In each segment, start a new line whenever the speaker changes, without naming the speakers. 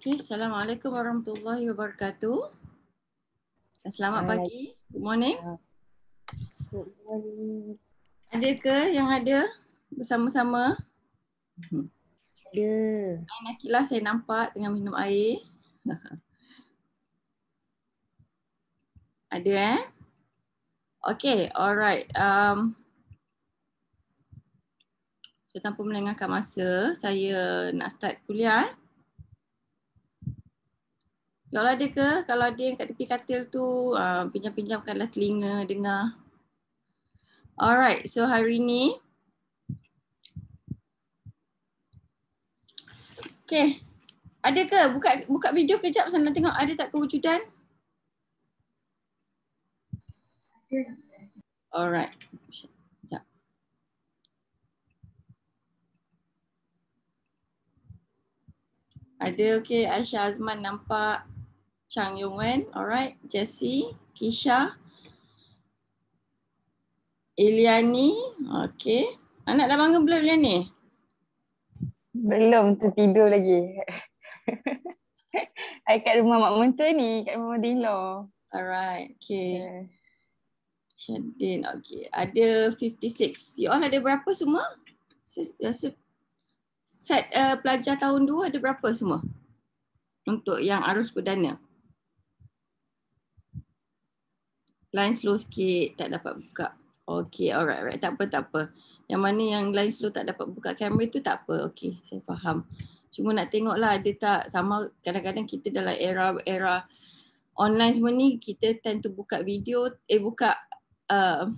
Okay, Assalamualaikum warahmatullahi wabarakatuh. selamat pagi. Good morning. Ah.
Good morning.
Ada ke yang ada bersama-sama? Hmm. Ada. Yeah. Nakilah saya nampak tengah minum air. ada eh? Okay, alright. Um, so, tanpa menengahkan masa, saya nak start kuliah. Eh? Kalau ada ke? Kalau dia yang kat tepi katil tu, uh, pinjam-pinjamkanlah telinga, dengar. Alright, so hari ni. Okay. Ada ke? Buka buka video kejap sana tengok ada tak kewujudan? Alright. Ada okey Aisyah Azman nampak Chang Yong Wen, alright, Jesse, Kisha, Eliani, okay. Anak dah bangun belum Eliani? Belum, tertidur lagi. I kat rumah mak mentua ni, kat rumah Dilo. Alright, okay. Yeah. Shadin, okay. Ada 56. You all ada berapa semua? Rasa set uh, pelajar tahun 2 ada berapa semua? Untuk yang arus perdana. line slow sikit tak dapat buka. Okay, alright, alright. Tak apa, tak apa. Yang mana yang line slow tak dapat buka kamera tu tak apa. Okay, saya faham. Cuma nak tengok lah ada tak sama kadang-kadang kita dalam era era online semua ni kita tend to buka video, eh buka uh,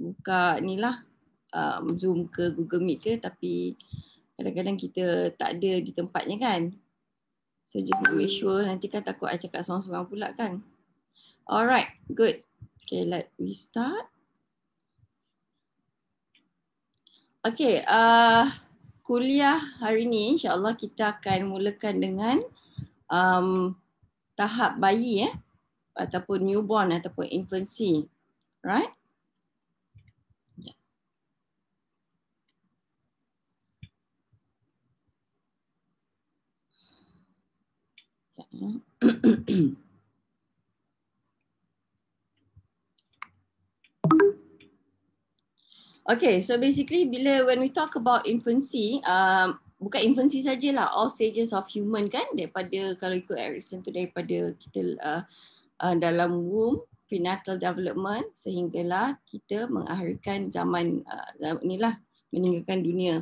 buka ni lah um, Zoom ke Google Meet ke tapi kadang-kadang kita tak ada di tempatnya kan. So just make sure nanti kan takut saya cakap seorang-seorang pula kan. Alright, good. Okay, let me start. Okay, uh, kuliah hari ini insyaAllah kita akan mulakan dengan um, tahap bayi eh, ataupun newborn ataupun infancy. Right? Yeah. Ya. Ya. Okay, so basically bila when we talk about infancy, um, bukan infancy sajalah, all stages of human kan, daripada kalau ikut Erikson tu, daripada kita uh, uh, dalam womb, prenatal development, sehinggalah kita mengakhirkan zaman, uh, ni lah, meninggalkan dunia.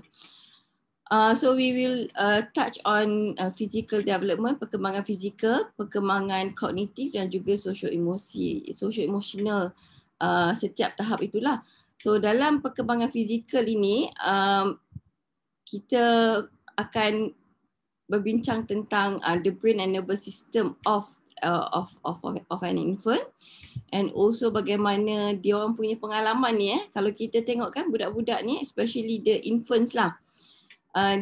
Uh, so we will uh, touch on uh, physical development, perkembangan fizikal, perkembangan kognitif dan juga social emosi, social emotional uh, setiap tahap itulah. So dalam perkembangan fizikal ini, um, kita akan berbincang tentang uh, the brain and nervous system of, uh, of of of an infant and also bagaimana dia orang punya pengalaman ni eh kalau kita tengok kan budak-budak ni especially the infants lah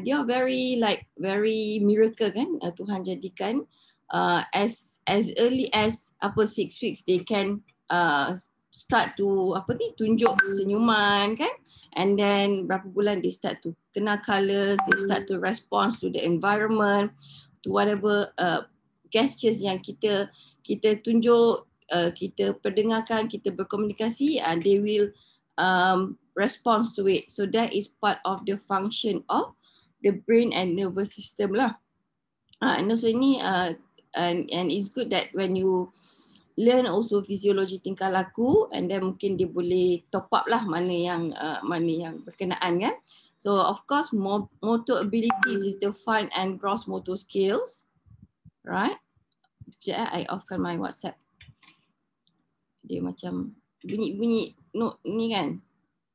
dia uh, very like very miracle kan uh, Tuhan jadikan uh, as as early as apa 6 weeks they can uh, start to apa ni tunjuk senyuman kan and then berapa bulan they start to kenal colors they start to respond to the environment to whatever uh, gestures yang kita kita tunjuk uh, kita perdengarkan kita berkomunikasi and they will um respond to it so that is part of the function of the brain and nervous system lah uh, and also ini uh, and and it's good that when you learn also fisiologi tingkah laku and then mungkin dia boleh top up lah mana yang uh, mana yang berkenaan kan. So of course motor abilities is the fine and gross motor skills. Right? Sekejap eh, I offkan my WhatsApp. Dia macam bunyi-bunyi note ni kan.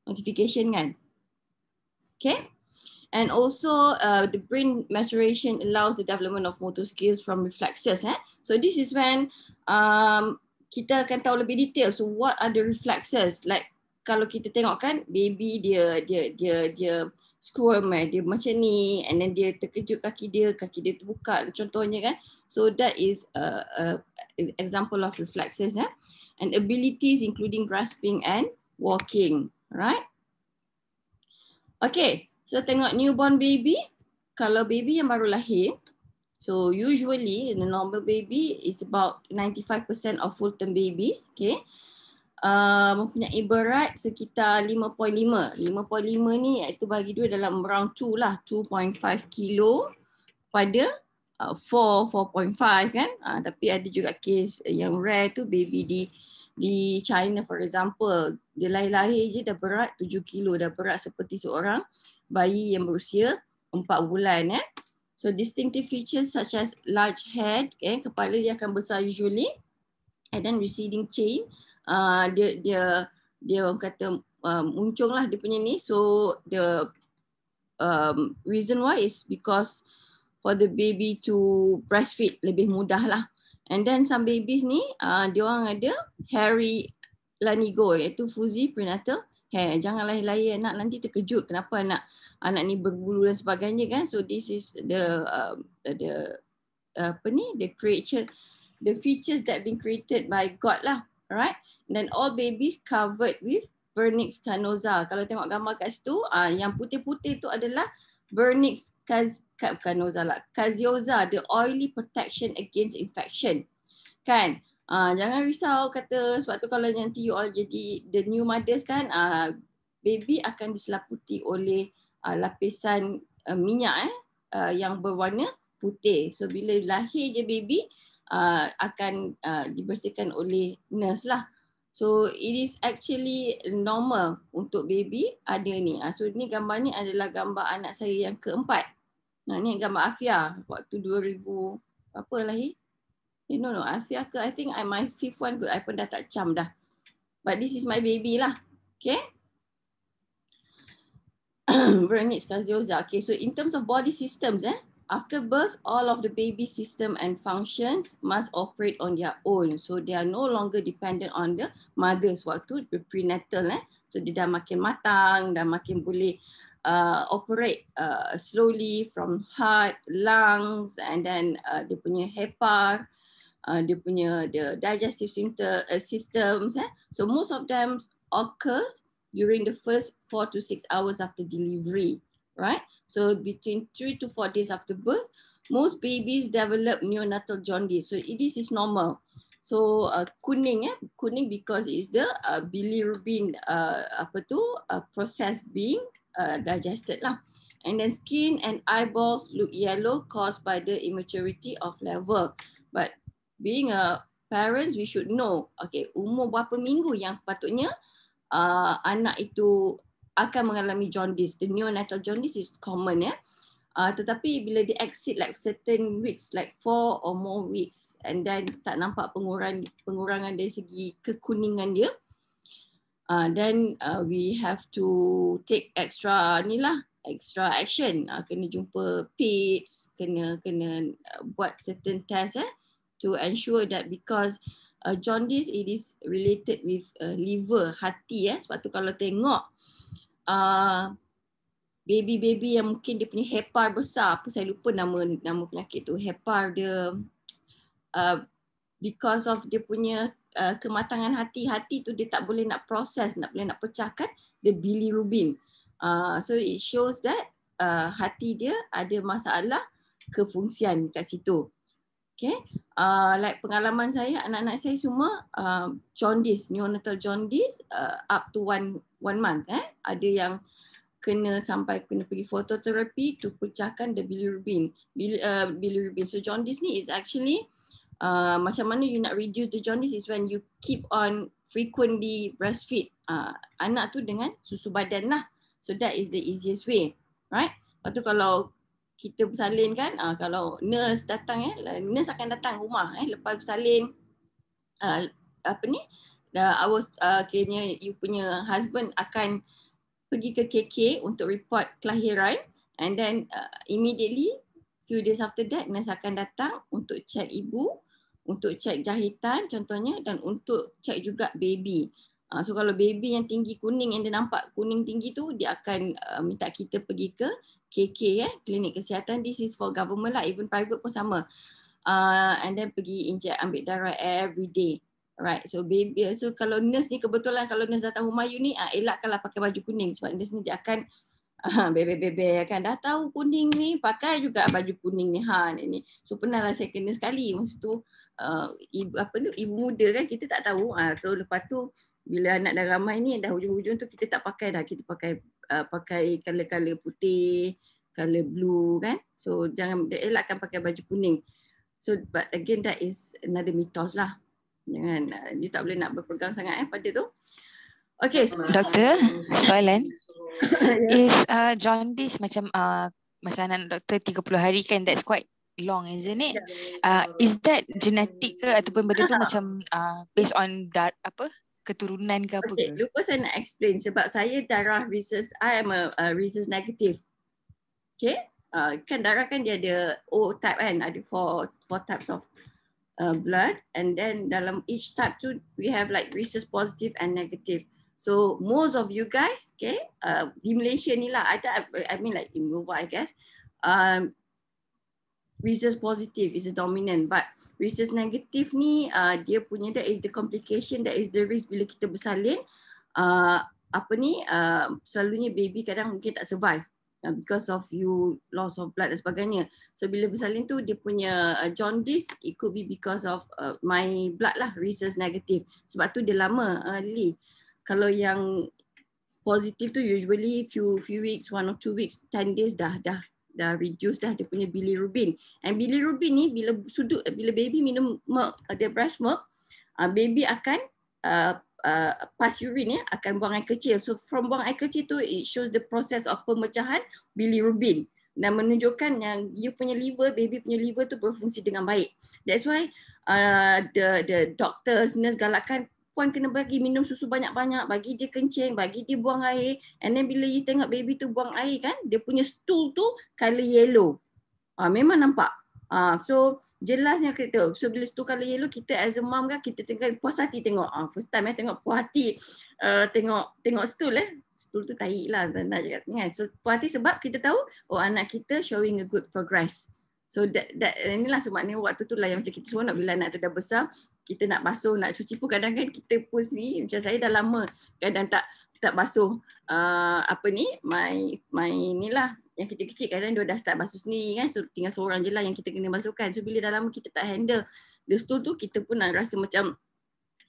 Notification kan. Okay. And also uh, the brain maturation allows the development of motor skills from reflexes. Eh? So this is when um, kita akan tahu lebih detail. So what are the reflexes? Like kalau kita tengok kan, baby dia dia dia dia squirm, eh? dia macam ni, and then dia terkejut kaki dia, kaki dia terbuka, contohnya kan. So that is a, uh, a uh, example of reflexes. Eh? And abilities including grasping and walking, right? Okay, So tengok newborn baby, kalau baby yang baru lahir, so usually the normal baby is about 95% of full term babies, okay. Uh, mempunyai berat sekitar 5.5. 5.5 ni iaitu bagi dua dalam round 2 lah, 2.5 kilo pada uh, 4, 4.5 kan. Uh, tapi ada juga kes yang rare tu baby di di China for example, dia lahir-lahir je dah berat 7 kilo, dah berat seperti seorang bayi yang berusia 4 bulan. Eh. So distinctive features such as large head, eh, kepala dia akan besar usually, and then receding chin, uh, dia dia dia orang kata uh, lah dia punya ni. So the um, reason why is because for the baby to breastfeed lebih mudah lah. And then some babies ni, uh, dia orang ada hairy lanigo iaitu fuzzy prenatal hair. Jangan lahir-lahir anak nanti terkejut kenapa anak anak ni berbulu dan sebagainya kan. So this is the uh, the uh, apa ni the creature the features that been created by God lah. alright? Then all babies covered with vernix canosa. Kalau tengok gambar kat situ, ah uh, yang putih-putih tu adalah vernix kaz canosa lah. Kazioza, the oily protection against infection. Kan? Uh, jangan risau kata sebab tu kalau nanti you all jadi the new mothers kan uh, baby akan diselaputi oleh uh, lapisan uh, minyak eh uh, yang berwarna putih. So bila lahir je baby uh, akan uh, dibersihkan oleh nurse lah. So it is actually normal untuk baby ada ni. Uh, so ni gambar ni adalah gambar anak saya yang keempat. Nah ni gambar Afia waktu 2000 apa lahir? 2000 you eh, know, no, Afia ke? I think I my fifth one good. I pun dah tak cam dah. But this is my baby lah. Okay. Veronique Skazioza. Okay, so in terms of body systems, eh, after birth, all of the baby system and functions must operate on their own. So they are no longer dependent on the mothers waktu prenatal. Eh. So dia dah makin matang, dah makin boleh uh, operate uh, slowly from heart, lungs and then uh, dia punya hepar uh, dia punya the digestive system, uh, systems. Eh? So most of them occurs during the first four to six hours after delivery, right? So between three to four days after birth, most babies develop neonatal jaundice. So this is normal. So uh, kuning, eh? kuning because it's the uh, bilirubin uh, apa tu, uh, process being uh, digested lah. And then skin and eyeballs look yellow caused by the immaturity of level. But being a parents we should know okay umur berapa minggu yang patutnya uh, anak itu akan mengalami jaundice the neonatal jaundice is common ya yeah? uh, tetapi bila dia exit like certain weeks like four or more weeks and then tak nampak pengurangan pengurangan dari segi kekuningan dia uh, then uh, we have to take extra ni lah extra action uh, kena jumpa pits kena kena uh, buat certain test eh to ensure that because uh, jaundice it is related with uh, liver, hati eh. Sebab tu kalau tengok uh, baby-baby yang mungkin dia punya hepar besar, apa saya lupa nama nama penyakit tu, hepar dia uh, because of dia punya uh, kematangan hati, hati tu dia tak boleh nak proses, nak boleh nak pecahkan the bilirubin. Uh, so it shows that uh, hati dia ada masalah kefungsian kat situ. Okay. Uh, like pengalaman saya, anak-anak saya semua uh, jaundice, neonatal jaundice uh, up to one one month. Eh. Ada yang kena sampai kena pergi phototherapy to pecahkan the bilirubin. Bil, uh, bilirubin. So jaundice ni is actually uh, macam mana you nak reduce the jaundice is when you keep on frequently breastfeed uh, anak tu dengan susu badan lah. So that is the easiest way. Right? Lepas tu kalau kita bersalin kan uh, kalau nurse datang eh nurse akan datang rumah eh lepas bersalin uh, apa ni dah uh, our ah, akhirnya uh, you punya husband akan pergi ke KK untuk report kelahiran and then uh, immediately few days after that nurse akan datang untuk check ibu untuk check jahitan contohnya dan untuk check juga baby uh, so kalau baby yang tinggi kuning yang dia nampak kuning tinggi tu dia akan uh, minta kita pergi ke KK eh klinik kesihatan this is for government lah even private pun sama uh, and then pergi injek ambil darah every day right so baby so kalau nurse ni kebetulan kalau nurse datang rumah you ni uh, elakkanlah pakai baju kuning sebab nurse ni dia akan bebe ah, uh, bebe kan dah tahu kuning ni pakai juga baju kuning ni ha ni, ni. so pernah lah saya kena sekali masa tu uh, ibu apa tu ibu muda kan kita tak tahu uh, so lepas tu bila anak dah ramai ni dah hujung-hujung tu kita tak pakai dah kita pakai uh, pakai color-color putih, color blue kan. So jangan dia elakkan pakai baju kuning. So but again that is another mythos lah. Jangan uh, you tak boleh nak berpegang sangat eh pada tu. Okay, so, doktor,
soalan. Ya. is uh, jaundice macam uh, macam anak doktor 30 hari kan that's quite long isn't it yeah, uh, is that genetic ke ataupun benda tu macam uh, based on dar apa keturunan ke apa okay, ke?
Lupa saya nak explain sebab saya darah rhesus, I am a, a rhesus negative. Okay, uh, ah, kan darah kan dia ada O type kan, ada four four types of uh, blood and then dalam each type tu we have like rhesus positive and negative. So most of you guys, okay, uh, di Malaysia ni lah, I, th- I mean like in Uruguay I guess, um, rhesus positif, is the dominant but rhesus negatif ni uh, dia punya that is the complication that is the risk bila kita bersalin uh, apa ni uh, selalunya baby kadang mungkin tak survive uh, because of you loss of blood dan sebagainya. So bila bersalin tu dia punya uh, jaundice it could be because of uh, my blood lah rhesus negatif. Sebab tu dia lama uh, early. Kalau yang positif tu usually few few weeks, one or two weeks, 10 days dah dah dah reduce dah dia punya bilirubin. And bilirubin ni bila sudut bila baby minum milk, uh, dia breast milk, uh, baby akan uh, uh, pas urine ya, akan buang air kecil. So from buang air kecil tu it shows the process of pemecahan bilirubin dan menunjukkan yang you punya liver, baby punya liver tu berfungsi dengan baik. That's why uh, the the doctors nurse galakkan puan kena bagi minum susu banyak-banyak, bagi dia kencing, bagi dia buang air. And then bila you tengok baby tu buang air kan, dia punya stool tu color yellow. Ah memang nampak. Ah so jelasnya kita. So bila stool color yellow kita as a mom kan kita tengok puas hati tengok. Ah first time eh tengok puas hati uh, tengok tengok stool eh. Stool tu tahi lah. Nak cakap, kan? So puas hati sebab kita tahu oh anak kita showing a good progress. So that, that inilah ni lah waktu tu lah yang macam kita semua nak bila anak tu dah besar, kita nak basuh, nak cuci pun kadang kan kita pun sendiri macam saya dah lama kadang tak tak basuh uh, apa ni, my my inilah yang kecil-kecil kadang dia dah start basuh sendiri kan so, tinggal seorang je lah yang kita kena basuhkan so bila dah lama kita tak handle the stool tu kita pun nak rasa macam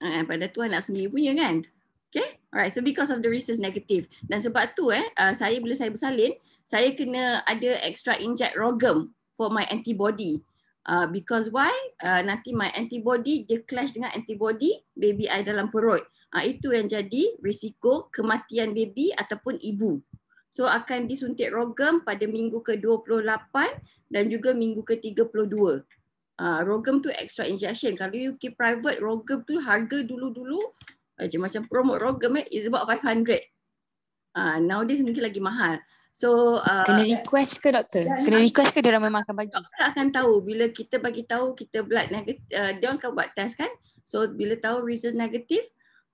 uh, pada tu anak sendiri punya kan Okay, alright. So because of the research negative. Dan sebab tu eh, uh, saya bila saya bersalin, saya kena ada extra inject rogam for my antibody. Uh, because why? Uh, nanti my antibody dia clash dengan antibody baby I dalam perut. Uh, itu yang jadi risiko kematian baby ataupun ibu. So akan disuntik rogam pada minggu ke-28 dan juga minggu ke-32. Uh, rogem tu extra injection. Kalau you keep private, rogam tu harga dulu-dulu macam uh, macam promote rogem eh, is about 500. Uh, nowadays mungkin lagi mahal. So uh, kena request ke doktor? Kena request ke dia orang memang akan bagi? Doktor akan tahu bila kita bagi tahu kita blood negatif uh, dia orang akan buat test kan. So bila tahu result negatif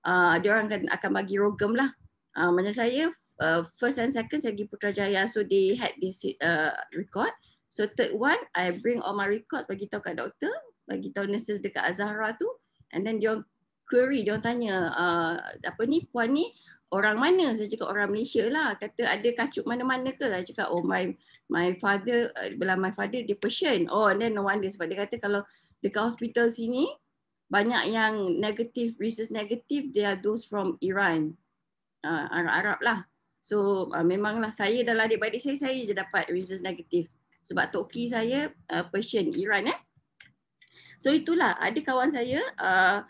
uh, dia orang akan akan bagi rogam lah. Uh, macam saya uh, first and second saya pergi Putrajaya so they had this uh, record. So third one I bring all my records bagi tahu kat doktor, bagi tahu nurses dekat Azhara tu and then dia orang query, dia orang tanya uh, apa ni puan ni orang mana? Saya cakap orang Malaysia lah. Kata ada kacuk mana-mana ke? Saya cakap oh my my father eh, bila my father dia Persian. Oh then no wonder sebab dia kata kalau dekat hospital sini banyak yang negatif, research negatif, they are those from Iran. Uh, Arab-Arab lah. So uh, memanglah saya dalam adik-adik saya, saya je dapat research negatif. Sebab toki saya uh, ah, Persian, Iran eh. So itulah ada kawan saya uh,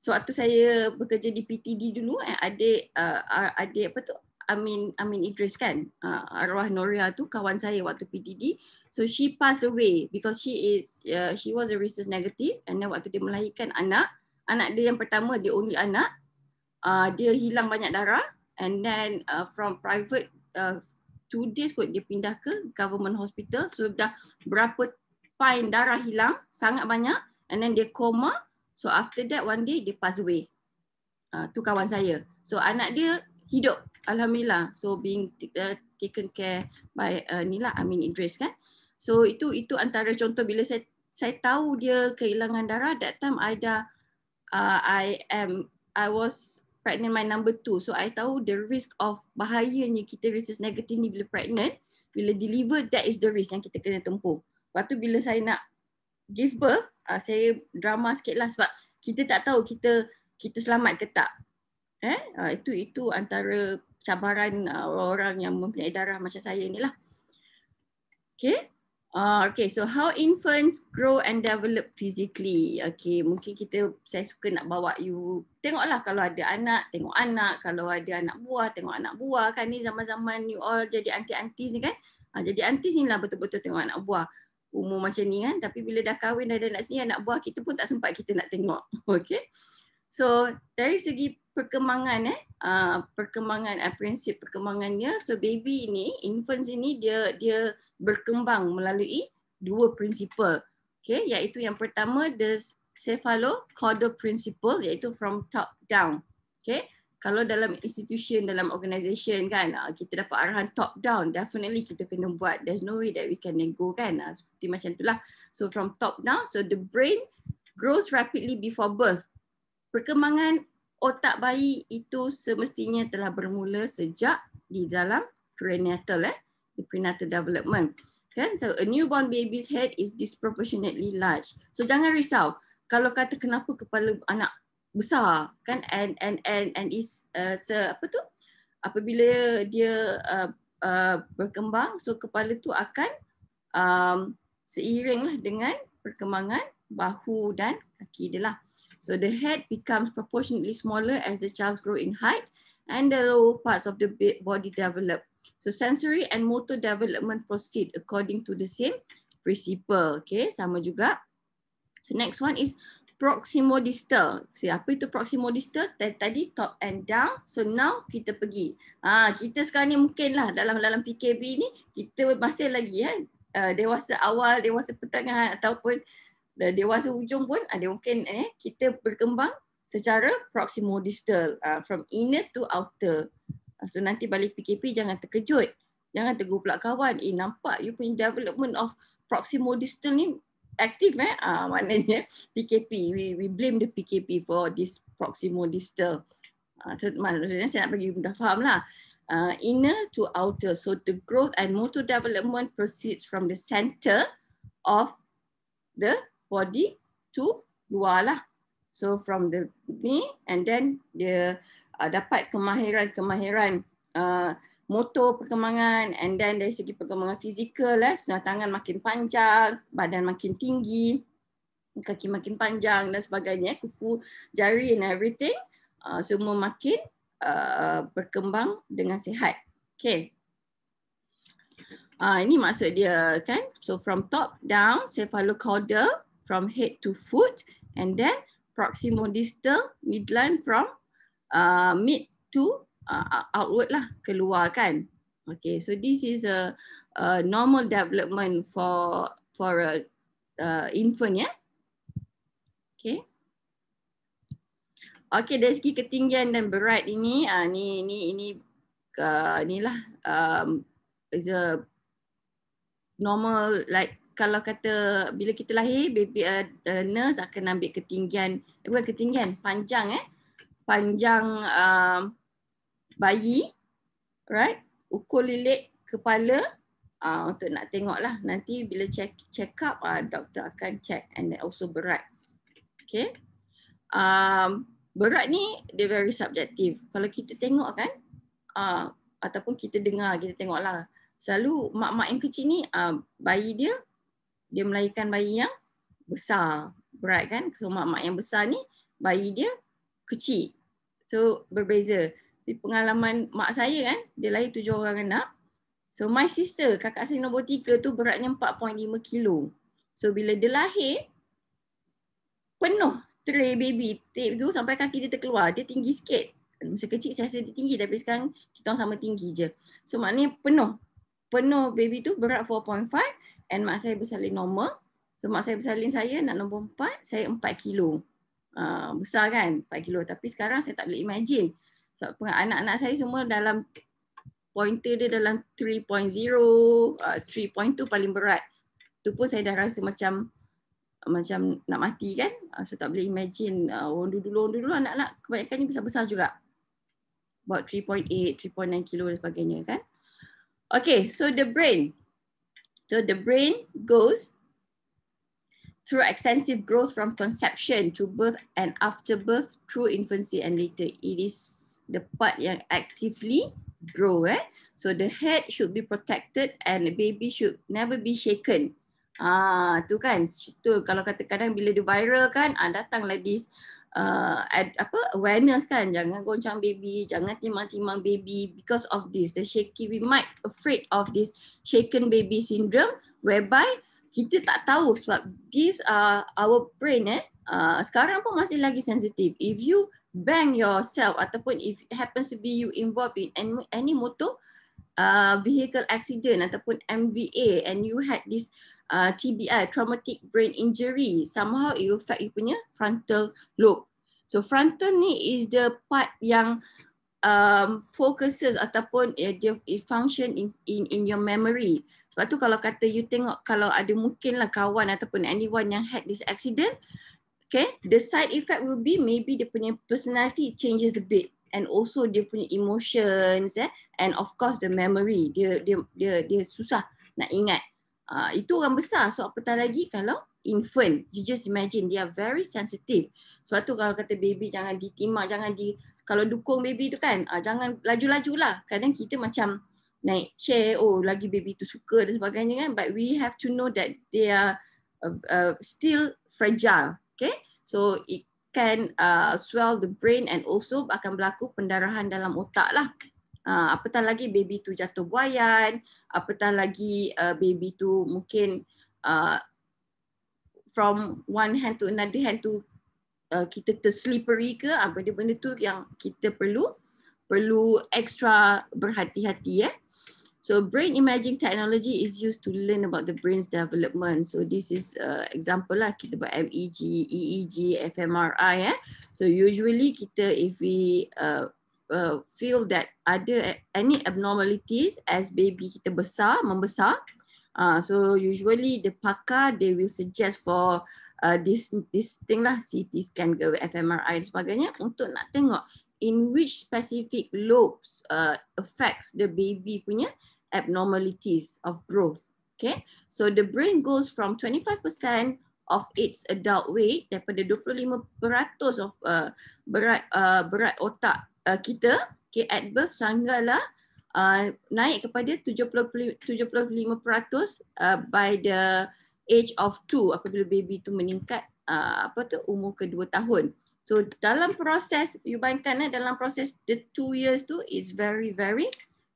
sewaktu saya bekerja di PTD dulu eh, adik uh, adik apa tu Amin Amin Idris kan uh, arwah Noria tu kawan saya waktu PTD so she passed away because she is uh, she was a rhesus negative and then waktu dia melahirkan anak anak dia yang pertama dia only anak uh, dia hilang banyak darah and then uh, from private uh, two days kot dia pindah ke government hospital so dah berapa pint darah hilang sangat banyak and then dia koma So after that one day dia pass away. Uh, tu kawan saya. So anak dia hidup. Alhamdulillah. So being uh, taken care by uh, ni lah Amin Idris kan. So itu itu antara contoh bila saya saya tahu dia kehilangan darah that time I dah uh, I am I was pregnant my number two. So I tahu the risk of bahayanya kita risk negatif ni bila pregnant, bila deliver that is the risk yang kita kena tempuh. Lepas tu bila saya nak give birth, uh, saya drama sikit lah sebab kita tak tahu kita kita selamat ke tak. Eh? Uh, itu itu antara cabaran uh, ah, orang yang mempunyai darah macam saya ni lah. Okay. Uh, okay, so how infants grow and develop physically? Okay, mungkin kita saya suka nak bawa you tengoklah kalau ada anak, tengok anak. Kalau ada anak buah, tengok anak buah. Kan ni zaman-zaman you all jadi anti-antis ni kan? Uh, jadi auntie ni lah betul-betul tengok anak buah umur macam ni kan tapi bila dah kahwin dah ada anak sendiri anak buah kita pun tak sempat kita nak tengok okey so dari segi perkembangan eh uh, perkembangan uh, prinsip perkembangannya so baby ini infant ini dia dia berkembang melalui dua prinsipal okey iaitu yang pertama the cephalo-caudal principle iaitu from top down okey kalau dalam institusi, dalam organisasi kan ah, kita dapat arahan top down definitely kita kena buat there's no way that we can go kan ah, seperti macam itulah so from top down so the brain grows rapidly before birth perkembangan otak bayi itu semestinya telah bermula sejak di dalam prenatal eh the prenatal development kan so a newborn baby's head is disproportionately large so jangan risau kalau kata kenapa kepala anak besar kan and and and and is uh, se apa tu apabila dia uh, uh, berkembang so kepala tu akan um, seiring lah dengan perkembangan bahu dan kaki dia lah. So the head becomes proportionately smaller as the child grow in height and the lower parts of the body develop. So sensory and motor development proceed according to the same principle. Okay, sama juga. So next one is Proximodistal distal. So, apa itu proximodistal distal? Tadi top and down. So now kita pergi. Ha, kita sekarang ni mungkinlah dalam dalam PKB ni kita masih lagi kan. Eh, uh, dewasa awal, dewasa pertengahan ataupun uh, dewasa hujung pun ada mungkin eh, kita berkembang secara proximodistal Uh, from inner to outer. Uh, so nanti balik PKP jangan terkejut. Jangan tegur pula kawan. Eh nampak you punya development of proximodistal ni aktif eh uh, maknanya PKP we we blame the PKP for this proximal distal uh, so, uh, maksudnya saya nak bagi you dah faham lah uh, inner to outer so the growth and motor development proceeds from the center of the body to luar lah so from the knee and then dia uh, dapat kemahiran-kemahiran uh, motor perkembangan and then dari segi perkembangan fizikal eh senar tangan makin panjang, badan makin tinggi, kaki makin panjang dan sebagainya, eh, kuku, jari and everything uh, semua makin uh, berkembang dengan sihat. Okay. Ah uh, ini maksud dia kan? So from top down cephalocaudal from head to foot and then proximal distal midline from uh, mid to uh, outward lah keluar kan. Okay, so this is a, a normal development for for a uh, infant ya. Okay. Okay, dari segi ketinggian dan berat ini, uh, ni ni ini uh, ni lah um, is a normal like kalau kata bila kita lahir baby uh, nurse akan ambil ketinggian eh, bukan ketinggian panjang eh panjang uh, bayi, right? Ukur lilit kepala uh, untuk nak tengok lah. Nanti bila check check up, uh, doktor akan check and also berat. Okay. Um, berat ni dia very subjective. Kalau kita tengok kan, uh, ataupun kita dengar, kita tengok lah. Selalu mak-mak yang kecil ni, uh, bayi dia, dia melahirkan bayi yang besar. Berat kan? Kalau mak-mak yang besar ni, bayi dia kecil. So berbeza di pengalaman mak saya kan, dia lahir tujuh orang anak. So my sister, kakak saya nombor tiga tu beratnya 4.5 kilo. So bila dia lahir, penuh tray baby tape tu sampai kaki dia terkeluar. Dia tinggi sikit. Masa kecil saya rasa dia tinggi tapi sekarang kita orang sama tinggi je. So maknanya penuh. Penuh baby tu berat 4.5 and mak saya bersalin normal. So mak saya bersalin saya nak nombor 4, saya 4 kilo. Uh, besar kan 4 kilo tapi sekarang saya tak boleh imagine sebab anak-anak saya semua dalam pointer dia dalam 3.0, 3.2 uh, paling berat. Tu pun saya dah rasa macam macam nak mati kan. Ah, so tak boleh imagine ah, orang dulu-orang dulu anak-anak kebanyakannya besar-besar juga. About 3.8, 3.9 kilo dan sebagainya kan. Okay, so the brain. So the brain goes through extensive growth from conception to birth and after birth through infancy and later. It is the part yang actively grow eh so the head should be protected and the baby should never be shaken ah tu kan tu kalau kata kadang bila dia viral kan ah datanglah this uh, ad, apa awareness kan jangan goncang baby jangan timang-timang baby because of this the shaky we might afraid of this shaken baby syndrome whereby kita tak tahu sebab this uh, our brain eh uh, sekarang pun masih lagi sensitive if you bank yourself ataupun if it happens to be you involved in any, motor uh, vehicle accident ataupun MVA and you had this uh, TBI, traumatic brain injury, somehow it will affect you punya frontal lobe. So frontal ni is the part yang um, focuses ataupun uh, dia it function in, in in your memory. Sebab tu kalau kata you tengok kalau ada mungkin lah kawan ataupun anyone yang had this accident, okay the side effect will be maybe the punya personality changes a bit and also dia punya emotions eh and of course the memory dia dia dia dia susah nak ingat uh, itu orang besar so apatah lagi kalau infant you just imagine they are very sensitive sebab tu kalau kata baby jangan ditimak jangan di kalau dukung baby tu kan uh, jangan laju-lajulah kadang kita macam naik chair oh lagi baby tu suka dan sebagainya kan but we have to know that they are uh, uh, still fragile Okay, so it can uh, swell the brain and also akan berlaku pendarahan dalam otak lah. Uh, apatah lagi baby tu jatuh buayan, apatah lagi uh, baby tu mungkin uh, from one hand to another hand tu uh, kita terslippery ke, ah, benda-benda tu yang kita perlu perlu extra berhati-hati eh. So brain imaging technology is used to learn about the brain's development. So this is uh, example lah, kita buat MEG, EEG, fMRI. Eh? So usually kita, if we uh, uh, feel that ada any abnormalities as baby kita besar, membesar, uh, so usually the pakar, they will suggest for uh, this, this thing lah, CT scan ke fMRI dan sebagainya untuk nak tengok in which specific lobes uh, affects the baby punya uh, abnormalities of growth. Okay, so the brain goes from 25% of its adult weight daripada 25% of uh, berat uh, berat otak uh, kita okay, at birth sanggalah uh, naik kepada 70, 75% uh, by the age of 2 apabila baby tu meningkat uh, apa tu umur kedua tahun. So dalam proses, you bayangkan eh, dalam proses the 2 years tu is very very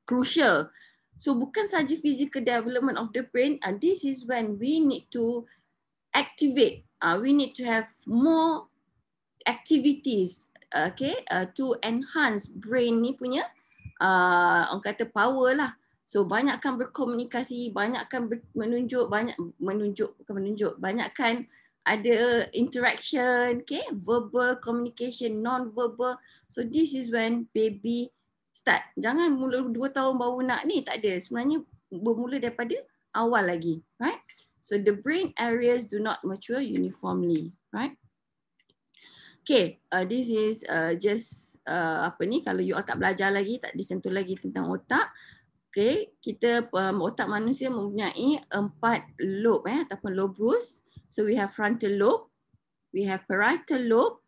crucial. So bukan saja physical development of the brain, and uh, this is when we need to activate. Uh, we need to have more activities, okay, uh, to enhance brain ni punya, uh, orang kata power lah. So banyakkan berkomunikasi, banyakkan ber- menunjuk, banyak menunjuk, bukan menunjuk, banyakkan ada interaction, okay, verbal communication, non-verbal. So this is when baby start. Jangan mula dua tahun baru nak ni, tak ada. Sebenarnya bermula daripada awal lagi, right? So the brain areas do not mature uniformly, right? Okay, uh, this is uh, just uh, apa ni, kalau you all tak belajar lagi, tak disentuh lagi tentang otak, okay, kita um, otak manusia mempunyai empat lobe eh, ataupun lobus. So we have frontal lobe, we have parietal lobe,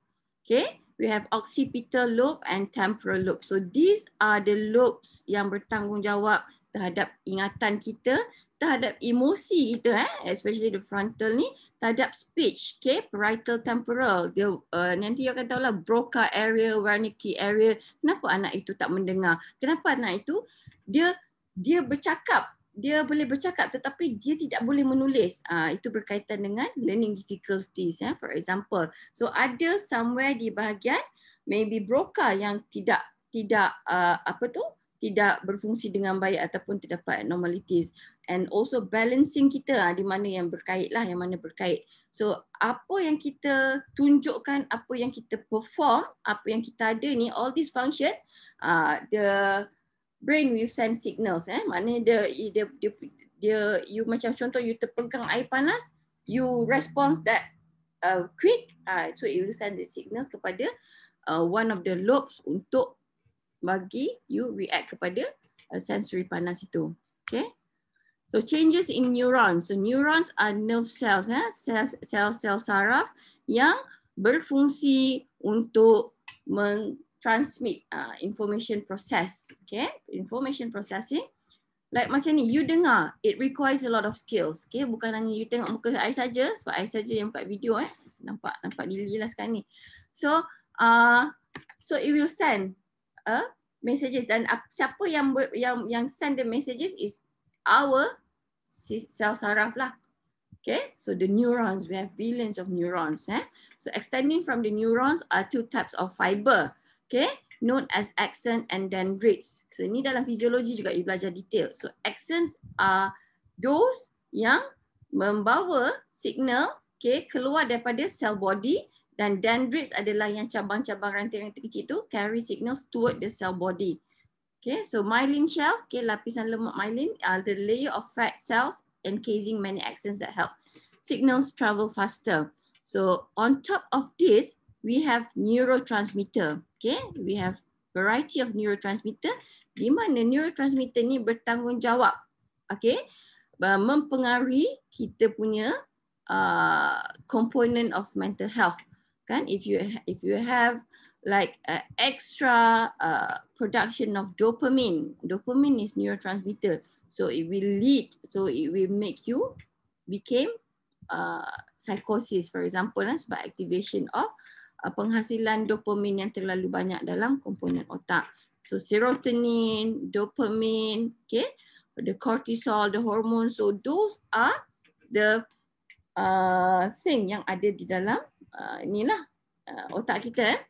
okay, we have occipital lobe and temporal lobe. So these are the lobes yang bertanggungjawab terhadap ingatan kita, terhadap emosi kita, eh, especially the frontal ni, terhadap speech, okay, parietal temporal. Dia uh, nanti you akan tahu lah Broca area, Wernicke area. Kenapa anak itu tak mendengar? Kenapa anak itu dia dia bercakap dia boleh bercakap tetapi dia tidak boleh menulis. Uh, itu berkaitan dengan learning difficulties. Yeah. For example, so ada somewhere di bahagian maybe broca yang tidak tidak uh, apa tu tidak berfungsi dengan baik ataupun terdapat abnormalities and also balancing kita uh, di mana yang berkait lah yang mana berkait. So apa yang kita tunjukkan, apa yang kita perform, apa yang kita ada ni all these function uh, the brain will send signals eh maknanya dia dia dia, dia you macam contoh you terpegang air panas you response that uh, quick uh, so it will send the signals kepada uh, one of the lobes untuk bagi you react kepada uh, sensory panas itu okay so changes in neurons so neurons are nerve cells eh cells cell saraf yang berfungsi untuk transmit uh, information process. Okay, information processing. Like macam ni, you dengar, it requires a lot of skills. Okay, bukan hanya you tengok muka saya saja, sebab saya saja yang buka video eh. Nampak, nampak Lily lah sekarang ni. So, uh, so it will send a uh, messages dan uh, siapa yang yang yang send the messages is our sel saraf lah. Okay, so the neurons, we have billions of neurons. Eh? So extending from the neurons are two types of fiber okay, known as axon and dendrites. So ini dalam fisiologi juga you belajar detail. So axons are those yang membawa signal okay, keluar daripada cell body dan dendrites adalah yang cabang-cabang rantai-rantai kecil itu carry signals toward the cell body. Okay, so myelin shelf, okay, lapisan lemak myelin are the layer of fat cells encasing many axons that help signals travel faster. So on top of this, we have neurotransmitter. Okay, we have variety of neurotransmitter. Di mana neurotransmitter ni bertanggungjawab, okay, uh, mempengaruhi kita punya uh, component of mental health. Kan, if you ha-, if you have like uh, extra uh, production of dopamine, dopamine is neurotransmitter. So it will lead, so it will make you became uh, psychosis, for example, eh, sebab activation of Ah, penghasilan dopamin yang terlalu banyak dalam komponen otak. So serotonin, dopamin, okay, the cortisol, the hormone. So those are the uh, thing yang ada di dalam uh, lah uh, otak kita. Eh.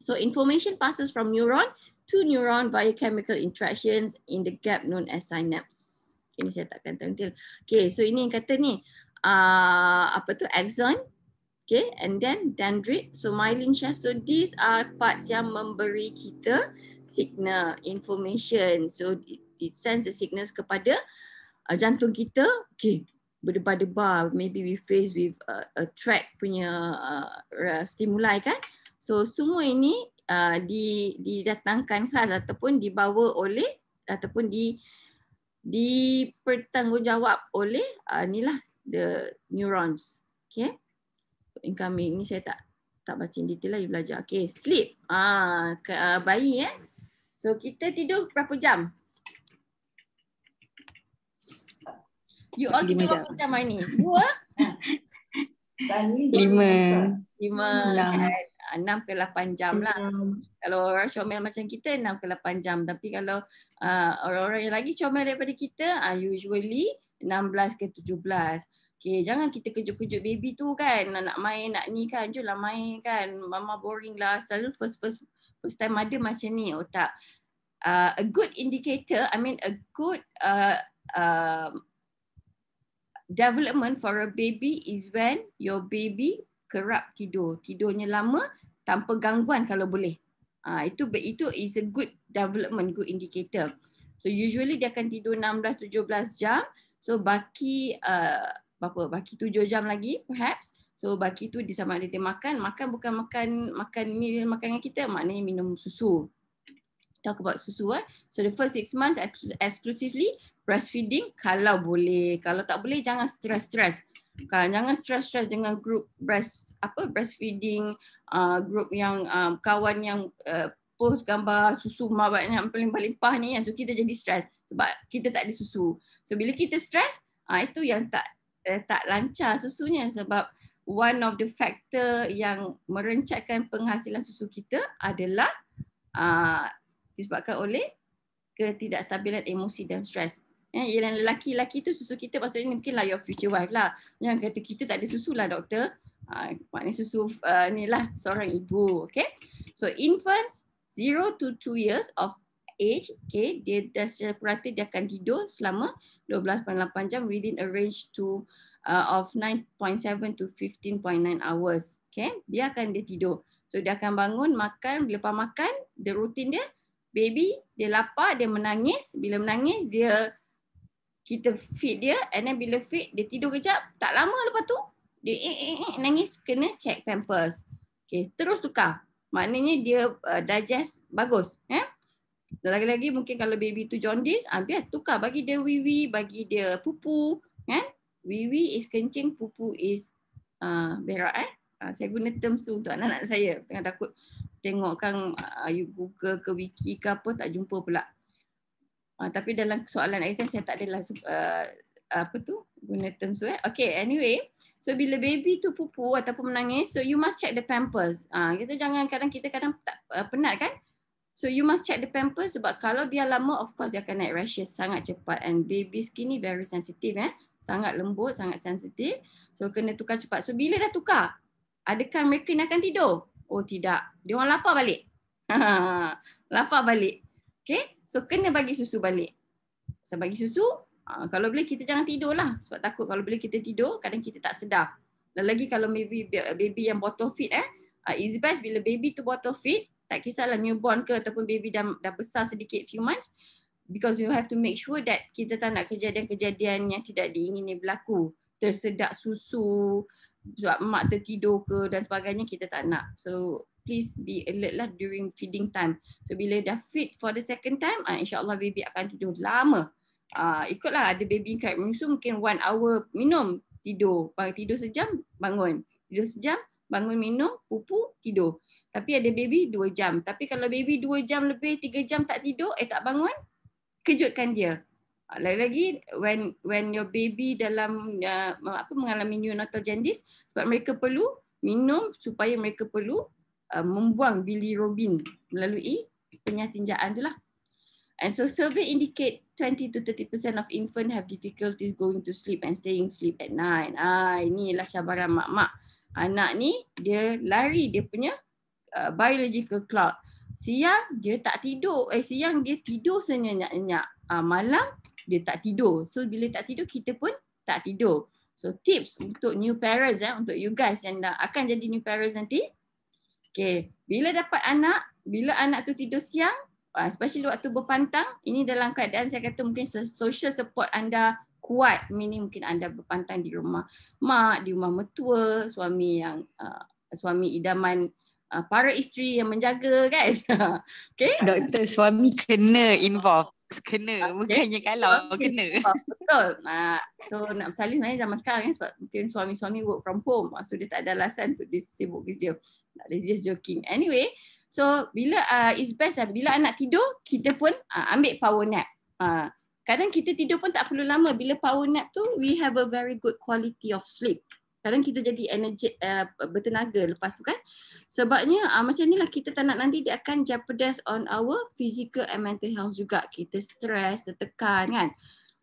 So information passes from neuron to neuron via chemical interactions in the gap known as synapse. Ini saya takkan tampil. Okay, so ini yang kata ni uh, apa tu axon Okay, and then dendrite. So myelin sheath. So these are parts yang memberi kita signal information. So it, it sends the signals kepada uh, jantung kita. Okay, berdebar-debar. Maybe we face with uh, a track punya uh, uh, stimuli kan. So semua ini uh, di, didatangkan khas ataupun dibawa oleh ataupun di dipertanggungjawab oleh uh, lah the neurons. Okay incoming. Ini saya tak tak baca in detail lah, you belajar. Okay, sleep. Ah, ke, uh, bayi eh. So, kita tidur berapa jam? You all kita berapa jam hari ni? Dua? Lima. Lima. Eh, enam ke lapan jam lah. Kalau orang comel macam kita, enam ke lapan jam. Tapi kalau uh, orang-orang yang lagi comel daripada kita, uh, usually enam belas ke tujuh belas. Okay, jangan kita kejut-kejut baby tu kan. Nak main, nak ni kan. Jomlah main kan. Mama boring lah. Selalu first first first time mother macam ni. Oh tak. Uh, ah, a good indicator, I mean a good uh, uh, development for a baby is when your baby kerap tidur. Tidurnya lama tanpa gangguan kalau boleh. Uh, itu itu is a good development, good indicator. So usually dia akan tidur 16-17 jam. So baki uh, berapa baki 7 jam lagi perhaps so baki tu dia sama ada dia makan makan bukan makan makan meal makan dengan kita maknanya minum susu talk about susu eh. so the first 6 months exclusively breastfeeding kalau boleh kalau tak boleh jangan stress-stress kan jangan stress-stress dengan group breast apa breastfeeding uh, group yang um, kawan yang uh, post gambar susu mak banyak paling paling pah ni so kita jadi stres sebab kita tak ada susu so bila kita stres ah uh, itu yang tak uh, tak lancar susunya sebab one of the factor yang merencatkan penghasilan susu kita adalah uh, disebabkan oleh ketidakstabilan emosi dan stres. Eh, yang lelaki-lelaki tu susu kita maksudnya mungkin lah your future wife lah. Yang kata kita tak ada susu lah doktor. Uh, maknanya susu uh, ni lah seorang ibu. Okay. So infants 0 to 2 years of age, okay, dia dah secara purata dia akan tidur selama 12.8 jam within a range to uh, of 9.7 to 15.9 hours. Okay, dia akan dia tidur. So dia akan bangun, makan, lepas makan, The routine dia, baby, dia lapar, dia menangis. Bila menangis, dia kita feed dia and then bila feed, dia tidur kejap, tak lama lepas tu, dia eh, eh, eh, nangis, kena check pampers. Okay, terus tukar. Maknanya dia uh, digest bagus. Eh? Dan lagi-lagi mungkin kalau baby tu jaundice, ah, biar tukar bagi dia wiwi, bagi dia pupu. Kan? Wiwi is kencing, pupu is uh, berak. Eh? Uh, saya guna term tu untuk anak-anak saya. Tengah takut tengokkan uh, you Google ke wiki ke apa, tak jumpa pula. Uh, tapi dalam soalan exam saya tak adalah uh, apa tu guna term tu. Eh? Okay, anyway. So bila baby tu pupu ataupun menangis, so you must check the pampers. Ah uh, kita jangan kadang kita kadang tak uh, penat kan? So you must check the pampers sebab kalau biar lama of course dia akan naik rashes sangat cepat and baby skin ni very sensitive eh. Sangat lembut, sangat sensitif. So kena tukar cepat. So bila dah tukar, adakah mereka ni akan tidur? Oh tidak. Dia orang lapar balik. lapar balik. Okay. So kena bagi susu balik. Saya bagi susu, ah, kalau boleh kita jangan tidur lah. Sebab takut kalau boleh kita tidur, kadang kita tak sedar. lagi kalau baby baby yang bottle feed eh. Uh, it's best bila baby tu bottle feed, tak kisahlah newborn ke ataupun baby dah, dah besar sedikit few months because we have to make sure that kita tak nak kejadian-kejadian yang tidak diingini berlaku tersedak susu sebab mak tertidur ke dan sebagainya kita tak nak so please be alert lah during feeding time so bila dah feed for the second time uh, insyaAllah baby akan tidur lama uh, ikutlah ada baby kat menyusu mungkin one hour minum tidur bangun tidur sejam bangun tidur sejam bangun minum pupu tidur tapi ada baby 2 jam. Tapi kalau baby 2 jam lebih, 3 jam tak tidur, eh tak bangun, kejutkan dia. Lagi-lagi when when your baby dalam uh, apa mengalami neonatal jaundice sebab mereka perlu minum supaya mereka perlu uh, membuang bilirubin melalui penyatinjaan itulah. And so survey indicate 20 to 30% of infant have difficulties going to sleep and staying sleep at night. Ah inilah cabaran mak-mak. Anak ni dia lari dia punya Uh, biological clock. Siang dia tak tidur. Eh siang dia tidur senyap-senyap. Uh, ah, malam dia tak tidur. So bila tak tidur kita pun tak tidur. So tips untuk new parents eh untuk you guys yang dah akan jadi new parents nanti. Okay, bila dapat anak, bila anak tu tidur siang, uh, especially waktu berpantang, ini dalam keadaan saya kata mungkin social support anda kuat, meaning mungkin anda berpantang di rumah mak, di rumah metua, suami yang uh, suami idaman uh, para isteri yang menjaga kan. okay. Doktor
suami kena involve kena
bukannya okay. kalau kena betul uh, so nak bersalin sebenarnya zaman sekarang kan sebab mungkin suami-suami work from home uh, so dia tak ada alasan untuk dia sibuk kerja that is just joking anyway so bila uh, it's best uh, bila anak tidur kita pun uh, ambil power nap uh, kadang kita tidur pun tak perlu lama bila power nap tu we have a very good quality of sleep kadang kita jadi energi uh, bertenaga lepas tu kan sebabnya uh, macam inilah kita tak nak nanti dia akan jeopardize on our physical and mental health juga kita stres tertekan kan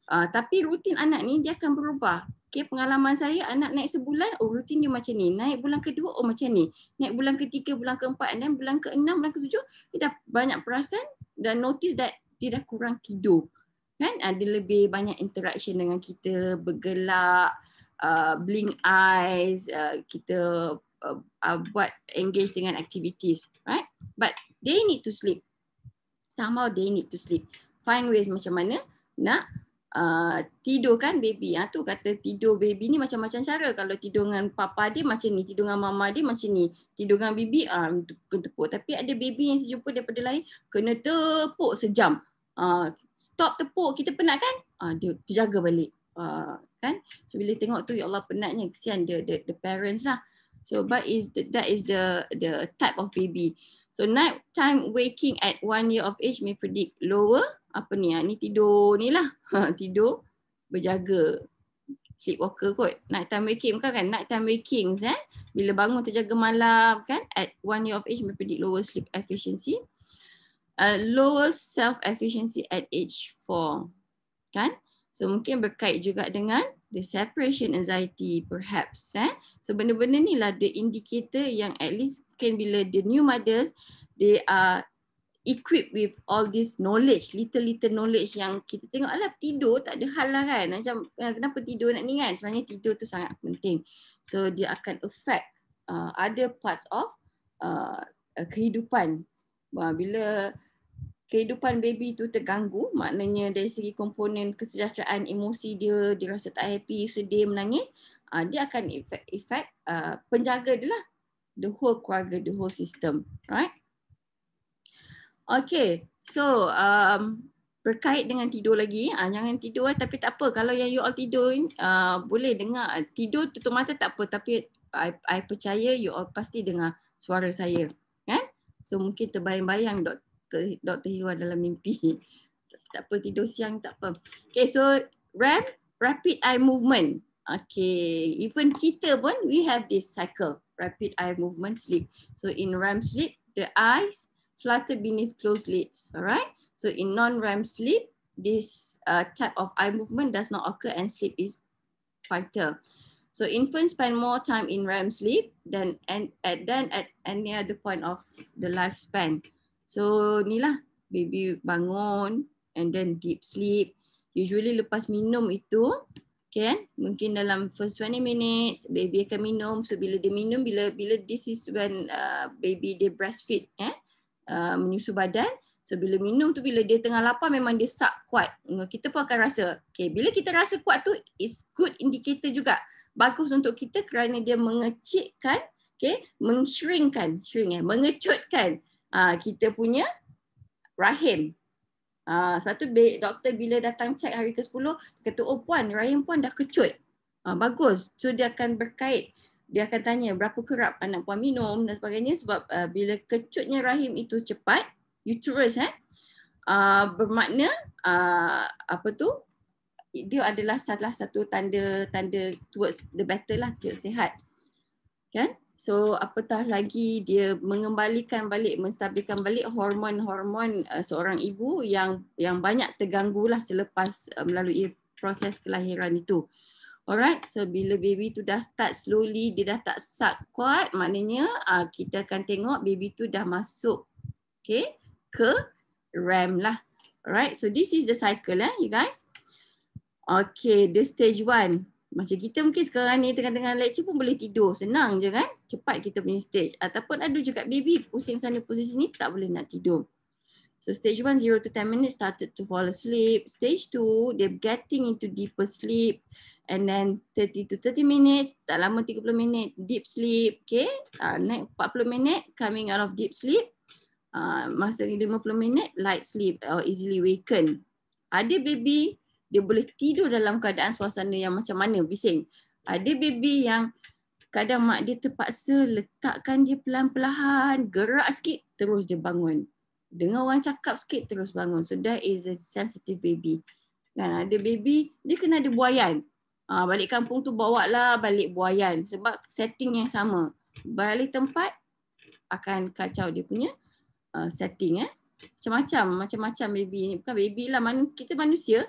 uh, tapi rutin anak ni dia akan berubah Okay, pengalaman saya anak naik sebulan, oh rutin dia macam ni. Naik bulan kedua, oh macam ni. Naik bulan ketiga, bulan keempat, and then bulan keenam, bulan ketujuh, dia dah banyak perasan dan notice that dia dah kurang tidur. Kan? Ada ah, lebih banyak interaction dengan kita, bergelak, Uh, blink eyes, uh, kita uh, uh, buat engage dengan activities, right? But they need to sleep. Somehow they need to sleep. Find ways macam mana nak uh, tidur kan baby. Ha, tu kata tidur baby ni macam-macam cara. Kalau tidur dengan papa dia macam ni, tidur dengan mama dia macam ni. Tidur dengan baby, uh, tepuk. Tapi ada baby yang sejumpa daripada lain, kena tepuk sejam. Uh, stop tepuk, kita penat kan? Uh, dia terjaga balik. Uh, kan so bila tengok tu ya Allah penatnya kesian dia the, the parents lah so but is the, that is the the type of baby so night time waking at one year of age may predict lower apa ni ya ni tidur ni lah ha, tidur berjaga sleepwalker kot night time waking bukan kan night time waking eh bila bangun terjaga malam kan at one year of age may predict lower sleep efficiency uh, lower self efficiency at age 4 kan so mungkin berkait juga dengan the separation anxiety perhaps. Eh? So benda-benda ni lah the indicator yang at least can bila the new mothers, they are equipped with all this knowledge, little-little knowledge yang kita tengok alah tidur tak ada hal lah kan. Macam ah, kenapa tidur nak ni kan? Sebenarnya tidur tu sangat penting. So dia akan affect uh, other parts of uh, uh kehidupan. Bila kehidupan baby tu terganggu maknanya dari segi komponen kesejahteraan emosi dia dia rasa tak happy sedih menangis uh, dia akan efek-efek uh, ah, penjaga dia lah the whole keluarga the whole system right okay so um, berkait dengan tidur lagi uh, jangan tidur eh. tapi tak apa kalau yang you all tidur uh, boleh dengar tidur tutup mata tak apa tapi I, I percaya you all pasti dengar suara saya kan so mungkin terbayang-bayang doktor ke Dr. Hilwa dalam mimpi. Tak apa, tidur siang tak apa. Okay, so REM rapid eye movement. Okay, even kita pun, we have this cycle. Rapid eye movement sleep. So in REM sleep, the eyes flutter beneath closed lids. Alright, so in non-REM sleep, this uh, type of eye movement does not occur and sleep is quieter. So infants spend more time in REM sleep than, and, and, than at any other point of the lifespan. So ni lah baby bangun and then deep sleep. Usually lepas minum itu, okay, mungkin dalam first 20 minutes baby akan minum. So bila dia minum, bila bila this is when uh, baby dia breastfeed, eh, uh, menyusu badan. So bila minum tu bila dia tengah lapar memang dia suck kuat. Kita pun akan rasa. Okay, bila kita rasa kuat tu is good indicator juga. Bagus untuk kita kerana dia mengecikkan, okay, mengshrinkkan, shrink eh, mengecutkan. Ah, kita punya rahim. Uh, sebab tu doktor bila datang cek hari ke-10, kata, oh puan, rahim puan dah kecut. Uh, bagus. So dia akan berkait. Dia akan tanya berapa kerap anak puan minum dan sebagainya sebab uh, bila kecutnya rahim itu cepat, uterus eh, uh, bermakna uh, apa tu, dia adalah salah satu tanda-tanda towards the better lah, towards sihat. Kan? Okay? So apatah lagi dia mengembalikan balik, menstabilkan balik hormon-hormon uh, seorang ibu yang yang banyak terganggu lah selepas uh, melalui proses kelahiran itu. Alright, so bila baby tu dah start slowly, dia dah tak suck kuat, maknanya uh, kita akan tengok baby tu dah masuk okay, ke RAM lah. Alright, so this is the cycle eh, you guys. Okay, the stage one. Macam kita mungkin sekarang ni tengah-tengah lecture pun boleh tidur. Senang je kan? Cepat kita punya stage. Ataupun ada juga baby pusing sana posisi ni tak boleh nak tidur. So stage 1, 0 to 10 minutes started to fall asleep. Stage 2, they're getting into deeper sleep. And then 30 to 30 minutes, tak lama 30 minit, deep sleep. Okay, uh, naik 40 minit, coming out of deep sleep. Uh, masa 50 minit, light sleep or easily waken. Ada baby dia boleh tidur dalam keadaan suasana yang macam mana bising. Ada baby yang kadang mak dia terpaksa letakkan dia pelan pelan gerak sikit terus dia bangun. Dengar orang cakap sikit terus bangun. So that is a sensitive baby. Kan ada baby dia kena ada buayan. Ha, balik kampung tu bawa lah balik buayan sebab setting yang sama. Balik tempat akan kacau dia punya uh, setting eh. Macam-macam, macam-macam baby ni. Bukan baby lah, man, kita manusia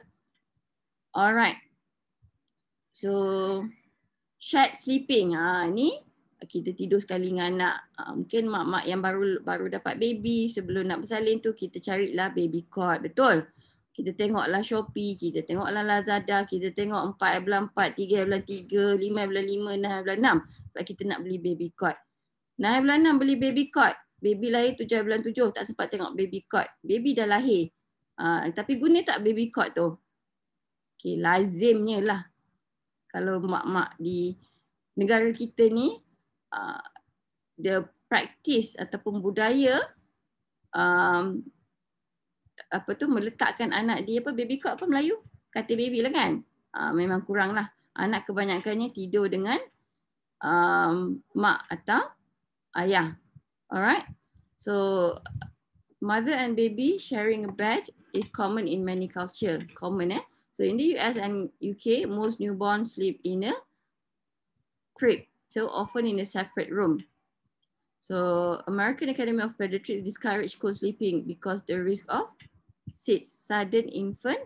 Alright. So, shared sleeping. Ha, ini kita tidur sekali dengan anak. Ha, mungkin mak-mak yang baru baru dapat baby sebelum nak bersalin tu kita carilah baby cot. Betul? Kita tengoklah Shopee, kita tengoklah Lazada, kita tengok 4 bulan 4, 3 bulan 3, 5 bulan 5, 6 bulan 6. Sebab kita nak beli baby cot. 9 bulan 6 beli baby cot. Baby lahir 7 bulan 7, tak sempat tengok baby cot. Baby dah lahir. Uh, tapi guna tak baby cot tu? Okay, lazimnya lah kalau mak-mak di negara kita ni uh, dia uh, praktis ataupun budaya um, apa tu meletakkan anak dia apa baby cot apa Melayu kata baby lah kan uh, memang kurang lah anak kebanyakannya tidur dengan um, mak atau ayah alright so mother and baby sharing a bed is common in many culture common eh So in the US and UK, most newborns sleep in a crib, so often in a separate room. So American Academy of Pediatrics discourage co-sleeping because the risk of SIDS, sudden infant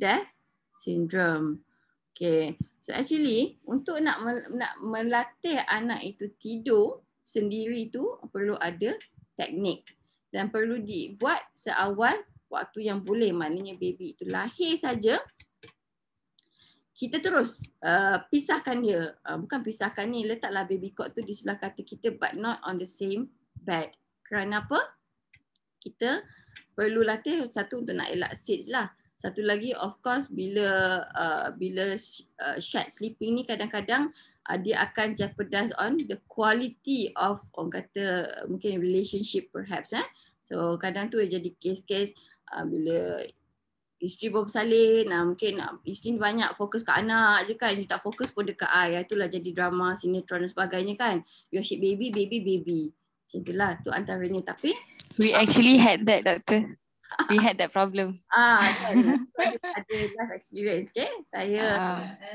death syndrome. Okay, so actually untuk nak nak melatih anak itu tidur sendiri itu perlu ada teknik dan perlu dibuat seawal waktu yang boleh maknanya baby itu lahir saja kita terus uh, pisahkan dia. Uh, bukan pisahkan ni, letaklah baby cot tu di sebelah kata kita but not on the same bed. Kerana apa? Kita perlu latih satu untuk nak elak seats lah. Satu lagi of course bila uh, bila sh- uh, shed sleeping ni kadang-kadang uh, dia akan jeopardize on the quality of orang kata mungkin relationship perhaps eh. So kadang tu jadi case-case uh, bila isteri pun bersalin uh, mungkin ah, isteri banyak fokus ke anak je kan you tak fokus pun dekat ai ya, ah, itulah jadi drama sinetron dan sebagainya kan your shit baby baby baby macam itulah tu antaranya tapi we actually had that doctor We had that problem. Ah, saya ada life experience, okay? Saya,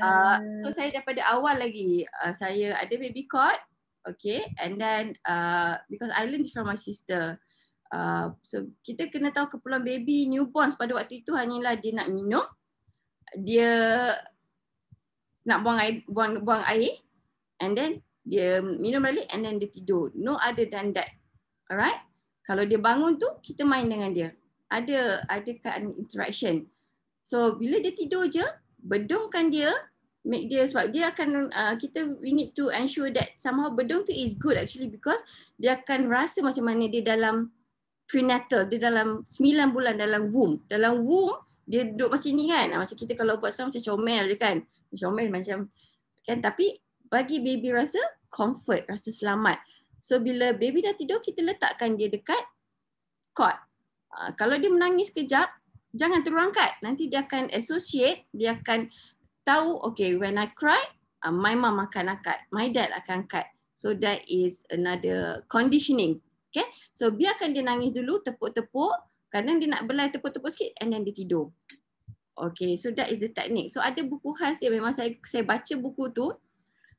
uh, so saya daripada awal lagi, uh, saya ada baby cord, okay? And then, uh, because I learned from my sister, Uh, so kita kena tahu keperluan baby newborn pada waktu itu hanyalah dia nak minum, dia nak buang air, buang, buang air, and then dia minum balik and then dia tidur. No other than that. Alright? Kalau dia bangun tu, kita main dengan dia. Ada ada kan interaction. So bila dia tidur je, bedungkan dia, make dia sebab dia akan uh, kita we need to ensure that somehow bedung tu is good actually because dia akan rasa macam mana dia dalam prenatal dia dalam 9 bulan dalam womb dalam womb dia duduk macam ni kan macam kita kalau buat sekarang macam comel je kan comel macam kan tapi bagi baby rasa comfort rasa selamat so bila baby dah tidur kita letakkan dia dekat cot uh, ah, kalau dia menangis kejap jangan terus angkat nanti dia akan associate dia akan tahu okay when i cry uh, my mom akan angkat my dad akan angkat so that is another conditioning Okay, so biarkan dia nangis dulu, tepuk-tepuk. Kadang dia nak belai tepuk-tepuk sikit and then dia tidur. Okay, so that is the technique. So ada buku khas dia memang saya saya baca buku tu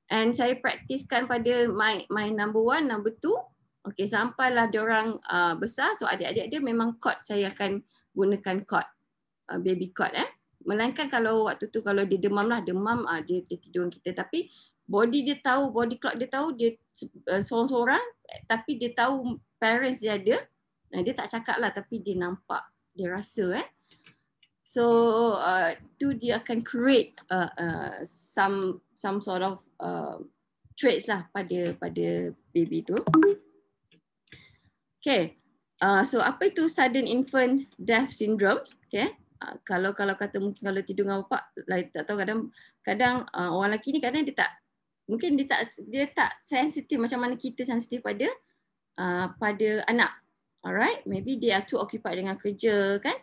and saya praktiskan pada my my number one, number two. Okay, sampailah dia orang uh, besar. So adik-adik dia memang cot saya akan gunakan cot. Uh, baby cot eh. Melainkan kalau waktu tu kalau dia demam lah, demam uh, dia, dia tidur kita. Tapi body dia tahu, body clock dia tahu, dia uh, seorang-seorang tapi dia tahu parents dia ada. Nah, dia tak cakap lah tapi dia nampak, dia rasa eh. So uh, tu dia akan create uh, uh, some some sort of uh, traits lah pada pada baby tu. Okay. Uh, so apa itu sudden infant death syndrome? Okay. Uh, kalau kalau kata mungkin kalau tidur dengan bapak, like, tak tahu kadang kadang uh, orang lelaki ni kadang dia tak mungkin dia tak dia tak sensitif macam mana kita sensitif pada uh, pada anak. Alright, maybe dia tu too occupied dengan kerja kan.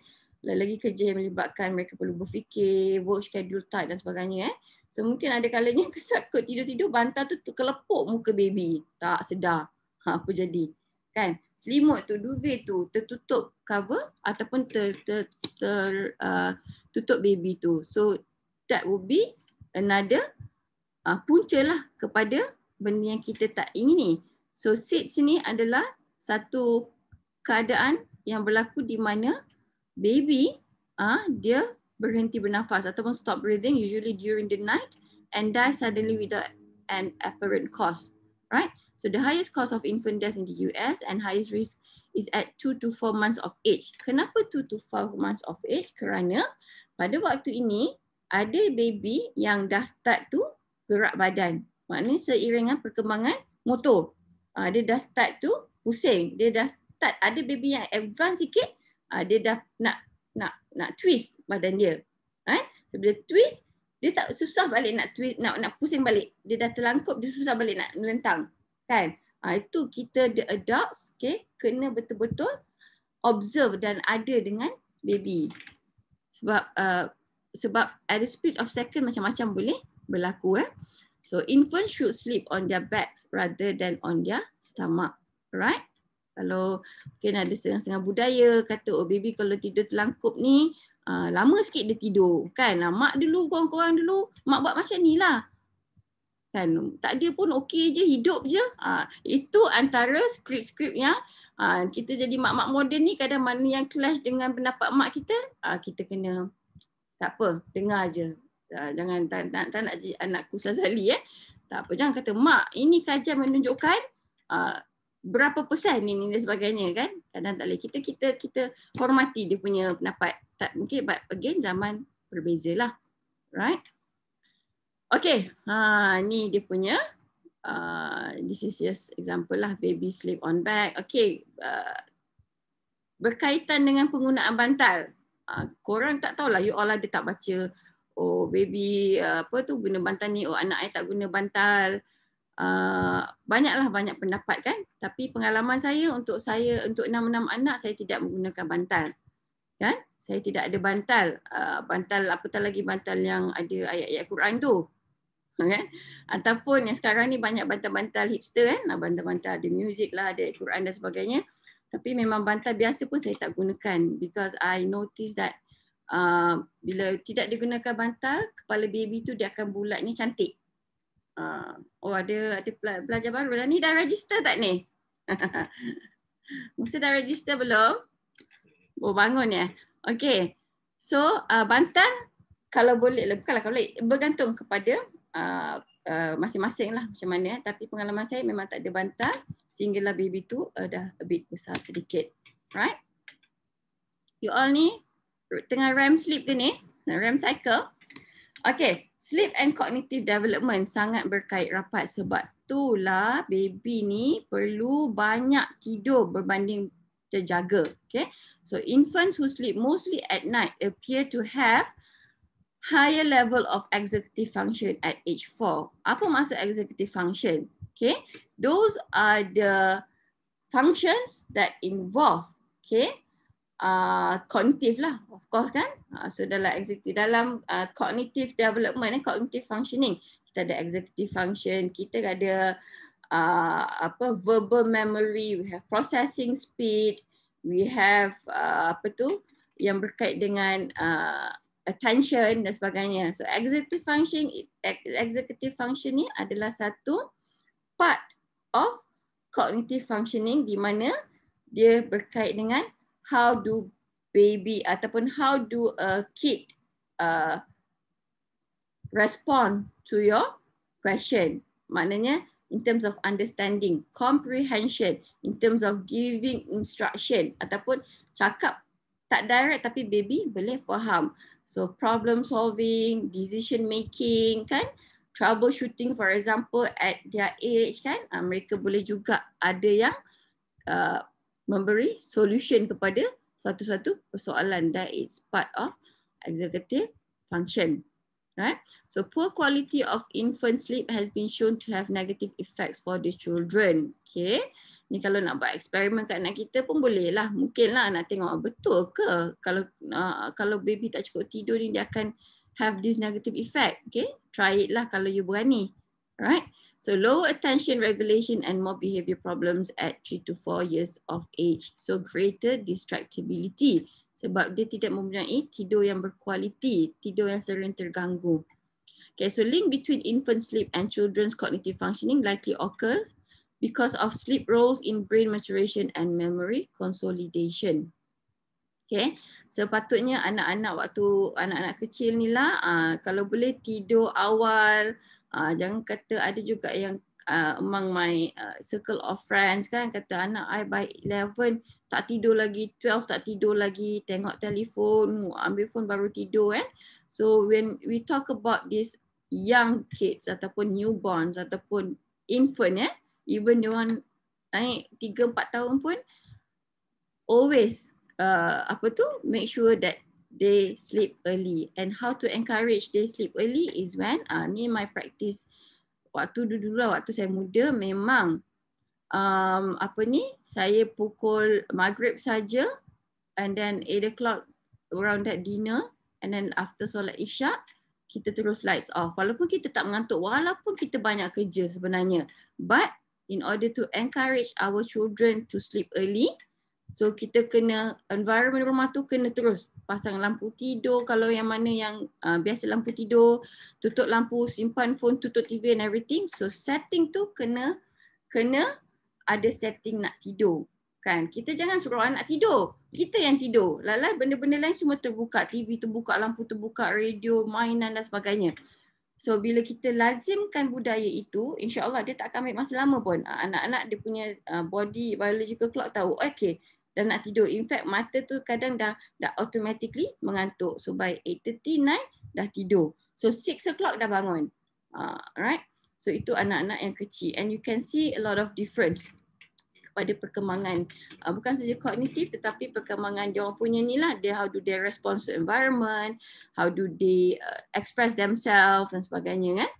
lagi kerja yang melibatkan mereka perlu berfikir, work schedule tight dan sebagainya eh. So mungkin ada kalanya takut tidur-tidur bantal tu terkelepuk muka baby. Tak sedar ha, apa jadi. Kan? Selimut tu, duvet tu tertutup cover ataupun ter, ter, ter, uh, tutup baby tu. So that will be another uh, ah, punca lah kepada benda yang kita tak ingini. So seed sini adalah satu keadaan yang berlaku di mana baby uh, dia berhenti bernafas ataupun stop breathing usually during the night and die suddenly without an apparent cause. Right? So the highest cause of infant death in the US and highest risk is at 2 to 4 months of age. Kenapa 2 to 4 months of age? Kerana pada waktu ini ada baby yang dah start tu gerak badan. Maknanya seiringan perkembangan motor. Uh, dia dah start tu pusing. Dia dah start ada baby yang advance sikit, uh, dia dah nak nak nak twist badan dia. Eh? Bila twist, dia tak susah balik nak twist, nak nak pusing balik. Dia dah terlangkup, dia susah balik nak melentang. Kan? Uh, itu kita the adults, okay, kena betul-betul observe dan ada dengan baby. Sebab uh, sebab at the speed of second macam-macam boleh berlaku. Eh? So infant should sleep on their backs rather than on their stomach. Right? Kalau mungkin ada setengah-setengah budaya kata oh baby kalau tidur terlangkup ni uh, lama sikit dia tidur. Kan? Ah, mak dulu, korang-korang dulu mak buat macam ni lah. Kan? Tak dia pun okey je, hidup je. Uh, itu antara skrip-skrip yang uh, kita jadi mak-mak moden ni kadang mana yang clash dengan pendapat mak kita, uh, kita kena tak apa, dengar je. Ah, jangan tak, tak, tak nak jadi anakku Sazali eh. Tak apa jangan kata mak ini kajian menunjukkan uh, berapa persen ini dan sebagainya kan. Kadang tak boleh kita kita kita hormati dia punya pendapat. Tak mungkin but again zaman berbezalah. Right? Okay, ha, ni dia punya. Uh, this is just example lah, baby sleep on back. Okay, uh, berkaitan dengan penggunaan bantal. korang tak tahulah, you all ada tak baca oh baby uh, apa tu guna bantal ni oh anak saya tak guna bantal uh, banyaklah banyak pendapat kan tapi pengalaman saya untuk saya untuk enam-enam anak saya tidak menggunakan bantal kan saya tidak ada bantal uh, bantal apatah lagi bantal yang ada ayat-ayat Quran tu kan ataupun yang sekarang ni banyak bantal-bantal hipster kan bantal-bantal ada music lah ada Quran dan sebagainya tapi memang bantal biasa pun saya tak gunakan because I notice that uh, bila tidak digunakan bantal, kepala baby itu dia akan bulatnya cantik. Uh, oh ada ada pelajar baru dah ni dah register tak ni? Mesti dah register belum? Oh bangun ya. Okay. So uh, bantal kalau boleh lah bukanlah kalau boleh bergantung kepada masing-masing uh, uh, lah macam mana. Eh. Tapi pengalaman saya memang tak ada bantal sehinggalah baby tu uh, dah a bit besar sedikit. Right? You all ni tengah REM sleep dia ni, REM cycle. Okay, sleep and cognitive development sangat berkait rapat sebab itulah baby ni perlu banyak tidur berbanding terjaga. Okay, so infants who sleep mostly at night appear to have higher level of executive function at age 4. Apa maksud executive function? Okay, those are the functions that involve okay, kognitif uh, lah of course kan uh, so dalam executive dalam uh, cognitive development eh, cognitive functioning kita ada executive function kita ada uh, apa verbal memory we have processing speed we have uh, apa tu yang berkait dengan uh, attention dan sebagainya so executive function executive function ni adalah satu part of cognitive functioning di mana dia berkait dengan how do baby ataupun how do a kid uh, respond to your question. Maknanya in terms of understanding, comprehension, in terms of giving instruction ataupun cakap tak direct tapi baby boleh faham. So problem solving, decision making kan, troubleshooting for example at their age kan, ah, mereka boleh juga ada yang uh, memberi solution kepada satu-satu persoalan that is part of executive function. Right? So poor quality of infant sleep has been shown to have negative effects for the children. Okay. Ni kalau nak buat eksperimen kat anak kita pun boleh lah. Mungkin lah nak tengok betul ke kalau uh, kalau baby tak cukup tidur ni dia akan have this negative effect. Okay. Try it lah kalau you berani. Right? So low attention regulation and more behavior problems at 3 to 4 years of age. So greater distractibility sebab dia tidak mempunyai tidur yang berkualiti, tidur yang sering terganggu. Okay, so link between infant sleep and children's cognitive functioning likely occurs because of sleep roles in brain maturation and memory consolidation. Okay, sepatutnya so anak-anak waktu anak-anak kecil ni lah, uh, kalau boleh tidur awal, Uh, jangan kata ada juga yang uh, among my uh, circle of friends kan kata anak I by 11 tak tidur lagi, 12 tak tidur lagi, tengok telefon, ambil phone baru tidur kan. So when we talk about this young kids ataupun newborns ataupun infant ya, eh, even dia orang naik 3 4 tahun pun always uh, apa tu make sure that they sleep early. And how to encourage they sleep early is when, uh, ni my practice, waktu dulu-dulu lah, waktu saya muda, memang, um, apa ni, saya pukul maghrib saja, and then 8 o'clock around that dinner, and then after solat isyak, kita terus lights off. Walaupun kita tak mengantuk, walaupun kita banyak kerja sebenarnya. But, in order to encourage our children to sleep early, So kita kena environment rumah tu kena terus pasang lampu tidur kalau yang mana yang uh, biasa lampu tidur tutup lampu simpan phone tutup TV and everything so setting tu kena kena ada setting nak tidur kan kita jangan suruh anak tidur kita yang tidur lalai benda-benda lain semua terbuka TV terbuka lampu terbuka radio mainan dan sebagainya So bila kita lazimkan budaya itu, insyaAllah dia tak akan ambil masa lama pun. Ah, anak-anak dia punya ah, body biological clock tahu, okey dan nak tidur. In fact mata tu kadang dah dah automatically mengantuk. So by 8.39 dah tidur. So 6 o'clock dah bangun. Uh, ah, right? So itu anak-anak yang kecil. And you can see a lot of difference pada perkembangan uh, bukan saja kognitif tetapi perkembangan dia orang punya ni lah. They, how do they respond to environment, how do they uh, express themselves dan sebagainya kan.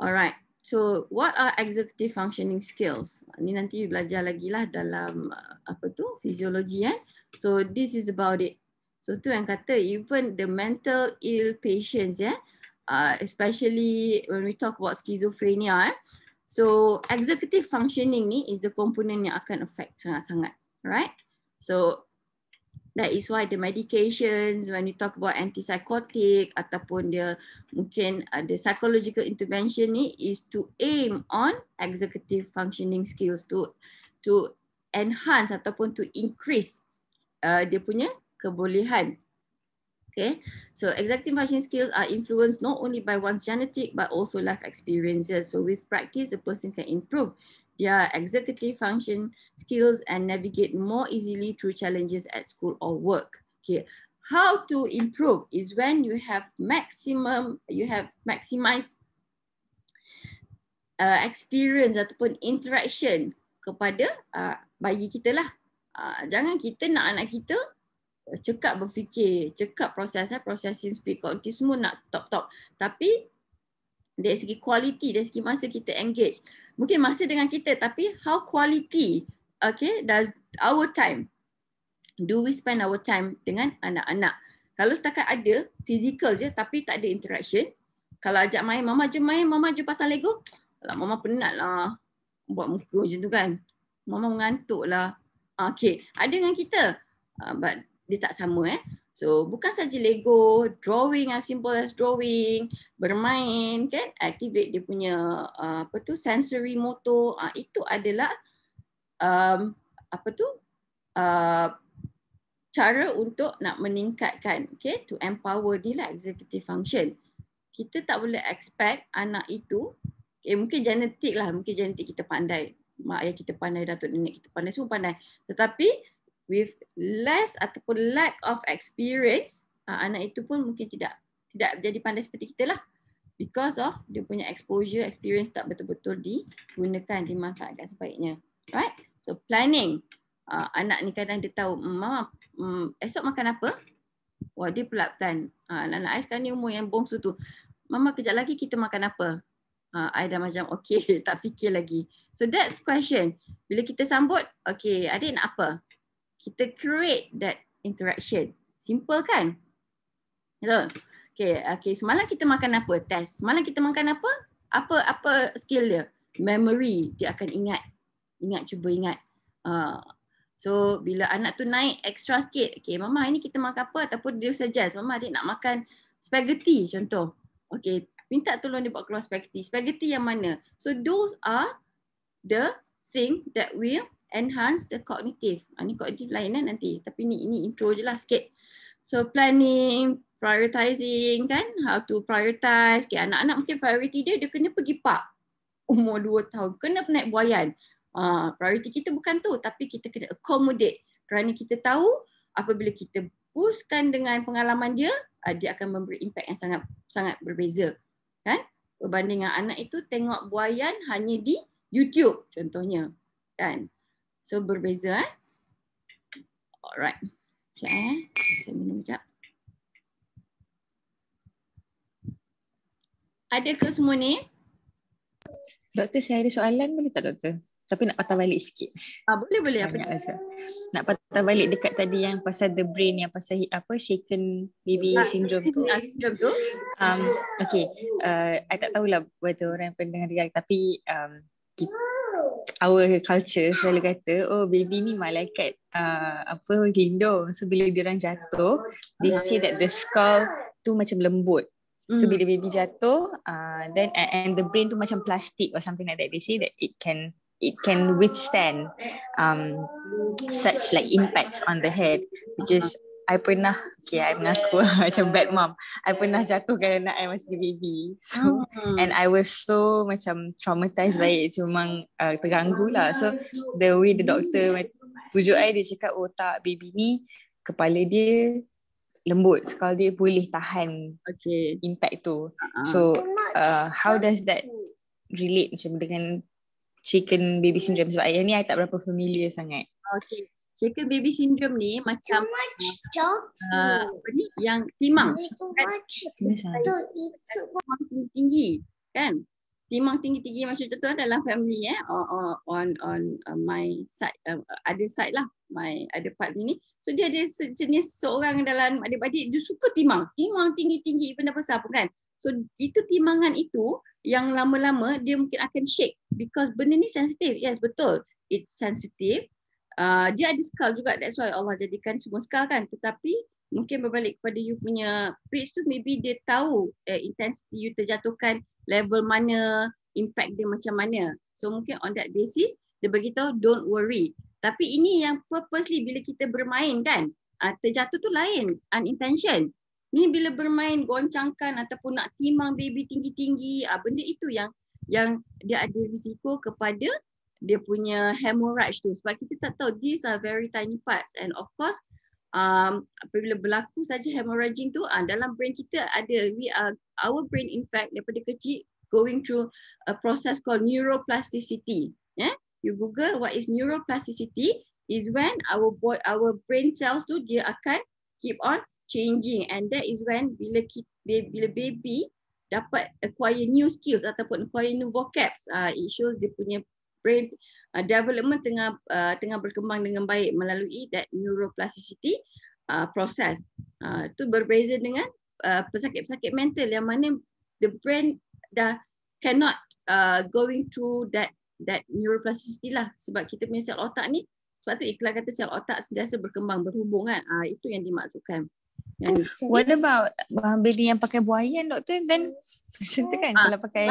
Alright. So what are executive functioning skills? Ini nanti you belajar lagi lah dalam uh, apa tu fisiologi kan. So this is about it. So tu yang kata even the mental ill patients ya, uh, especially when we talk about schizophrenia. Eh? So executive functioning ni is the component yang akan affect sangat-sangat, right? So That is why the medications, when you talk about antipsychotic ataupun dia mungkin uh, the psychological intervention ni is to aim on executive functioning skills to to enhance ataupun to increase uh, dia punya kebolehan. Okay, so executive function skills are influenced not only by one's genetic but also life experiences. So with practice, a person can improve their executive function skills and navigate more easily through challenges at school or work. Okay. How to improve is when you have maximum, you have maximized uh, experience ataupun interaction kepada uh, bayi kita lah. Uh, jangan kita nak anak kita uh, cekap berfikir, cekap proses, eh, processing speed, kognitif semua nak top-top. Tapi dari segi kualiti, dari segi masa kita engage. Mungkin masa dengan kita, tapi how quality okay, does our time? Do we spend our time dengan anak-anak? Kalau setakat ada, physical je, tapi tak ada interaction. Kalau ajak main, mama je main, mama je pasang Lego. Alah, mama penat lah. Buat muka macam tu kan. Mama mengantuk lah. Ah, okay, ada dengan kita. Uh, but dia tak sama eh. So bukan saja Lego, drawing as lah, simple as drawing, bermain kan, activate dia punya uh, apa tu sensory motor, uh, itu adalah um, apa tu uh, cara untuk nak meningkatkan okay, to empower dia lah executive function. Kita tak boleh expect anak itu, okay, eh, mungkin genetik lah, mungkin genetik kita pandai. Mak ayah kita pandai, datuk nenek kita pandai, semua pandai. Tetapi with less ataupun lack of experience, uh, anak itu pun mungkin tidak tidak jadi pandai seperti kita lah. Because of dia punya exposure, experience tak betul-betul digunakan, dimanfaatkan sebaiknya. Right? So planning. Uh, anak ni kadang dia tahu, hmm, Mama, mm, esok makan apa? Wah, dia pula plan. Uh, ah, anak saya sekarang ni umur yang bongsu tu. Mama, kejap lagi kita makan apa? Saya uh, dah macam, okay, tak fikir lagi. So that's question. Bila kita sambut, okay, adik nak apa? kita create that interaction. Simple kan? So, okay, okay. Semalam kita makan apa? Test. Semalam kita makan apa? Apa apa skill dia? Memory. Dia akan ingat. Ingat, cuba ingat. Uh, so, bila anak tu naik extra sikit. Okay, Mama, ini kita makan apa? Ataupun dia suggest. Mama, dia nak makan spaghetti contoh. Okay, minta tolong dia buat keluar spaghetti. Spaghetti yang mana? So, those are the thing that will enhance the cognitive. Ini ah, cognitive lain kan nanti. Tapi ni ini intro je lah sikit. So planning, prioritizing kan. How to prioritize. Okay, anak-anak mungkin priority dia, dia kena pergi park. Umur dua tahun. Kena naik buayan. Uh, ah, priority kita bukan tu. Tapi kita kena accommodate. Kerana kita tahu apabila kita boostkan dengan pengalaman dia, ah, dia akan memberi impact yang sangat sangat berbeza. Kan? Berbanding dengan anak itu tengok buayan hanya di YouTube contohnya. Kan? So berbeza eh.
Alright. Sekejap eh. Saya minum
Ada ke semua ni?
Doktor, saya ada soalan boleh tak doktor? Tapi nak patah balik sikit. Ah, boleh
boleh.
Banyak
apa asyik. Nak patah
balik dekat tadi yang pasal the brain yang pasal
apa shaken baby nah, syndrome
tu. Ah, syndrome tu.
Um, okay. Uh, I tak tahulah buat orang pendengar dia. Tapi um, kita, our culture selalu kata oh baby ni malaikat uh, apa lindung so bila dia orang jatuh they say that the skull tu macam lembut so hmm. bila baby jatuh uh, then and the brain tu macam plastik or something like that they say that it can it can withstand um such like impacts on the head because I pernah Okay I mengaku Macam bad mom I pernah jatuhkan anak I masih baby So hmm. And I was so Macam traumatized By it Cuma uh, Terganggu lah So The way the doctor Pujuk I Dia cakap Oh tak baby ni Kepala dia Lembut Sekali dia boleh tahan Okay Impact tu uh-huh. So uh, How does that Relate macam dengan Chicken baby syndrome Sebab yang ni I tak berapa familiar sangat
Okay shaken baby syndrome ni macam too much junk Uh, apa ni yang timang too kan? much kan? to eat kan? tinggi kan timang tinggi-tinggi macam tu, adalah family eh or on on, on uh, my side uh, other side lah my other part ni so dia ada sejenis seorang dalam adik-adik dia suka timang timang tinggi-tinggi benda besar pun kan so itu timangan itu yang lama-lama dia mungkin akan shake because benda ni sensitif yes betul it's sensitive Ah, dia ada skull juga that's why Allah jadikan semua skull kan tetapi mungkin berbalik kepada you punya page tu maybe dia tahu uh, intensity you terjatuhkan level mana impact dia macam mana so mungkin on that basis dia beritahu don't worry tapi ini yang purposely bila kita bermain kan uh, terjatuh tu lain unintention ni bila bermain goncangkan ataupun nak timang baby tinggi-tinggi uh, benda itu yang yang dia ada risiko kepada dia punya hemorrhage tu sebab kita tak tahu these are very tiny parts and of course um apabila berlaku saja hemorrhaging tu uh, dalam brain kita ada we are our brain in fact daripada kecil going through a process called neuroplasticity yeah you google what is neuroplasticity is when our boy, our brain cells tu dia akan keep on changing and that is when bila kita bila baby dapat acquire new skills ataupun acquire new vocabs uh, it shows dia punya brain uh, development tengah uh, tengah berkembang dengan baik melalui that neuroplasticity uh, process. Itu uh, berbeza dengan uh, pesakit-pesakit uh, mental yang mana the brain dah cannot uh, going through that that neuroplasticity lah sebab kita punya sel otak ni sebab tu iklan kata sel otak sentiasa berkembang berhubungan uh, ah, itu yang dimaksudkan.
Eh, what about baby yang pakai buayan doktor then Contoh kan ah,
kalau pakai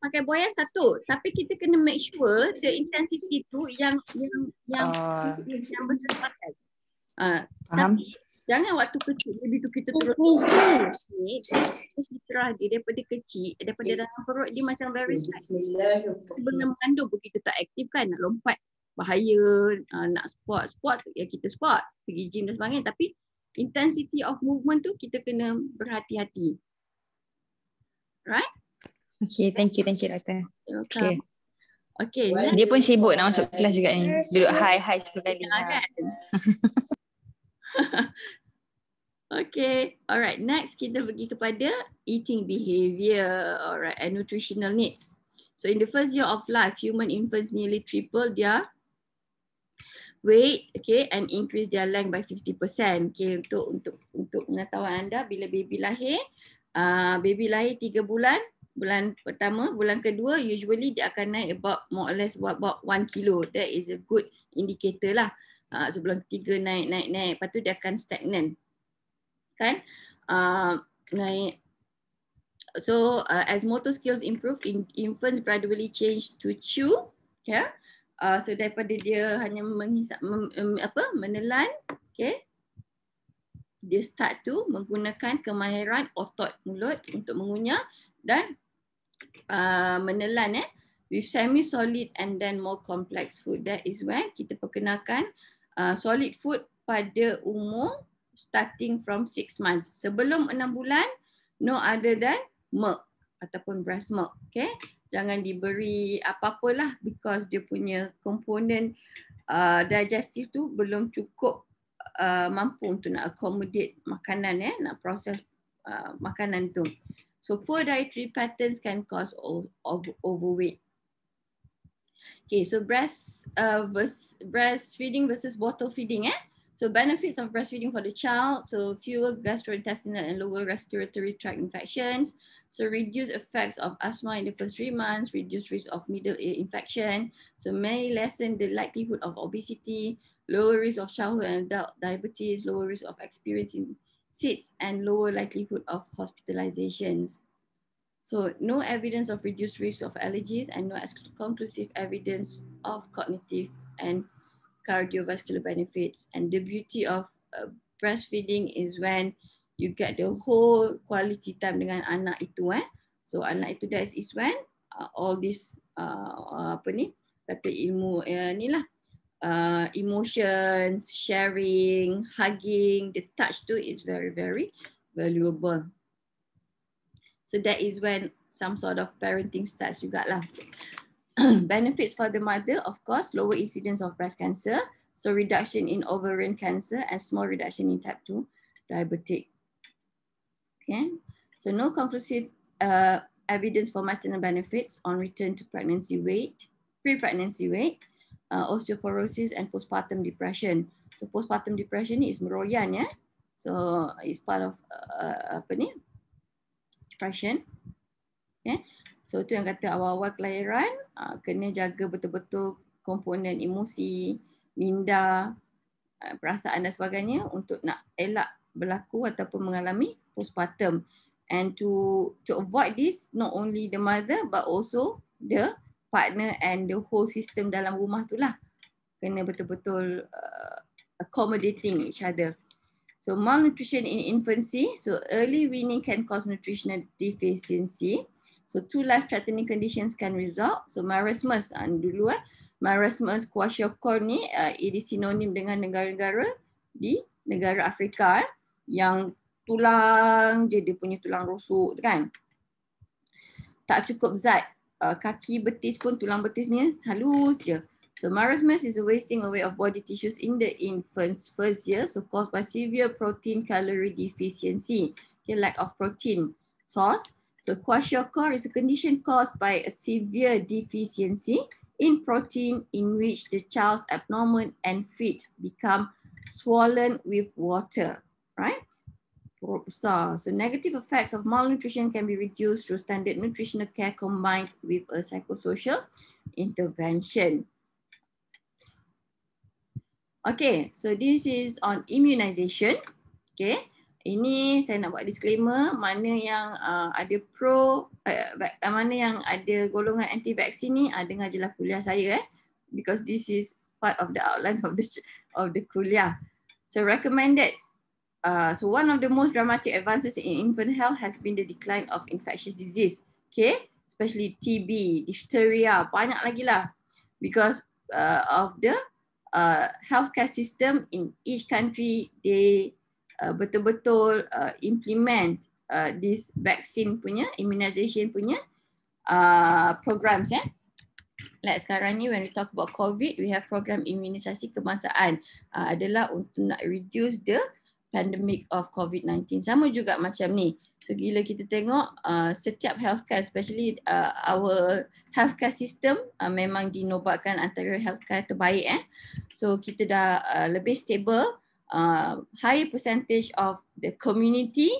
pakai buayan satu tapi kita kena make sure the intensity tu yang
yang yang uh, yang betul pakai. Uh, tapi jangan waktu kecil baby tu kita
terus ni terah oh, oh. dia daripada kecil daripada dalam perut dia macam very sad. Sebelum mengandung pun kita tak aktif kan nak lompat bahaya uh, nak sport sport ya kita sport pergi gym dan sebagainya tapi intensity of movement tu kita kena berhati-hati. Right?
Okay, thank you, thank you doktor.
Okay. Okay. Well, dia pun
sibuk nak masuk kelas juga ni. Duduk high
high sekali. Kan? okay. Alright, next kita pergi kepada eating behavior. Alright, and nutritional needs. So in the first year of life, human infants nearly triple their weight okay and increase their length by 50% okay untuk untuk untuk pengetahuan anda bila baby lahir uh, baby lahir 3 bulan bulan pertama bulan kedua usually dia akan naik about more or less about 1 kilo that is a good indicator lah uh, so ketiga naik naik naik lepas tu dia akan stagnant kan uh, naik so uh, as motor skills improve in infants gradually change to chew yeah uh, so daripada dia hanya menghisap mem, apa menelan okay? dia start tu menggunakan kemahiran otot mulut untuk mengunyah dan uh, menelan eh with semi solid and then more complex food that is when kita perkenalkan uh, solid food pada umur starting from 6 months sebelum 6 bulan no other than milk ataupun breast milk okay jangan diberi apa-apalah because dia punya komponen uh, digestif tu belum cukup uh, mampu untuk nak accommodate makanan eh nak proses uh, makanan tu so poor dietary patterns can cause overweight okay so breast uh, versus feeding versus bottle feeding eh So benefits of breastfeeding for the child, so fewer gastrointestinal and lower respiratory tract infections, so reduced effects of asthma in the first three months, reduced risk of middle ear infection, so may lessen the likelihood of obesity, lower risk of childhood and adult diabetes, lower risk of experiencing SIDS, and lower likelihood of hospitalizations. So no evidence of reduced risk of allergies and no conclusive evidence of cognitive and cardiovascular benefits and the beauty of uh, breastfeeding is when you get the whole quality time dengan anak itu eh so anak itu that is when uh, all this uh, uh, apa ni kata ilmu uh, ni lah uh, emotions sharing hugging the touch too is very very valuable so that is when some sort of parenting starts juga lah benefits for the mother, of course, lower incidence of breast cancer, so reduction in ovarian cancer and small reduction in type 2 diabetic. Okay, so no conclusive uh, evidence for maternal benefits on return to pregnancy weight, pre-pregnancy weight, uh, osteoporosis and postpartum depression. So postpartum depression is meroyan Yeah? So it's part of uh, uh apa Depression. Okay. So itu yang kata awal-awal kelahiran uh, kena jaga betul-betul komponen emosi, minda, uh, perasaan dan sebagainya untuk nak elak berlaku ataupun mengalami postpartum. And to to avoid this, not only the mother but also the partner and the whole system dalam rumah tu lah. Kena betul-betul uh, accommodating each other. So malnutrition in infancy, so early weaning can cause nutritional deficiency. So two life threatening conditions can result. So marasmus uh, dulu eh. Marasmus kwashiorkor ni uh, ah, ini sinonim dengan negara-negara di negara Afrika eh, yang tulang je dia punya tulang rosuk kan. Tak cukup zat. Uh, kaki betis pun tulang betis ni halus je. So marasmus is a wasting away of body tissues in the infant's first year so caused by severe protein calorie deficiency. Okay, lack of protein source. So kwashiorkor is a condition caused by a severe deficiency in protein in which the child's abdomen and feet become swollen with water, right? So, so negative effects of malnutrition can be reduced through standard nutritional care combined with a psychosocial intervention. Okay, so this is on immunization, okay? ini saya nak buat disclaimer mana yang uh, ada pro uh, mana yang ada golongan anti vaksin ni uh, ah, dengar jelah kuliah saya eh because this is part of the outline of the of the kuliah so recommended uh, so one of the most dramatic advances in infant health has been the decline of infectious disease okay especially tb diphtheria banyak lagi lah because uh, of the uh, healthcare system in each country they Uh, betul-betul uh, implement uh, this vaccine punya immunization punya uh, programs ya. Like sekarang ni when we talk about COVID, we have program imunisasi kebangsaan uh, adalah untuk nak reduce the pandemic of COVID-19. Sama juga macam ni. So gila kita tengok uh, setiap healthcare especially uh, our healthcare system uh, memang dinobatkan antara healthcare terbaik eh. So kita dah uh, lebih stable uh, high percentage of the community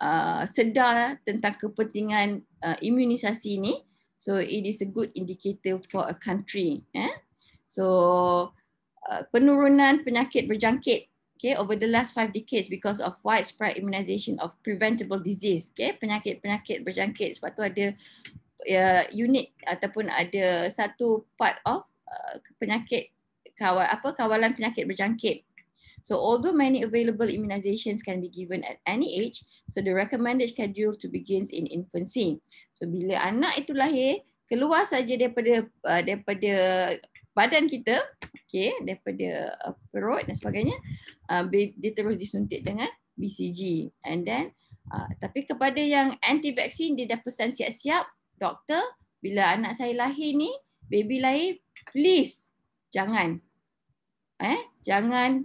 uh, sedar tentang kepentingan uh, imunisasi ini. So it is a good indicator for a country. Eh? So uh, penurunan penyakit berjangkit okay, over the last five decades because of widespread immunization of preventable disease. Okay? Penyakit-penyakit berjangkit sebab tu ada uh, unit ataupun ada satu part of uh, penyakit kawal apa kawalan penyakit berjangkit So although many available immunizations can be given at any age, so the recommended schedule to begins in infancy. So bila anak itu lahir, keluar saja daripada uh, daripada badan kita, okay, daripada uh, perut dan sebagainya, uh, dia terus disuntik dengan BCG. And then, uh, tapi kepada yang anti-vaksin, dia dah pesan siap-siap, doktor, bila anak saya lahir ni, baby lahir, please, jangan. Eh, jangan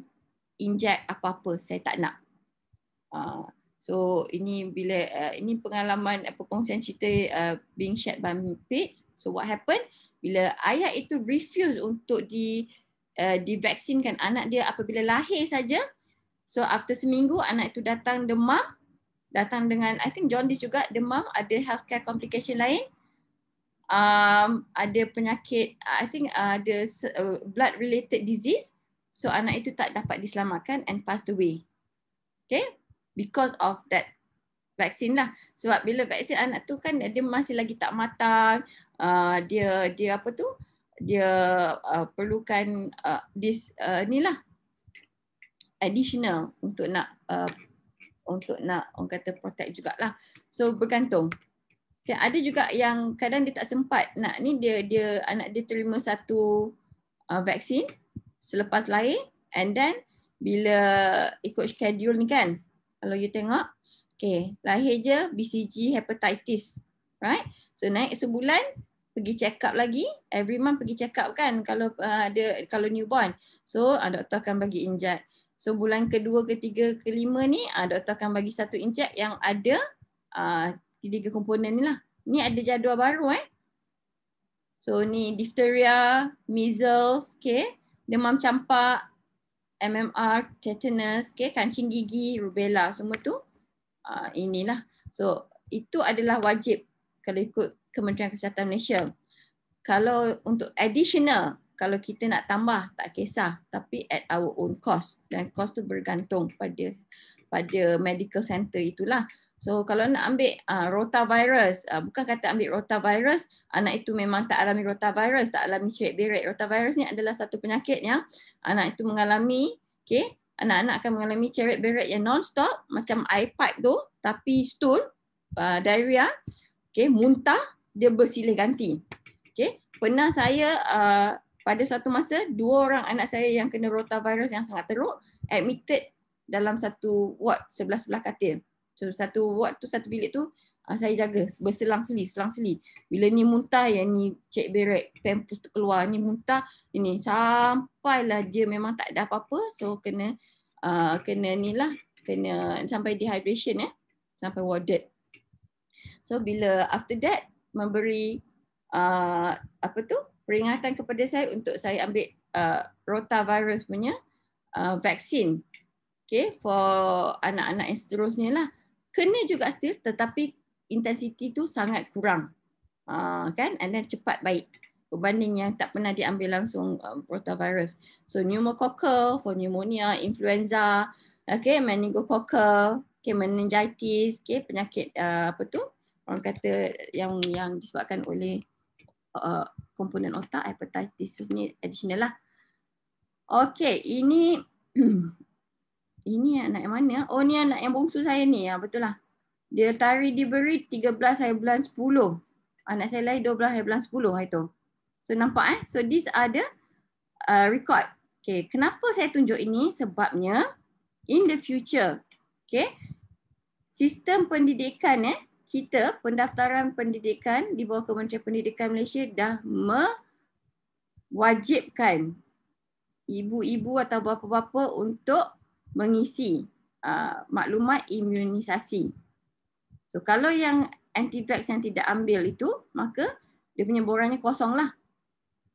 inject apa-apa saya tak nak uh, so ini bila uh, ini pengalaman apa konsen cerita uh, being shared by Pete so what happen bila ayah itu refuse untuk di uh, vaksinkan anak dia apabila lahir saja so after seminggu anak itu datang demam datang dengan i think John jaundice juga demam ada healthcare complication lain um ada penyakit i think uh, ada uh, blood related disease So anak itu tak dapat diselamatkan and passed away. Okay? Because of that vaksin lah. Sebab bila vaksin anak tu kan dia masih lagi tak matang, uh, dia dia apa tu? Dia uh, perlukan uh, this uh, ni lah additional untuk nak uh, untuk nak orang kata protect jugalah. So bergantung. Okay, ada juga yang kadang dia tak sempat nak ni dia dia anak dia terima satu uh, vaksin selepas lahir and then bila ikut schedule ni kan kalau you tengok okay lahir je BCG hepatitis right so naik sebulan pergi check up lagi every month pergi check up kan kalau uh, ada kalau newborn so uh, doktor akan bagi injek. so bulan kedua ketiga kelima ni uh, doktor akan bagi satu injek yang ada uh, tiga komponen ni lah ni ada jadual baru eh so ni diphtheria measles okay demam campak, MMR, tetanus, okay, kancing gigi, rubella, semua tu uh, inilah. So itu adalah wajib kalau ikut Kementerian Kesihatan Malaysia. Kalau untuk additional, kalau kita nak tambah tak kisah tapi at our own cost dan cost tu bergantung pada pada medical center itulah. So kalau nak ambil uh, rotavirus, uh, bukan kata ambil rotavirus, anak itu memang tak alami rotavirus, tak alami cek berat. Rotavirus ni adalah satu penyakit yang anak itu mengalami, okay? anak-anak akan mengalami cerit berat yang non-stop, macam air pipe tu, tapi stool, uh, diarrhea, okay? muntah, dia bersilih ganti. Okay? Pernah saya uh, pada suatu masa, dua orang anak saya yang kena rotavirus yang sangat teruk, admitted dalam satu ward sebelah-sebelah katil. So, satu ward tu, satu bilik tu uh, saya jaga berselang-seli, selang-seli. Bila ni muntah yang ni cek berek, pampus tu keluar, ni muntah, ini sampailah dia memang tak ada apa-apa. So kena uh, kena ni lah, kena sampai dehydration eh, sampai warded. So bila after that memberi uh, apa tu peringatan kepada saya untuk saya ambil uh, rotavirus punya uh, vaksin. Okay, for anak-anak yang seterusnya lah kena juga still tetapi intensiti tu sangat kurang uh, kan and then cepat baik berbanding yang tak pernah diambil langsung um, rotavirus so pneumococcal for pneumonia influenza okay meningococcal okay meningitis okay penyakit uh, apa tu orang kata yang yang disebabkan oleh uh, komponen otak hepatitis ni additional lah okay ini ini anak yang mana? Oh ni anak yang bongsu saya ni. Ya, betul lah. Dia tarikh diberi 13 hari bulan 10. Anak saya lahir 12 hari bulan 10 hari tu. So nampak eh? So this ada the uh, record. Okay. Kenapa saya tunjuk ini? Sebabnya in the future. Okay. Sistem pendidikan eh. Kita pendaftaran pendidikan di bawah Kementerian Pendidikan Malaysia dah mewajibkan ibu-ibu atau bapa-bapa untuk mengisi uh, maklumat imunisasi. So kalau yang anti-vax yang tidak ambil itu, maka dia punya borangnya kosonglah.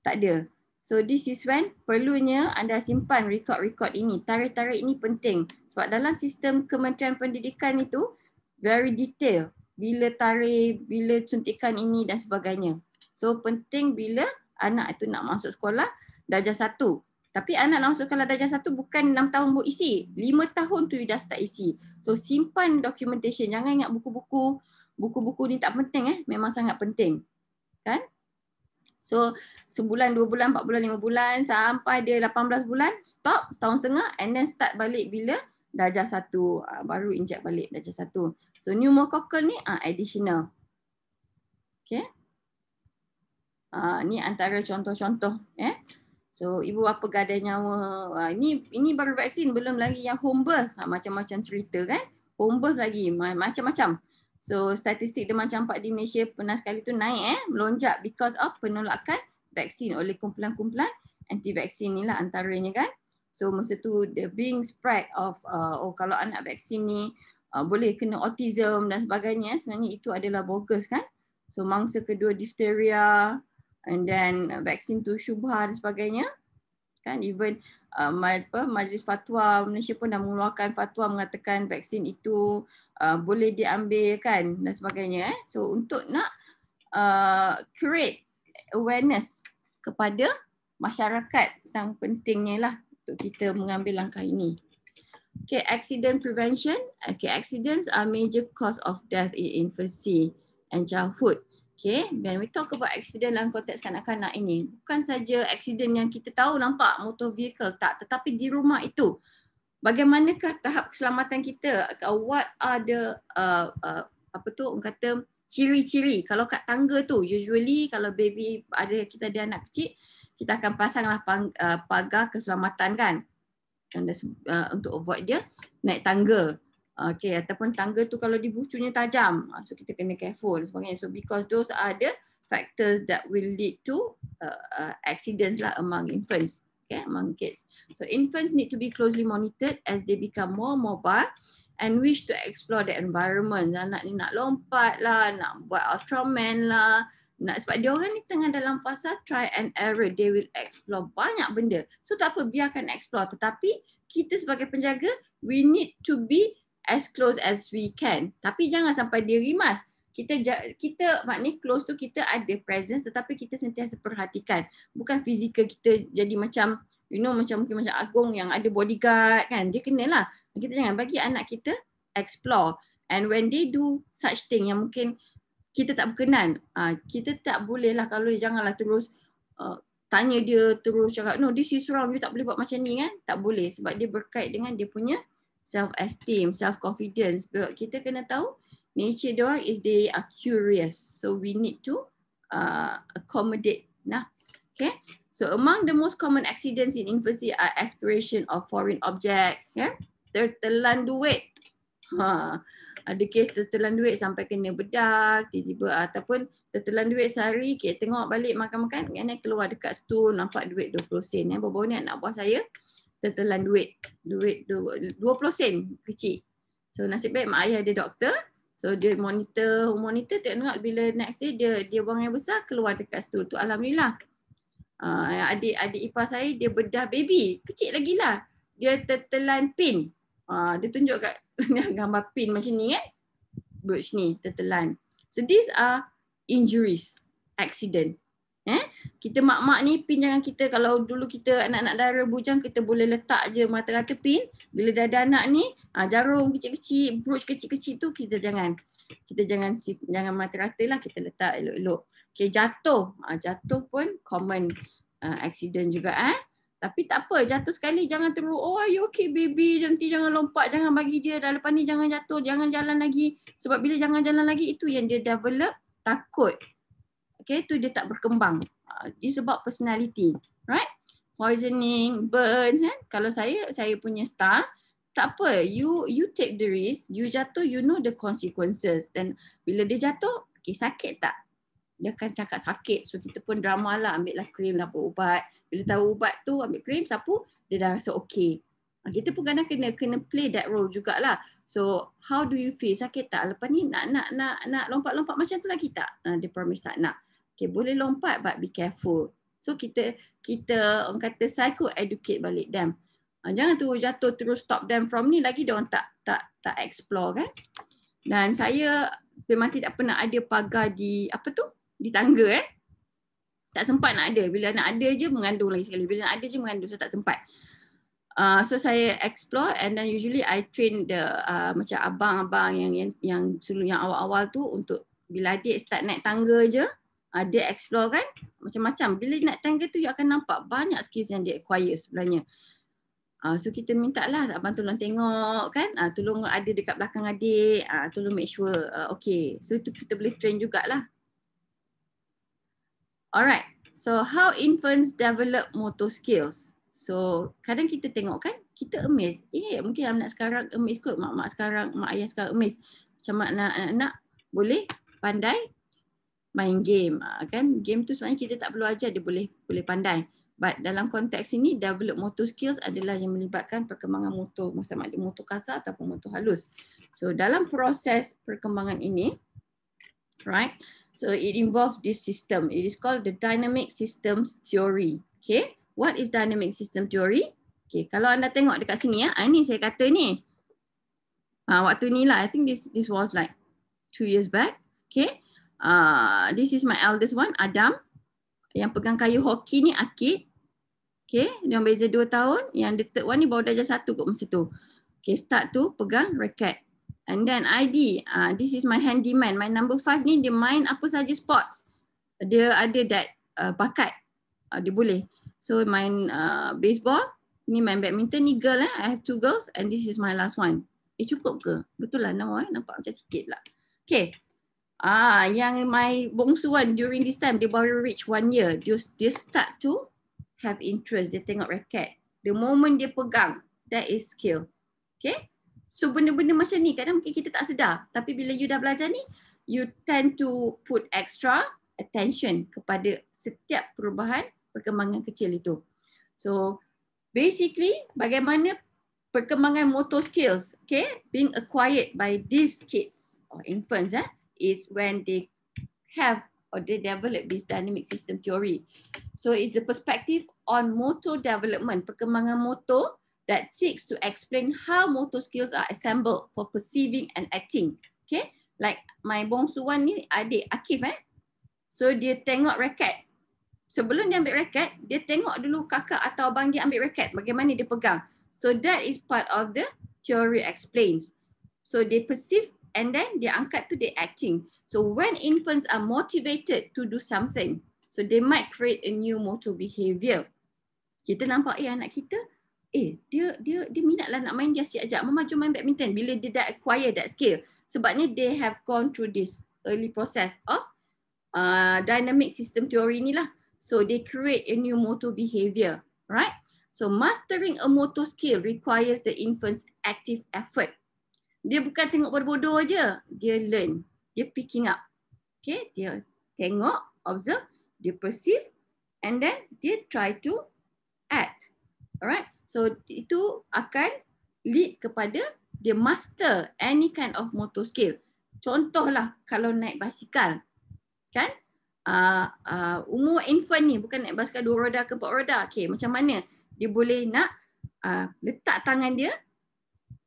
Tak ada. So this is when perlunya anda simpan rekod-rekod ini. Tarik-tarik ini penting. Sebab dalam sistem Kementerian Pendidikan itu very detail bila tarik, bila suntikan ini dan sebagainya. So penting bila anak itu nak masuk sekolah darjah tapi anak dalam sekolah darjah satu bukan enam tahun buat isi. lima tahun tu you dah start isi. So simpan documentation. Jangan ingat buku-buku. Buku-buku ni tak penting eh. Memang sangat penting. Kan? So sebulan, dua bulan, empat bulan, lima bulan sampai dia lapan belas bulan. Stop setahun setengah and then start balik bila darjah satu. Ah, baru inject balik darjah satu. So pneumococcal ni uh, additional. Okay. Uh, ni antara contoh-contoh. Eh? So ibu apa gadai nyawa, uh, ini ini baru vaksin belum lagi yang home birth uh, macam-macam cerita kan. Home birth lagi macam-macam. So statistik dia macam pak di Malaysia pernah sekali tu naik eh melonjak because of penolakan vaksin oleh kumpulan-kumpulan anti vaksin ni lah antaranya kan. So masa tu the being spread of uh, oh kalau anak vaksin ni uh, boleh kena autism dan sebagainya sebenarnya itu adalah bogus kan. So mangsa kedua difteria, and then uh, vaksin tu syubhah dan sebagainya kan even uh, majlis fatwa Malaysia pun dah mengeluarkan fatwa mengatakan vaksin itu uh, boleh diambil kan dan sebagainya eh so untuk nak uh, create awareness kepada masyarakat tentang pentingnya lah untuk kita mengambil langkah ini Okay, accident prevention. Okay, accidents are major cause of death in infancy and childhood. Okay, when we talk about accident dalam konteks kanak-kanak ini, bukan saja accident yang kita tahu nampak motor vehicle tak, tetapi di rumah itu. Bagaimanakah tahap keselamatan kita? Uh, what are the uh, uh, apa tu orang kata ciri-ciri kalau kat tangga tu usually kalau baby ada kita ada anak kecil kita akan pasanglah uh, pagar keselamatan kan uh, untuk avoid dia naik tangga Okay, ataupun tangga tu kalau dibucunya tajam. Ah, so kita kena careful sebagainya. So because those are the factors that will lead to uh, uh, accidents lah among infants. Okay, among kids. So infants need to be closely monitored as they become more mobile and wish to explore the environment. Anak ni nak lompat lah, nak buat Ultraman lah. Nak, sebab dia orang ni tengah dalam fasa try and error. They will explore banyak benda. So tak apa, biarkan explore. Tetapi kita sebagai penjaga, we need to be as close as we can. Tapi jangan sampai dia rimas. Kita kita maknanya close tu kita ada presence tetapi kita sentiasa perhatikan. Bukan fizikal kita jadi macam you know macam mungkin macam agung yang ada bodyguard kan. Dia kenalah. Kita jangan bagi anak kita explore. And when they do such thing yang mungkin kita tak berkenan, ah, kita tak boleh lah kalau dia janganlah terus ah, tanya dia terus cakap no this is wrong you tak boleh buat macam ni kan. Tak boleh sebab dia berkait dengan dia punya self esteem self confidence but kita kena tahu nature dia is they are curious so we need to uh, accommodate nah okay so among the most common accidents in infancy are aspiration of foreign objects yeah tertelan duit ha ada kes tertelan duit sampai kena bedak tiba-tiba ataupun tertelan duit sehari kita tengok balik makan-makan kan keluar dekat stool nampak duit 20 sen ya bawa-bawa ni anak buah saya tertelan duit. Duit 20 sen kecil. So nasib baik mak ayah dia doktor. So dia monitor, monitor tengok bila next day dia dia buang yang besar keluar dekat stool tu. Alhamdulillah. Uh, adik adik ipar saya dia bedah baby. Kecil lagi lah. Dia tertelan pin. Uh, dia tunjuk kat gambar pin macam ni kan. Eh? Birch ni tertelan. So these are injuries, accident. Kita mak-mak ni pin jangan kita kalau dulu kita anak-anak dara bujang kita boleh letak je mata-mata pin. Bila dah ada anak ni, ha, jarum kecil-kecil, brooch kecil-kecil tu kita jangan. Kita jangan jangan mata-mata lah kita letak elok-elok. Okay, jatuh. Ha, jatuh pun common uh, accident juga eh. Tapi tak apa, jatuh sekali jangan terus, oh you okay baby, nanti jangan lompat, jangan bagi dia, dah lepas ni jangan jatuh, jangan jalan lagi. Sebab bila jangan jalan lagi, itu yang dia develop, takut. Okay, tu dia tak berkembang uh, it's about personality, right? Poisoning, burns, kan? Kalau saya, saya punya star, tak apa, you you take the risk, you jatuh, you know the consequences. Then bila dia jatuh, okay, sakit tak? Dia akan cakap sakit, so kita pun drama lah, ambil lah krim, dapat lah, ubat. Bila tahu ubat tu, ambil krim, sapu, dia dah rasa okay. Ah, kita pun kadang kena kena play that role jugalah. So, how do you feel? Sakit tak? Lepas ni nak nak nak nak lompat-lompat macam tu lagi tak? Uh, dia promise tak nak. Okay, boleh lompat but be careful. So kita kita orang kata psycho educate balik them. Ha, jangan terus jatuh terus stop them from ni lagi dia orang tak tak tak explore kan. Dan saya memang tidak pernah ada pagar di apa tu? di tangga eh. Tak sempat nak ada. Bila nak ada je mengandung lagi sekali. Bila nak ada je mengandung so tak sempat. Uh, so saya explore and then usually I train the uh, macam abang-abang yang yang yang yang awal-awal tu untuk bila adik start naik tangga je uh, uh, dia explore kan macam-macam bila nak tangle tu you akan nampak banyak skills yang dia acquire sebenarnya uh, so kita minta lah abang tolong tengok kan uh, tolong ada dekat belakang adik uh, tolong make sure uh, okay so itu kita boleh train jugalah alright so how infants develop motor skills So kadang kita tengok kan, kita emis. Eh mungkin anak sekarang emis kot, mak-mak sekarang, mak ayah sekarang emis. Macam mana anak-anak boleh pandai main game ah, kan game tu sebenarnya kita tak perlu ajar dia boleh boleh pandai but dalam konteks ini develop motor skills adalah yang melibatkan perkembangan motor sama ada motor kasar ataupun motor halus so dalam proses perkembangan ini right so it involves this system it is called the dynamic systems theory okay what is dynamic system theory okay kalau anda tengok dekat sini ya ah, ini ah, saya kata ni ah waktu ni lah i think this this was like two years back okay Ah, this is my eldest one, Adam. Yang pegang kayu hoki ni, Akit. Okay, dia orang beza dua tahun. Yang the third one ni baru darjah satu kot masa tu. Okay, start tu pegang racket. And then ID, uh, ah, this is my handyman. My number five ni dia main apa saja sports. Dia ada that uh, bakat. Uh, dia boleh. So main uh, baseball, ni main badminton, ni girl eh. I have two girls and this is my last one. Eh cukup ke? Betul lah nama eh. Nampak macam sikit lah. Okay. Ah, yang my bongsu one during this time, dia baru reach one year. Dia, dia start to have interest. Dia tengok racket. The moment dia pegang, that is skill. Okay? So benda-benda macam ni, kadang mungkin kita tak sedar. Tapi bila you dah belajar ni, you tend to put extra attention kepada setiap perubahan perkembangan kecil itu. So basically, bagaimana perkembangan motor skills, okay, being acquired by these kids or infants, eh? is when they have or they develop this dynamic system theory. So it's the perspective on motor development, perkembangan motor that seeks to explain how motor skills are assembled for perceiving and acting. Okay, like my bongsu one ni adik Akif eh. So dia tengok raket. Sebelum dia ambil raket, dia tengok dulu kakak atau abang dia ambil raket. Bagaimana dia pegang. So that is part of the theory explains. So they perceive and then they angkat to the acting. So when infants are motivated to do something, so they might create a new motor behavior. Kita nampak eh anak kita, eh dia dia dia minatlah nak main dia asyik ajak mama jom main badminton bila dia dah acquire that skill. Sebabnya they have gone through this early process of uh, dynamic system theory ni lah. So they create a new motor behavior, right? So mastering a motor skill requires the infant's active effort dia bukan tengok bodoh-bodoh aja dia learn dia picking up okay dia tengok observe dia perceive and then dia try to act alright so itu akan lead kepada dia master any kind of motor skill contohlah kalau naik basikal kan uh, uh, umur infant ni bukan naik basikal dua roda ke empat roda okay macam mana dia boleh nak uh, letak tangan dia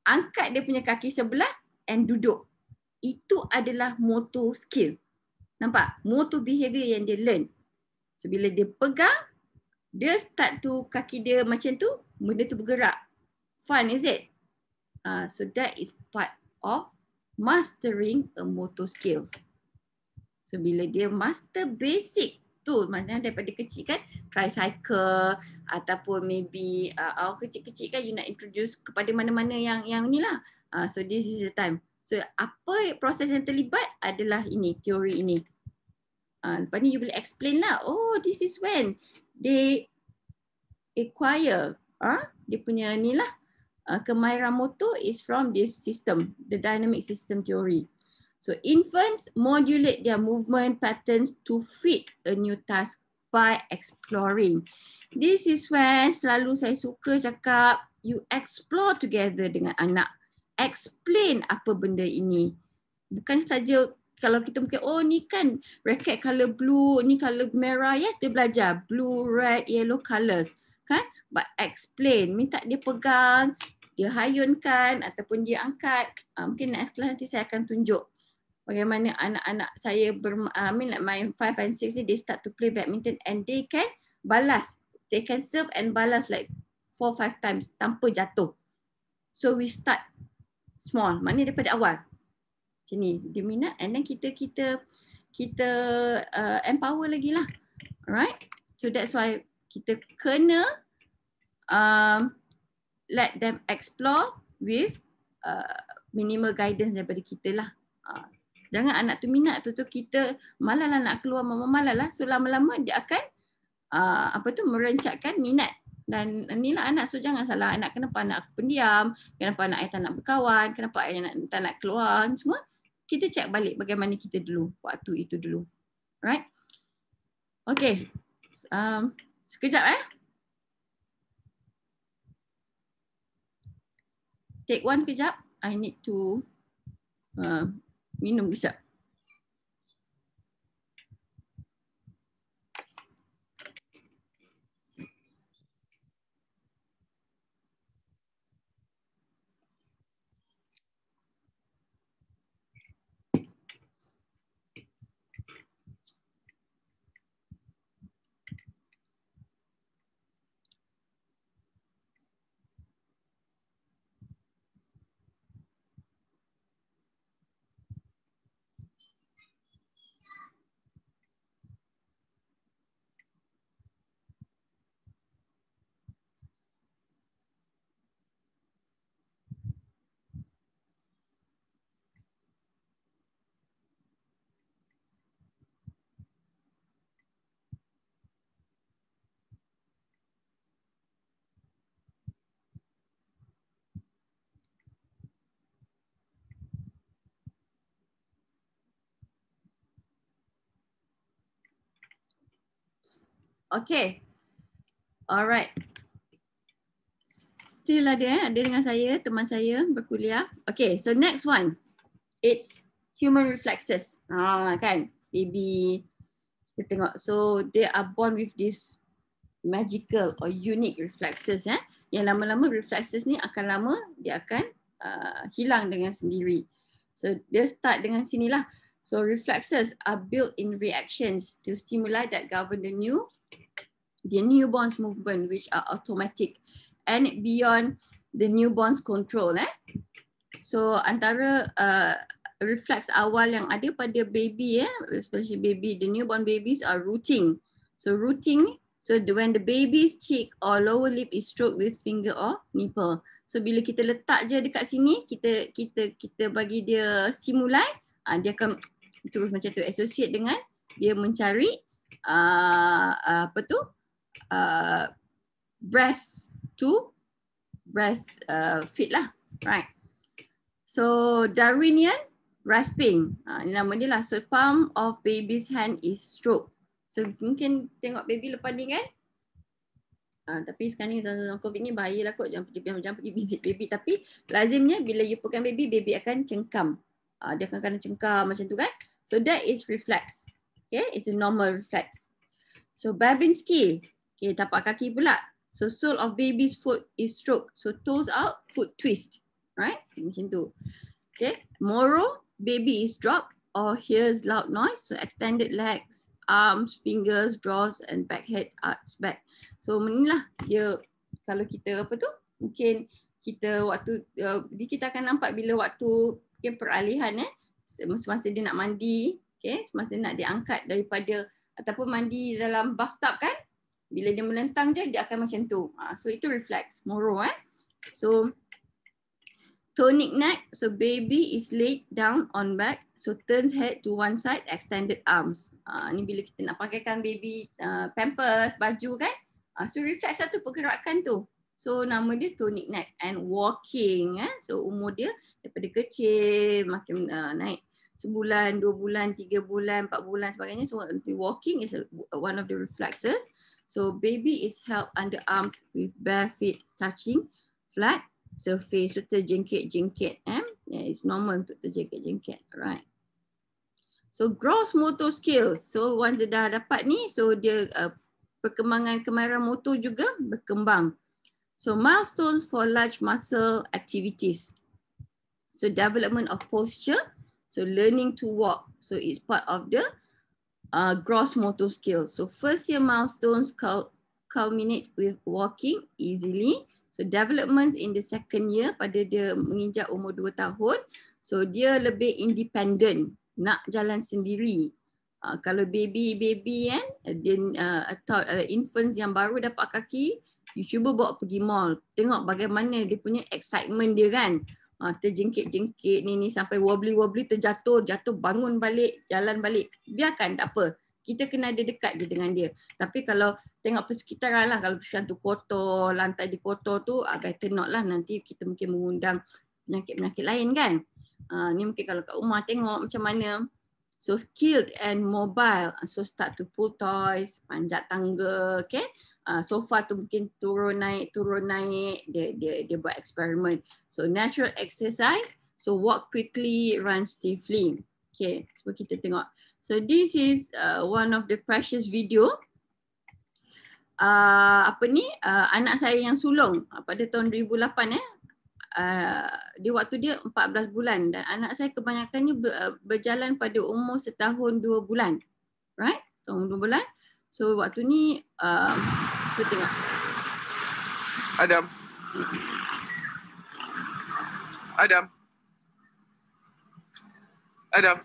angkat dia punya kaki sebelah and duduk. Itu adalah motor skill. Nampak? Motor behavior yang dia learn. So bila dia pegang, dia start tu kaki dia macam tu, benda tu bergerak. Fun is it? Uh, so that is part of mastering a motor skills. So bila dia master basic tu maknanya daripada kecil kan tricycle ataupun maybe uh, oh, kecil-kecil kan you nak introduce kepada mana-mana yang yang ni lah. Uh, so this is the time. So apa proses yang terlibat adalah ini, teori ini. Uh, lepas ni you boleh explain lah. Oh this is when they acquire uh, dia punya ni lah. Uh, kemahiran motor is from this system, the dynamic system theory. So infants modulate their movement patterns to fit a new task by exploring. This is when selalu saya suka cakap you explore together dengan anak. Explain apa benda ini. Bukan saja kalau kita mungkin, oh ni kan racket color blue, ni color merah. Yes, dia belajar blue, red, yellow colors. Kan? But explain. Minta dia pegang, dia hayunkan ataupun dia angkat. Ah, mungkin next class nanti saya akan tunjuk bagaimana anak-anak saya bermain ah, like main 5 and 6 ni they start to play badminton and they can balas they can serve and balas like four five times tanpa jatuh so we start small mana daripada awal macam ni dia minat and then kita kita kita uh, empower lagi lah alright so that's why kita kena um, let them explore with uh, minimal guidance daripada kita lah uh, Jangan anak tu minat tu tu kita malalah nak keluar mama malalah lah. so lama-lama dia akan uh, apa tu merencatkan minat dan lah anak so jangan salah anak kenapa anak aku pendiam kenapa anak ayah tak nak berkawan kenapa ayah nak, tak nak keluar semua kita cek balik bagaimana kita dulu waktu itu dulu right okay um, sekejap eh take one kejap I need to uh, 你弄一下。Okay. Alright. Still ada eh, ada dengan saya, teman saya berkuliah. Okay, so next one. It's human reflexes. Ah, kan? Baby. Kita tengok. So, they are born with this magical or unique reflexes. Eh? Yang lama-lama reflexes ni akan lama, dia akan uh, hilang dengan sendiri. So, dia start dengan sinilah. So, reflexes are built in reactions to stimuli that govern the new the newborns movement which are automatic and beyond the newborns control eh so antara uh, refleks awal yang ada pada baby eh especially baby the newborn babies are rooting so rooting so the, when the baby's cheek or lower lip is stroked with finger or nipple so bila kita letak je dekat sini kita kita kita bagi dia stimuli uh, dia akan terus macam tu associate dengan dia mencari uh, apa tu uh, breast to breast uh, fit lah, right? So Darwinian rasping, uh, ini nama dia lah. So palm of baby's hand is stroke. So mungkin tengok baby lepas ni kan? Uh, tapi sekarang ni zaman COVID ni bahaya lah kot. Jangan, jangan, jangan pergi visit baby. Tapi lazimnya bila you pegang baby, baby akan cengkam. Uh, dia akan kena cengkam macam tu kan? So that is reflex. Okay, it's a normal reflex. So Babinski, Okay, eh, tapak kaki pula. So sole of baby's foot is stroke. So toes out, foot twist. Right? Macam tu. Okay. Moro baby is dropped or hears loud noise. So extended legs, arms, fingers, jaws and back head arch back. So lah? dia kalau kita apa tu? Mungkin kita waktu uh, kita akan nampak bila waktu okay, peralihan eh semasa dia nak mandi, okay? semasa dia nak diangkat daripada ataupun mandi dalam bathtub kan? bila dia melentang je dia akan macam tu. Ha, so itu reflex moro eh. So tonic neck so baby is laid down on back so turns head to one side extended arms. Ha, ni bila kita nak pakaikan baby uh, pampers baju kan. Ha, so reflex satu pergerakan tu. So nama dia tonic neck and walking eh. So umur dia daripada kecil makin uh, naik sebulan, dua bulan, tiga bulan, empat bulan sebagainya. So walking is a, one of the reflexes. So baby is held under arms with bare feet touching flat surface. So terjengket-jengket. Eh? Yeah, it's normal untuk terjengket-jengket. Right. So gross motor skills. So once dah dapat ni, so dia uh, perkembangan kemahiran motor juga berkembang. So milestones for large muscle activities. So development of posture. So learning to walk. So it's part of the uh, gross motor skills. So first year milestones cul culminate with walking easily. So developments in the second year pada dia menginjak umur dua tahun. So dia lebih independent, nak jalan sendiri. Uh, kalau baby-baby kan, then uh, atau uh, infants yang baru dapat kaki, you cuba bawa pergi mall. Tengok bagaimana dia punya excitement dia kan. Ha, terjengkit-jengkit ni ni sampai wobbly-wobbly terjatuh, jatuh bangun balik, jalan balik. Biarkan tak apa. Kita kena ada dekat je dengan dia. Tapi kalau tengok persekitaran lah, kalau pusingan tu kotor, lantai di kotor tu, agak ah, tenok lah nanti kita mungkin mengundang penyakit-penyakit lain kan. Ha, ni mungkin kalau kat rumah tengok macam mana. So skilled and mobile. So start to pull toys, panjat tangga, okay. Ah, so far, tu mungkin turun naik turun naik dia dia dia buat eksperimen so natural exercise so walk quickly run stiffly okay cuba kita tengok so this is uh, one of the precious video uh, apa ni uh, anak saya yang sulung pada tahun 2008 eh uh, di waktu dia 14 bulan dan anak saya kebanyakannya berjalan pada umur setahun 2 bulan right tahun 2 bulan So waktu ni um, kita tengok. Adam. Adam.
Adam.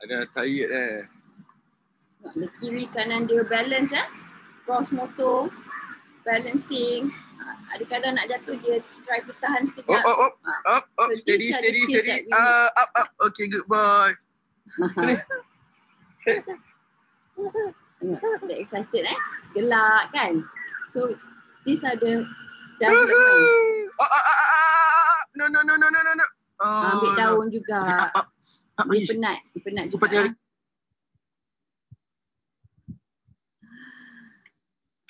Ada tired eh.
Ada kiri kanan dia balance eh. Cross motor. Balancing. Ah, ada kadang nak jatuh dia try bertahan sekejap. Oh, ah, oh, oh. Up, up. So, steady, steady, steady. Uh,
up, up. Okay, good boy.
Mm. Tak excited eh? Gelak kan? So, this ada daun ah ah, ah, ah, ah, ah, ah. No, no, no, no, no, no. Oh, Ambil daun no. juga. Ah, ah, ah, dia penat. Dia penat juga. Lah.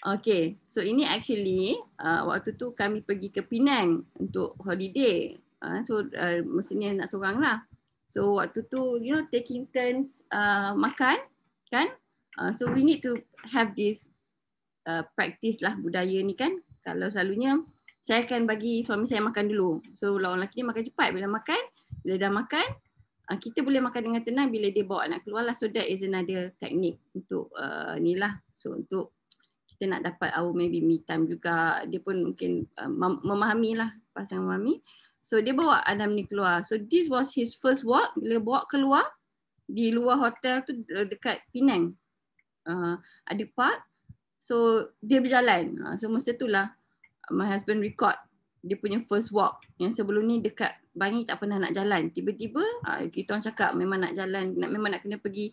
Okay, so ini actually uh, waktu tu kami pergi ke Penang untuk holiday. Uh, so uh, mestinya nak seorang lah. So waktu tu you know taking turns uh, makan kan Uh, so we need to have this uh, practice lah budaya ni kan. Kalau selalunya saya akan bagi suami saya makan dulu. So lawan lelaki ni makan cepat bila makan. Bila dah makan, uh, kita boleh makan dengan tenang bila dia bawa anak keluar lah. So that is another technique untuk uh, ni lah. So untuk kita nak dapat our maybe me time juga. Dia pun mungkin uh, memahami lah pasangan mami. So dia bawa Adam ni keluar. So this was his first walk. Bila bawa keluar, di luar hotel tu uh, dekat Penang uh, ada park. So dia berjalan. Uh, so masa lah, my husband record dia punya first walk. Yang sebelum ni dekat Bangi tak pernah nak jalan. Tiba-tiba uh, kita orang cakap memang nak jalan, nak memang nak kena pergi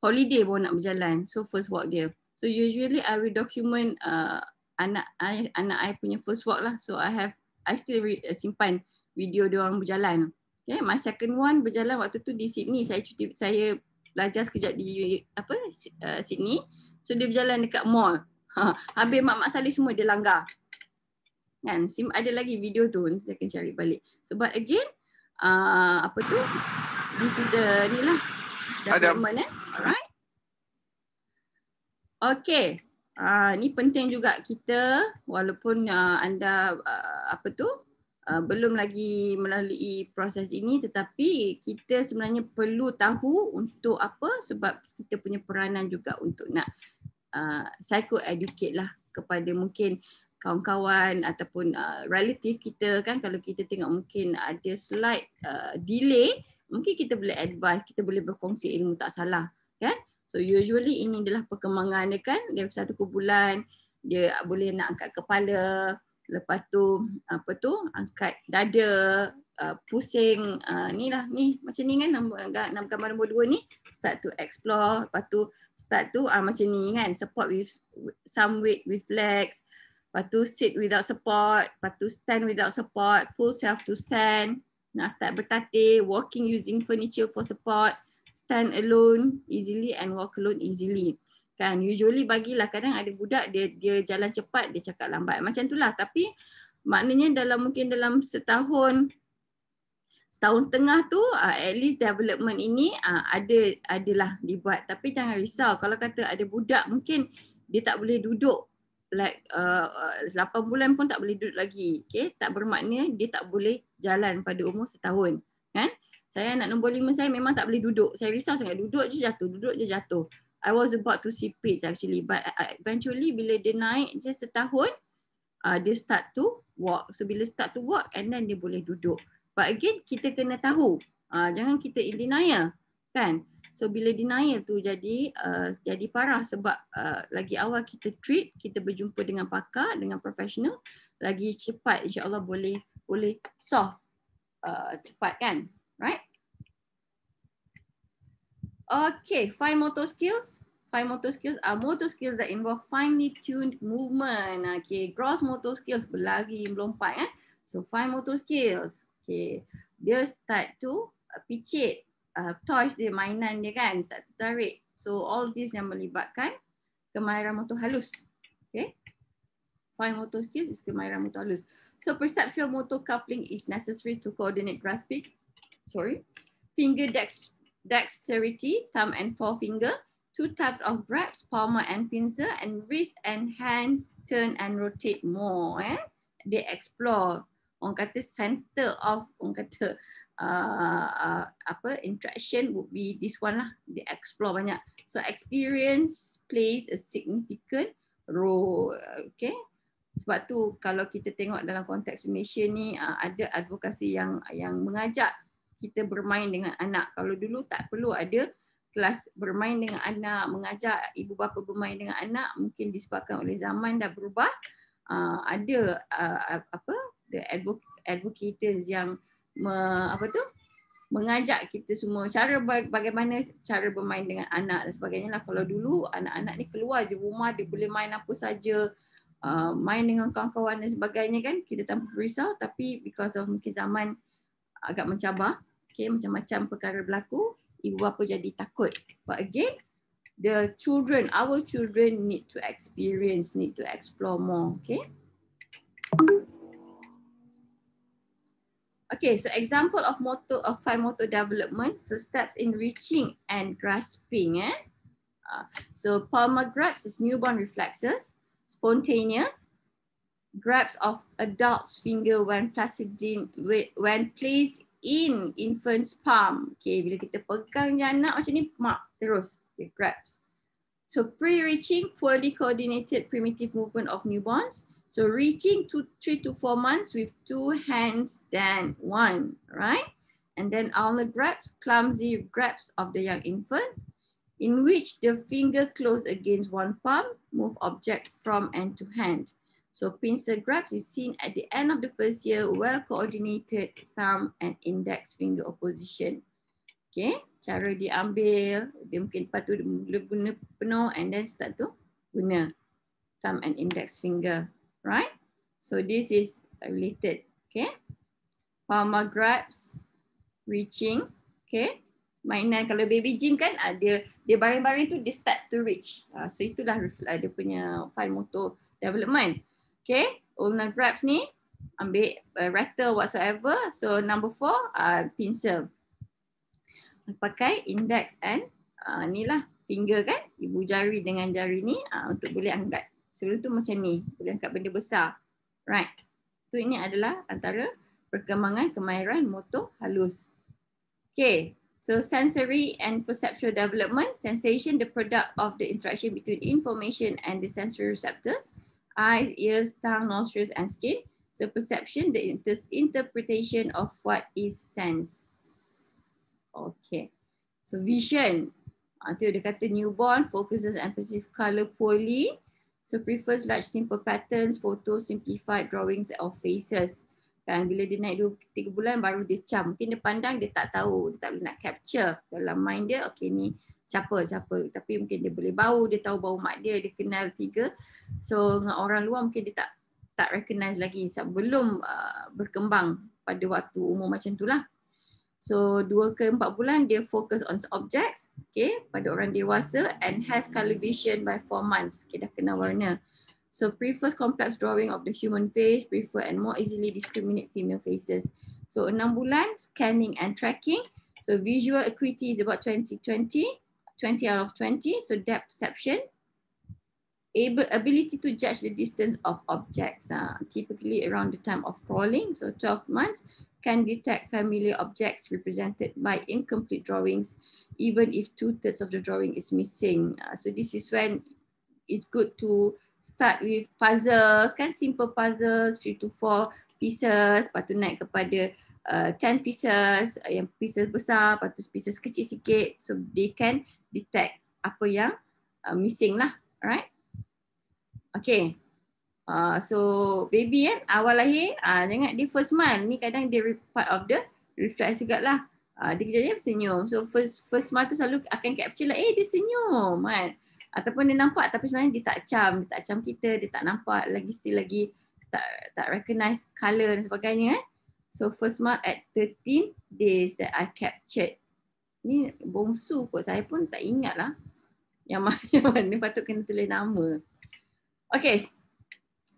holiday baru nak berjalan. So first walk dia. So usually I will document uh, anak I, anak I punya first walk lah. So I have I still re- uh, simpan video dia orang berjalan. Okay, my second one berjalan waktu tu di Sydney. Saya cuti, saya belajar sekejap di apa uh, Sydney. So dia berjalan dekat mall. Ha, habis mak-mak salih semua dia langgar. Kan? Sim ada lagi video tu nanti saya akan cari balik. So, but again uh, apa tu? This is the ni lah. Development eh. Alright. Okay. Uh, ni penting juga kita walaupun uh, anda uh, apa tu Uh, belum lagi melalui proses ini tetapi kita sebenarnya perlu tahu untuk apa sebab kita punya peranan juga untuk nak uh, psycho-educate lah kepada mungkin kawan-kawan ataupun uh, relatif kita kan kalau kita tengok mungkin ada slight uh, delay mungkin kita boleh advise, kita boleh berkongsi ilmu tak salah kan so usually ini adalah perkembangan kan dia satu kumpulan dia boleh nak angkat kepala lepas tu apa tu angkat dada uh, pusing uh, ni lah ni macam ni kan nombor enam gambar nombor dua ni start to explore lepas tu start to uh, ah, macam ni kan support with some weight with legs lepas tu sit without support lepas tu stand without support pull self to stand nak start bertatih walking using furniture for support stand alone easily and walk alone easily kan usually bagilah kadang ada budak dia dia jalan cepat dia cakap lambat macam itulah tapi maknanya dalam mungkin dalam setahun setahun setengah tu uh, at least development ini uh, ada adalah dibuat tapi jangan risau kalau kata ada budak mungkin dia tak boleh duduk like uh, ah, 8 bulan pun tak boleh duduk lagi okey tak bermakna dia tak boleh jalan pada umur setahun kan saya anak nombor lima saya memang tak boleh duduk. Saya risau sangat. Duduk je jatuh. Duduk je jatuh. I was about to see pits actually, but eventually bila dia naik just setahun, uh, dia start to walk. So bila start to walk and then dia boleh duduk. But again, kita kena tahu. Uh, jangan kita in denial, kan? So bila denial tu jadi uh, jadi parah sebab uh, lagi awal kita treat, kita berjumpa dengan pakar, dengan profesional, lagi cepat insyaAllah boleh boleh solve uh, cepat kan, right? Okay, fine motor skills. Fine motor skills are motor skills that involve finely tuned movement. Okay, gross motor skills berlagi melompat kan. So fine motor skills. Okay, dia start to uh, picit. Uh, toys dia, mainan dia kan, start to tarik. So all this yang melibatkan kemahiran motor halus. Okay. Fine motor skills is kemahiran motor halus. So perceptual motor coupling is necessary to coordinate grasping. Sorry. Finger dex dexterity, thumb and forefinger, two types of grabs, palmer and pincer, and wrist and hands turn and rotate more. Eh? They explore. Orang kata center of, orang kata, uh, uh, apa, interaction would be this one lah. They explore banyak. So experience plays a significant role. Okay. Sebab tu kalau kita tengok dalam konteks Malaysia ni uh, ada advokasi yang yang mengajak kita bermain dengan anak. Kalau dulu tak perlu ada kelas bermain dengan anak, mengajak ibu bapa bermain dengan anak, mungkin disebabkan oleh zaman dah berubah. Uh, ada uh, apa the advocates yang me, apa tu mengajak kita semua cara bagaimana cara bermain dengan anak dan sebagainya lah. Kalau dulu anak-anak ni keluar je rumah dia boleh main apa saja, uh, main dengan kawan-kawan dan sebagainya kan kita tanpa risau. Tapi because of mungkin zaman agak mencabar, Okay, macam-macam perkara berlaku. Ibu bapa jadi takut. But again, the children, our children need to experience, need to explore more. Okay. Okay, so example of motor of fine motor development. So steps in reaching and grasping. Eh? Uh, so palmar grabs is newborn reflexes, spontaneous grabs of adult's finger when placed placid when placed in infant's palm. Okay, bila kita pegang je anak macam ni, mak terus dia grabs. So pre-reaching poorly coordinated primitive movement of newborns. So reaching to three to four months with two hands than one, right? And then on the grabs, clumsy grabs of the young infant in which the finger close against one palm, move object from end to hand. So pincer grasp is seen at the end of the first year, well-coordinated thumb and index finger opposition. Okay, cara diambil, dia mungkin lepas tu dia guna penuh and then start tu guna thumb and index finger, right? So this is related, okay? Palmar grabs, reaching, okay? Mainan kalau baby gym kan ada ah, dia baring-baring tu dia start to reach. Uh, so itulah ah, dia punya fine motor development. Okay, ulna grabs ni ambil uh, rattle whatsoever. So number four, uh, pencil. Pakai index and uh, ni lah finger kan, ibu jari dengan jari ni uh, untuk boleh angkat. Sebelum tu macam ni, boleh angkat benda besar. Right. Tu ini adalah antara perkembangan kemahiran motor halus. Okay. So sensory and perceptual development, sensation the product of the interaction between information and the sensory receptors eyes, ears, tongue, nostrils, and skin. So perception, the inter interpretation of what is sense. Okay. So vision. Ah, Until dia the newborn, focuses and emphasis color poorly. So prefers large simple patterns, photos, simplified drawings of faces. Kan bila dia naik dua tiga bulan baru dia cam. Mungkin dia pandang dia tak tahu, dia tak boleh nak capture dalam mind dia. Okay ni siapa siapa tapi mungkin dia boleh bau dia tahu bau mak dia dia kenal tiga so dengan orang luar mungkin dia tak tak recognize lagi sebelum uh, berkembang pada waktu umur macam tu lah So dua ke empat bulan dia fokus on objects okay, pada orang dewasa and has color vision by four months. Okay, dah kenal warna. So prefers complex drawing of the human face, prefer and more easily discriminate female faces. So enam bulan scanning and tracking. So visual acuity is about 20-20. 20 out of 20, so depth perception. Able, ability to judge the distance of objects, uh, typically around the time of crawling, so 12 months, can detect familiar objects represented by incomplete drawings, even if two-thirds of the drawing is missing. Uh, so this is when it's good to start with puzzles, kan simple puzzles, three to four pieces, patut naik kepada uh, uh, 10 pieces uh, yang pieces besar patut pieces kecil sikit so they can detect apa yang uh, missing lah right? okay uh, so baby kan eh, awal lahir uh, jangan dia first month ni kadang dia part of the reflex juga lah uh, dia kerja kejap senyum so first first month tu selalu akan capture lah eh dia senyum kan ataupun dia nampak tapi sebenarnya dia tak cam dia tak cam kita dia tak nampak lagi still lagi tak tak recognize color dan sebagainya eh. So first month at 13 days that I captured. Ni bongsu kot. Saya pun tak ingat lah. Yang mana mana patut kena tulis nama. Okay.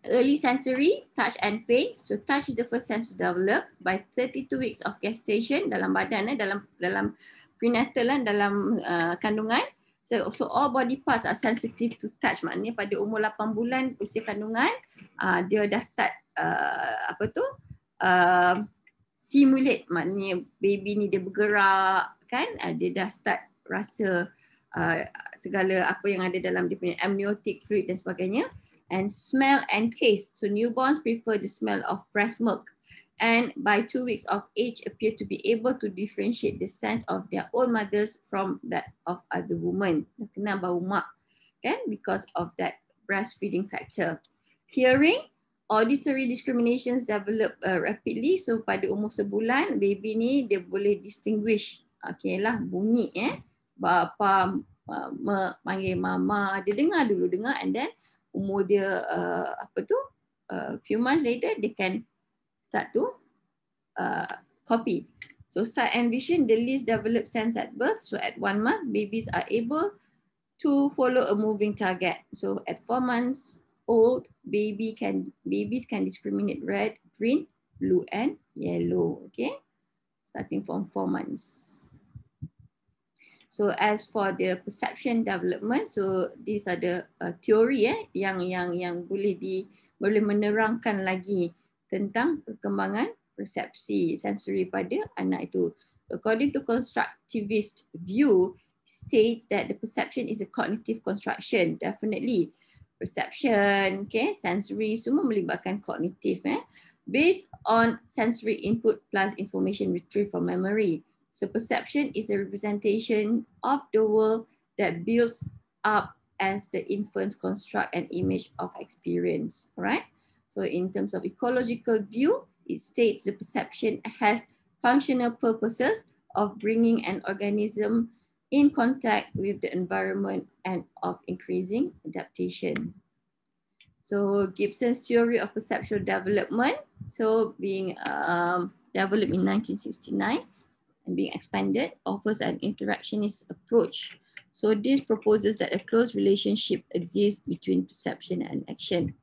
Early sensory, touch and pain. So touch is the first sense to develop by 32 weeks of gestation dalam badan, eh, dalam dalam prenatal, eh, dalam uh, kandungan. So, so all body parts are sensitive to touch. Maknanya pada umur 8 bulan usia kandungan, uh, dia dah start uh, apa tu? uh, simulate maknanya baby ni dia bergerak kan uh, dia dah start rasa uh, segala apa yang ada dalam dia punya amniotic fluid dan sebagainya and smell and taste so newborns prefer the smell of breast milk and by two weeks of age appear to be able to differentiate the scent of their own mothers from that of other women kenal bau mak kan because of that breastfeeding factor hearing auditory discriminations develop uh, rapidly so pada umur sebulan baby ni dia boleh distinguish okeylah bunyi eh bapa uh, panggil mama dia dengar dulu dengar and then umur dia uh, apa tu uh, few months later they can start to uh, copy so sight and vision the least developed sense at birth so at one month babies are able to follow a moving target so at four months old baby can babies can discriminate red, green, blue, and yellow. Okay, starting from four months. So as for the perception development, so these are the uh, theory eh, yang yang yang boleh di boleh menerangkan lagi tentang perkembangan persepsi sensory pada anak itu. According to constructivist view, states that the perception is a cognitive construction. Definitely, perception, okay, sensory, semua melibatkan kognitif. Eh? Based on sensory input plus information retrieved from memory. So perception is a representation of the world that builds up as the infants construct an image of experience, right? So in terms of ecological view, it states the perception has functional purposes of bringing an organism in contact with the environment and of increasing adaptation. So Gibson's theory of perceptual development, so being um, developed in 1969 and being expanded, offers an interactionist approach. So this proposes that a close relationship exists between perception and action.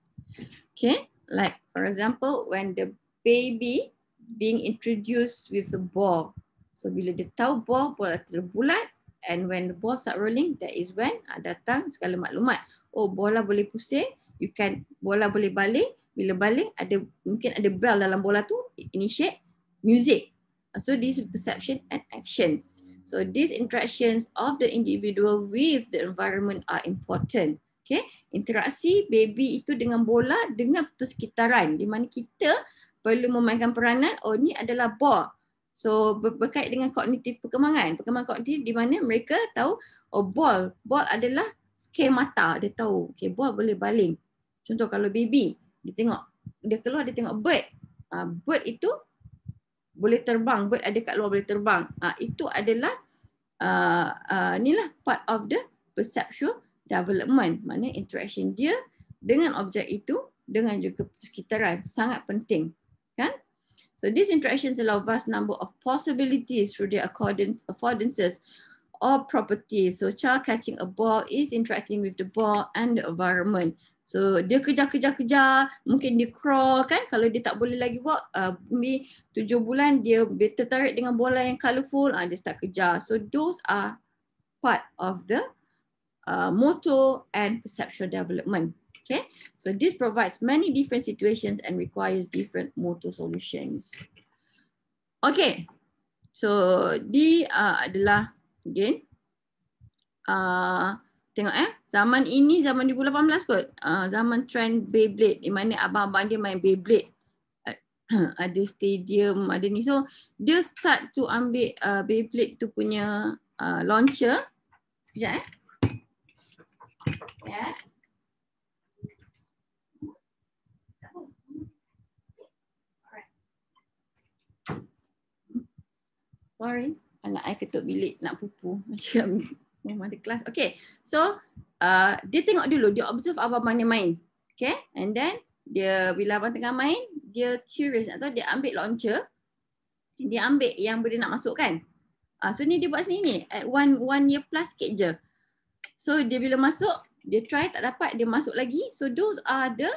Okay, like for example, when the baby being introduced with the ball. So bila dia tahu ball, bola terbulat, And when the ball start rolling, that is when uh, datang segala maklumat. Oh, bola boleh pusing. You can bola boleh baling. Bila baling, ada mungkin ada bell dalam bola tu initiate music. Ah, so this perception and action. So these interactions of the individual with the environment are important. Okay, interaksi baby itu dengan bola dengan persekitaran di mana kita perlu memainkan peranan. Oh, ni adalah ball. So berkait dengan kognitif perkembangan, perkembangan kognitif di mana mereka tahu oh ball, ball adalah skim mata dia tahu. Okey, ball boleh baling. Contoh kalau baby, dia tengok dia keluar dia tengok bird. Uh, bird itu boleh terbang, bird ada kat luar boleh terbang. Uh, itu adalah uh, uh, inilah part of the perceptual development. Maknanya interaction dia dengan objek itu dengan juga sekitaran sangat penting. So these interactions allow vast number of possibilities through their accordance, affordances or properties. So child catching a ball is interacting with the ball and the environment. So dia kejar-kejar-kejar, mungkin dia crawl kan. Kalau dia tak boleh lagi buat, uh, maybe tujuh bulan dia tertarik dengan bola yang colourful, uh, dia start kejar. So those are part of the uh, motor and perceptual development. Okay, so this provides many different situations and requires different motor solutions. Okay, so di uh, adalah again. Uh, tengok eh, zaman ini zaman 2018 kot. Uh, zaman trend Beyblade di mana abang-abang dia main Beyblade. ada stadium, ada ni. So, dia start to ambil uh, Beyblade tu punya uh, launcher. Sekejap eh. Yes. Sorry. Anak saya ketuk bilik nak pupu. Macam memang ada kelas. Okay. So, uh, dia tengok dulu. Dia observe Abang Bang dia main. Okay. And then, dia bila Abang tengah main, dia curious. Atau dia ambil launcher. Dia ambil yang boleh nak masukkan. kan. Uh, so, ni dia buat sini ni. At one, one year plus sikit je. So, dia bila masuk, dia try tak dapat, dia masuk lagi. So, those are the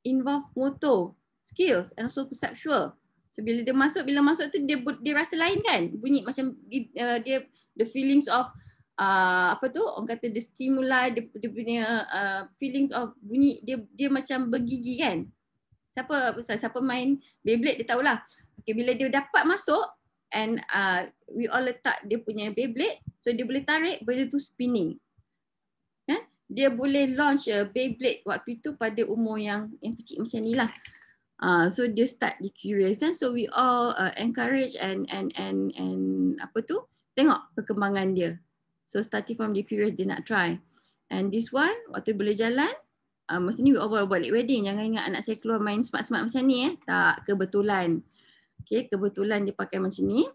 involve motor skills and also perceptual. So bila dia masuk, bila masuk tu dia dia rasa lain kan? Bunyi macam dia, uh, dia the feelings of uh, apa tu? Orang kata the stimuli, dia, dia punya uh, feelings of bunyi dia dia macam bergigi kan? Siapa siapa main Beyblade dia tahulah. Okay, bila dia dapat masuk and uh, we all letak dia punya Beyblade, so dia boleh tarik, benda tu spinning. Eh? Dia boleh launch a Beyblade waktu itu pada umur yang yang kecil macam ni lah. Uh, so dia start dia curious kan. So we all uh, encourage and and and and apa tu? Tengok perkembangan dia. So starting from the curious dia nak try. And this one waktu boleh jalan, uh, masa ni we all boleh balik wedding. Jangan ingat anak saya keluar main smart-smart macam ni eh. Tak kebetulan. Okay kebetulan dia pakai macam ni.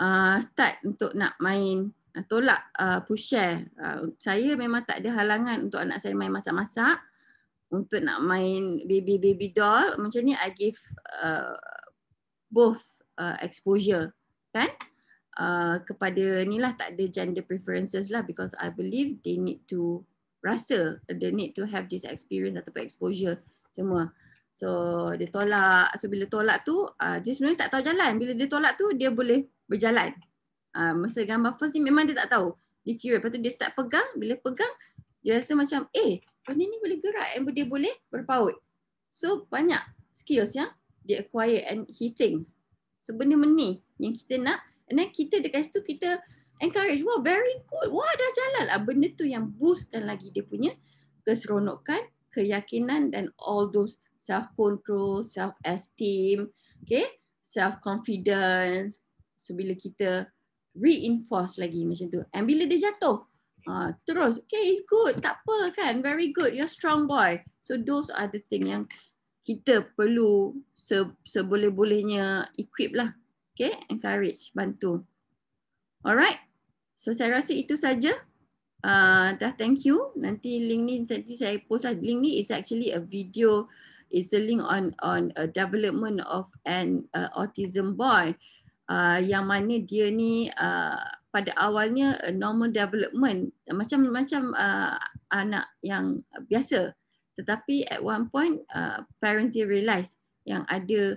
Uh, start untuk nak main uh, tolak uh, push share. Uh, saya memang tak ada halangan untuk anak saya main masak-masak untuk nak main baby baby doll macam ni I give uh, both uh, exposure kan uh, kepada ni lah tak ada gender preferences lah because I believe they need to rasa they need to have this experience atau exposure semua so dia tolak so bila tolak tu uh, dia sebenarnya tak tahu jalan bila dia tolak tu dia boleh berjalan uh, masa gambar first ni memang dia tak tahu dia curious lepas tu dia start pegang bila pegang dia rasa macam eh anda ni boleh gerak and dia boleh berpaut. So banyak skills yang dia acquire and he thinks. So benda ni yang kita nak and then kita dekat situ kita encourage, wow very good, wah dah jalan lah. Benda tu yang boostkan lagi dia punya keseronokan, keyakinan dan all those self-control, self-esteem, okay, self-confidence. So bila kita reinforce lagi macam tu. And bila dia jatuh, Ha, terus, okay, it's good. Tak apa kan? Very good. You're strong boy. So those are the thing yang kita perlu se seboleh-bolehnya equip lah. Okay, encourage, bantu. Alright. So saya rasa itu saja. Uh, dah thank you. Nanti link ni nanti saya post lah. Link ni is actually a video. It's a link on on a development of an uh, autism boy. Uh, yang mana dia ni uh, pada awalnya uh, normal development macam-macam uh, uh, anak yang biasa tetapi at one point uh, parents dia realize yang ada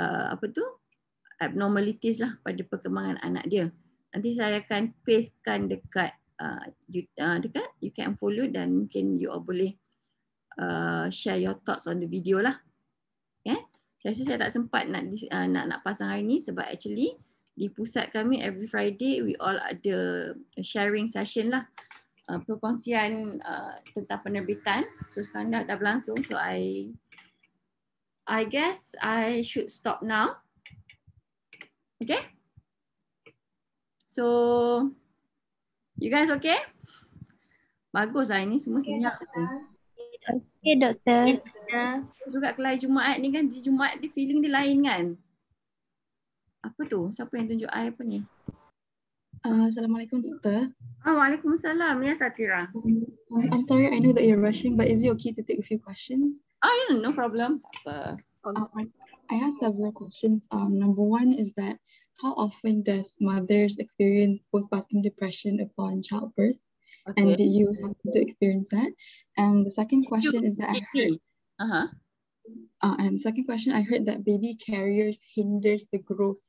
uh, apa tu abnormalities lah pada perkembangan anak dia nanti saya akan pastekan dekat uh, you, uh, dekat you can follow dan mungkin you all boleh uh, share your thoughts on the video lah okay? Eh? saya rasa saya tak sempat nak uh, nak nak pasang hari ni sebab actually di pusat kami every Friday we all ada sharing session lah uh, perkongsian uh, tentang penerbitan. So sekarang dah, dah berlangsung. So I I guess I should stop now. Okay? So you guys okay? Bagus lah ini semua senyap. Okay, doktor. Okay, doktor. Juga kelahi Jumaat ni kan, di Jumaat dia feeling dia lain kan? Apa tu? Siapa yang tunjuk I apa ni? Uh, Assalamualaikum Doktor. Oh, Waalaikumsalam. Yes, Um, I'm sorry, I know that you're rushing, but is it okay to take a few questions? Oh, yeah, no problem. Tak apa. Um,
I have several questions. Um, number one is that how often does mothers experience postpartum depression upon childbirth?
Okay. And did you happen to
experience that? And the second question is that I heard, uh-huh. Uh, and second question, I heard that baby carriers hinders the growth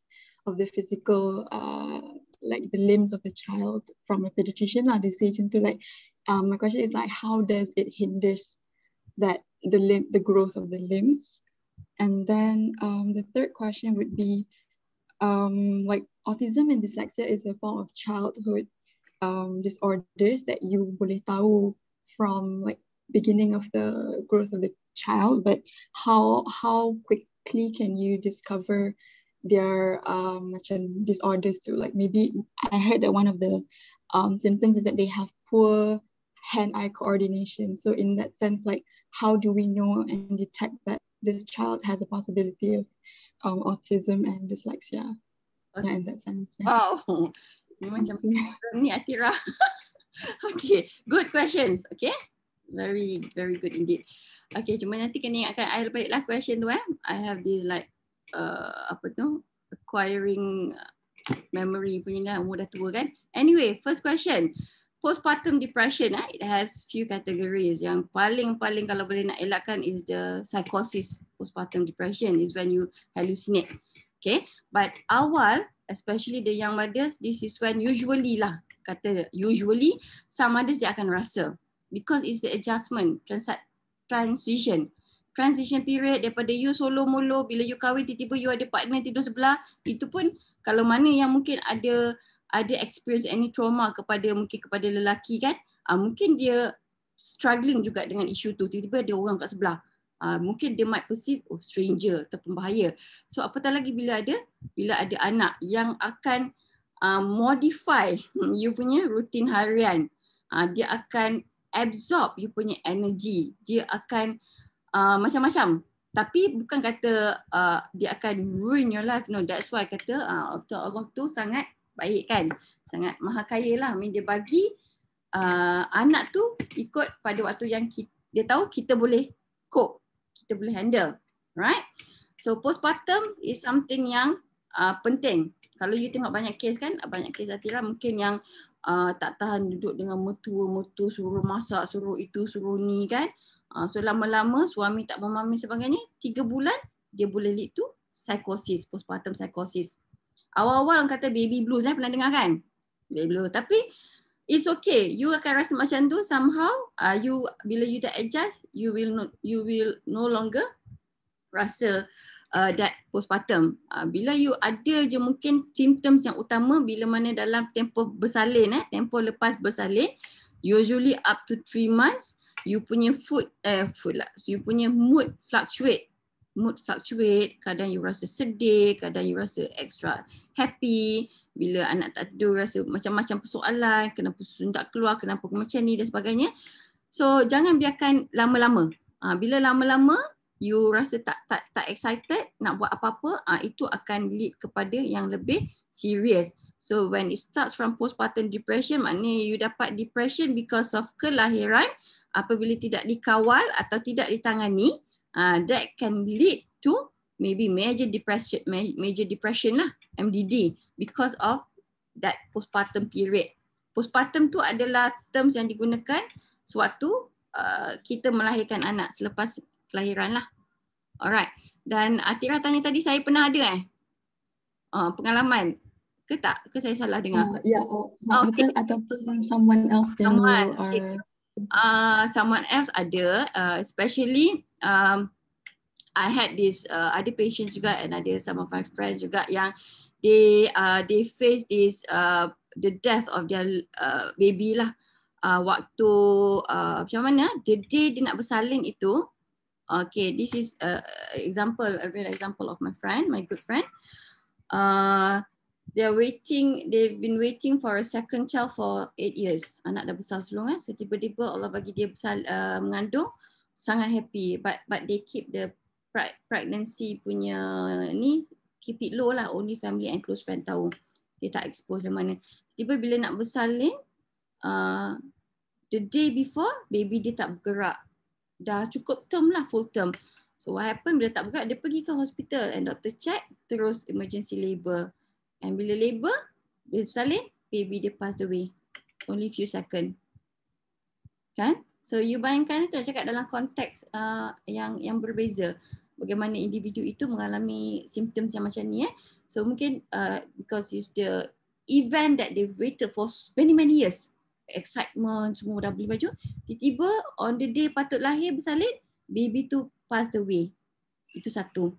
of the physical uh, like the limbs of the child from a pediatrician lah. They say into like um, my question is like how does it hinders that the limb the growth of the limbs, and then um, the third question would be um, like autism and dyslexia is a form of childhood um, disorders that you boleh tahu from like beginning of the growth of the child, but how how quickly can you discover their um, macam disorders too. Like maybe I heard that one of the um, symptoms is that they have poor hand-eye coordination. So in that sense, like how do we know and detect that this child has a possibility of um, autism and dyslexia? Okay. Yeah, in that sense. Yeah. Wow.
ni Atira. okay, good questions. Okay, very very good indeed. Okay, cuma nanti kena ingatkan I balik lah question tu eh. I have this like uh, apa tu acquiring memory punya lah umur dah tua kan anyway first question postpartum depression eh, it has few categories yang paling-paling kalau boleh nak elakkan is the psychosis postpartum depression is when you hallucinate okay but awal especially the young mothers this is when usually lah kata usually some mothers dia akan rasa because it's the adjustment transition transition period daripada you solo mulu bila you kahwin tiba-tiba you ada partner tidur sebelah itu pun kalau mana yang mungkin ada ada experience any trauma kepada mungkin kepada lelaki kan uh, mungkin dia struggling juga dengan isu tu tiba-tiba ada orang kat sebelah uh, mungkin dia might perceive oh stranger ataupun bahaya so apatah lagi bila ada bila ada anak yang akan uh, modify you punya rutin harian uh, dia akan absorb you punya energy dia akan uh, macam-macam tapi bukan kata uh, dia akan ruin your life no that's why kata uh, Allah tu sangat baik kan sangat maha kaya lah mean dia bagi uh, anak tu ikut pada waktu yang kita, dia tahu kita boleh cope kita boleh handle right so postpartum is something yang uh, penting kalau you tengok banyak case kan banyak case hati lah mungkin yang uh, tak tahan duduk dengan mertua mertua suruh masak suruh itu suruh ni kan uh, Uh, so lama-lama suami tak memahami sebagainya, tiga bulan dia boleh lead to psikosis, postpartum psikosis. Awal-awal orang kata baby blues, eh, pernah dengar kan? Baby blues. Tapi it's okay. You akan rasa macam tu somehow. Uh, you Bila you dah adjust, you will no, you will no longer rasa uh, that postpartum. Uh, bila you ada je mungkin symptoms yang utama bila mana dalam tempoh bersalin, eh, tempoh lepas bersalin, usually up to 3 months, you punya food eh food lah so you punya mood fluctuate mood fluctuate kadang you rasa sedih kadang you rasa extra happy bila anak tak tidur rasa macam-macam persoalan kenapa susun tak keluar kenapa macam ni dan sebagainya so jangan biarkan lama-lama ha, bila lama-lama you rasa tak tak tak excited nak buat apa-apa ha, itu akan lead kepada yang lebih serious so when it starts from postpartum depression maknanya you dapat depression because of kelahiran apabila tidak dikawal atau tidak ditangani uh, that can lead to maybe major depression major depression lah MDD because of that postpartum period postpartum tu adalah terms yang digunakan sewaktu uh, kita melahirkan anak selepas kelahiran lah alright dan Atira tanya tadi saya pernah ada eh uh, pengalaman ke tak ke saya salah dengar uh, ya yeah,
oh, okay. ataupun someone else someone. okay
uh, ah, someone else ada uh, especially um, I had this uh, other patients juga and ada some of my friends juga yang they uh, they face this uh, the death of their uh, baby lah uh, waktu uh, macam mana the day dia nak bersalin itu okay this is a example a real example of my friend my good friend uh, They are waiting, they've been waiting for a second child for eight years. Anak dah besar sulung eh. So tiba-tiba Allah bagi dia besar, uh, mengandung, sangat happy. But but they keep the pregnancy punya ni, keep it low lah. Only family and close friend tahu. Dia tak expose yang mana. Tiba bila nak bersalin, uh, the day before, baby dia tak bergerak. Dah cukup term lah, full term. So what happen? bila tak bergerak, dia pergi ke hospital and doctor check, terus emergency labor. And bila labor, dia salin, baby dia pass the way, Only few second. Kan? So you bayangkan tu itu cakap dalam konteks uh, yang yang berbeza. Bagaimana individu itu mengalami simptom yang macam ni. Eh? So mungkin uh, because it's the event that they waited for many many years. Excitement, semua dah beli baju. Tiba-tiba on the day patut lahir bersalin, baby tu pass the way, Itu satu.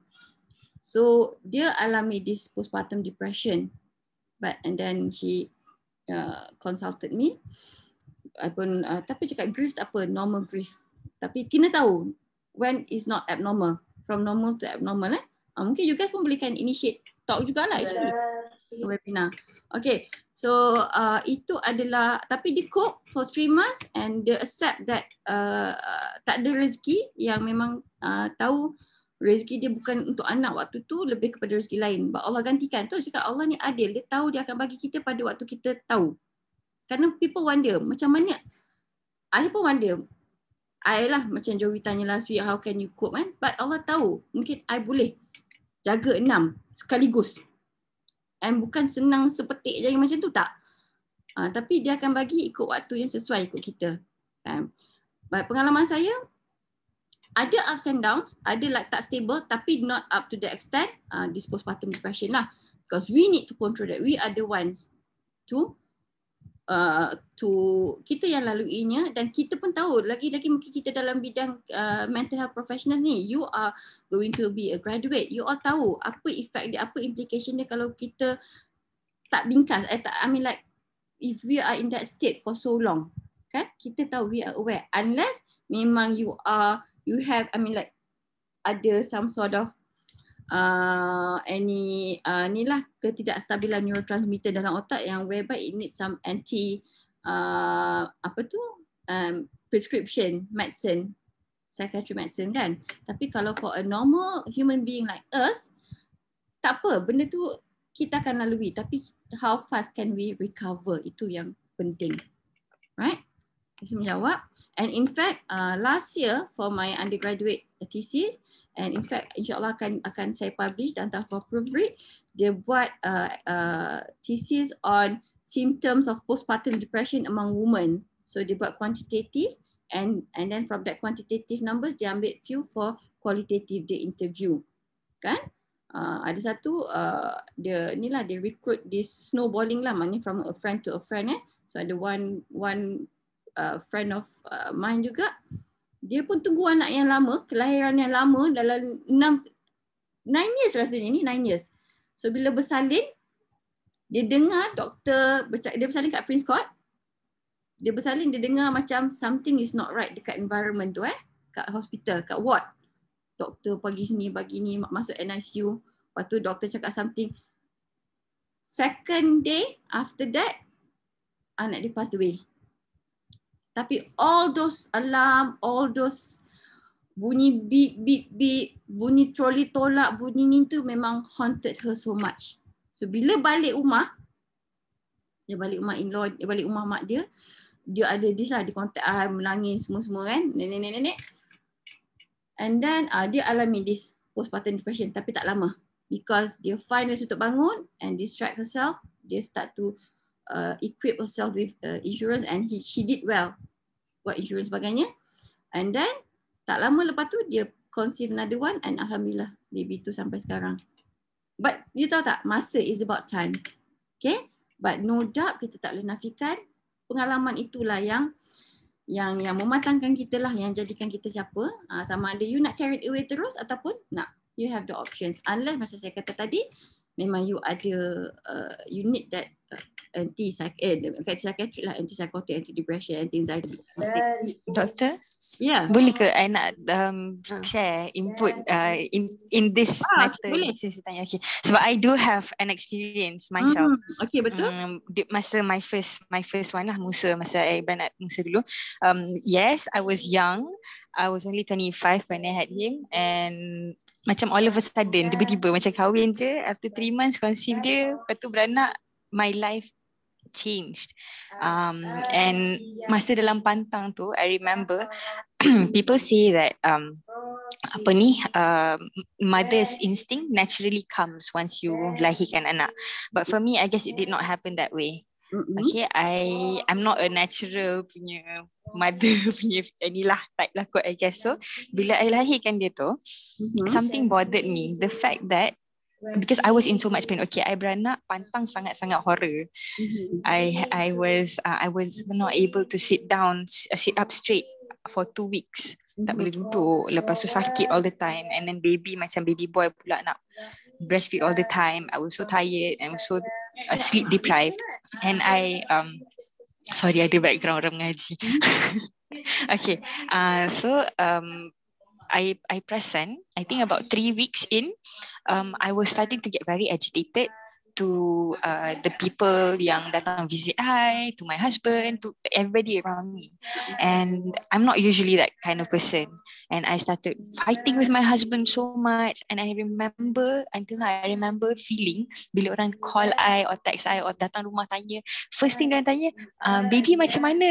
So dia alami this postpartum depression, but and then she uh, consulted me. I pun uh, tapi cakap grief apa, normal grief. Tapi kena tahu when is not abnormal, from normal to abnormal. Eh? Uh, mungkin you guys pun boleh kan initiate talk juga lah actually yeah. webinar. Okay, so uh, itu adalah tapi dia cope for three months and dia accept that uh, uh tak ada rezeki yang memang uh, tahu rezeki dia bukan untuk anak waktu tu lebih kepada rezeki lain. But Allah gantikan. tu. cakap Allah ni adil. Dia tahu dia akan bagi kita pada waktu kita tahu. Kerana people wonder macam mana. Ayah pun wonder. Ayah lah macam Jowi tanya last week how can you cope kan. But Allah tahu mungkin I boleh jaga enam sekaligus. And bukan senang seperti jadi macam tu tak. Uh, tapi dia akan bagi ikut waktu yang sesuai ikut kita. Kan? Um, pengalaman saya ada ups and down, ada like tak stable tapi not up to the extent uh, this postpartum depression lah. Because we need to control that. We are the ones to uh, to kita yang laluinya dan kita pun tahu lagi-lagi mungkin kita dalam bidang uh, mental health professional ni you are going to be a graduate. You all tahu apa effect dia, apa implication dia kalau kita tak bingkas. Eh, tak, I mean like if we are in that state for so long. Kan? Kita tahu we are aware. Unless memang you are you have I mean like ada some sort of uh, any uh, ni lah ketidakstabilan neurotransmitter dalam otak yang whereby it need some anti uh, apa tu um, prescription medicine psychiatric medicine kan tapi kalau for a normal human being like us tak apa benda tu kita akan lalui tapi how fast can we recover itu yang penting right Saya menjawab. And in fact, uh, last year for my undergraduate thesis, and in fact, insyaAllah akan akan saya publish dan hantar for proofread, dia buat uh, uh, thesis on symptoms of postpartum depression among women. So dia buat quantitative and and then from that quantitative numbers, dia ambil few for qualitative, dia interview. Kan? Uh, ada satu, uh, dia ni lah, dia recruit this snowballing lah, maknanya from a friend to a friend eh. So ada one one uh, friend of uh, mine juga dia pun tunggu anak yang lama kelahiran yang lama dalam 6 9 years rasanya ni 9 years so bila bersalin dia dengar doktor dia bersalin kat Prince Court dia bersalin dia dengar macam something is not right dekat environment tu eh kat hospital kat ward doktor pagi sini bagi ni masuk NICU lepas tu doktor cakap something second day after that anak dia passed away tapi all those alarm, all those bunyi beep, beep, beep, bunyi troli tolak, bunyi ni tu memang haunted her so much. So bila balik rumah, dia balik rumah in-law, dia balik rumah mak dia, dia ada this lah, dia contact I, ah, menangis semua-semua kan, nenek-nenek. And then uh, dia alami this postpartum depression tapi tak lama. Because dia find ways untuk bangun and distract herself, dia start to uh, equip herself with uh, insurance and he, she did well buat insurance sebagainya. And then tak lama lepas tu dia conceive another one and alhamdulillah baby tu sampai sekarang. But you tahu tak masa is about time. Okay? But no doubt kita tak boleh nafikan pengalaman itulah yang yang yang mematangkan kita lah yang jadikan kita siapa. Ha, sama ada you nak carry away terus ataupun nak you have the options. Unless macam saya kata tadi memang you ada uh, you need that anti eh, anti psychiatric lah anti psychotic anti depression anti anxiety uh, doktor
yeah. boleh ke saya nak um, ah. share input yes. uh, in in this ah, matter boleh saya tanya okay. sebab i do have an experience myself mm, okay betul um, di, masa my first my first one lah musa masa saya beranak musa dulu um, yes i was young i was only 25 when i had him and macam all of a sudden yeah. tiba-tiba macam kahwin je after 3 months conceive dia lepas tu beranak my life changed ah, um ah, and ya. masa dalam pantang tu i remember ah, people say that um oh, apa ni uh, mother's instinct naturally comes once you lahirkan anak but for me i guess it did not happen that way okay i i'm not a natural punya mother punya inilah type lah kot i guess so bila i lahirkan dia tu mm-hmm. something bothered me the fact that because I was in so much pain. Okay, I beranak pantang sangat-sangat horror. Mm-hmm. I I was uh, I was not able to sit down, uh, sit up straight for two weeks. Mm-hmm. Tak boleh duduk. Lepas tu sakit all the time. And then baby macam baby boy pula nak breastfeed all the time. I was so tired. I was so uh, sleep deprived. And I um sorry ada background orang mengaji. okay, uh, so um, I I perasan, I think about three weeks in, um, I was starting to get very agitated to uh, the people yang datang visit I, to my husband, to everybody around me. And I'm not usually that kind of person. And I started fighting with my husband so much. And I remember, until now, I remember feeling bila orang call I or text I or datang rumah tanya, first thing dia tanya, um, baby macam mana?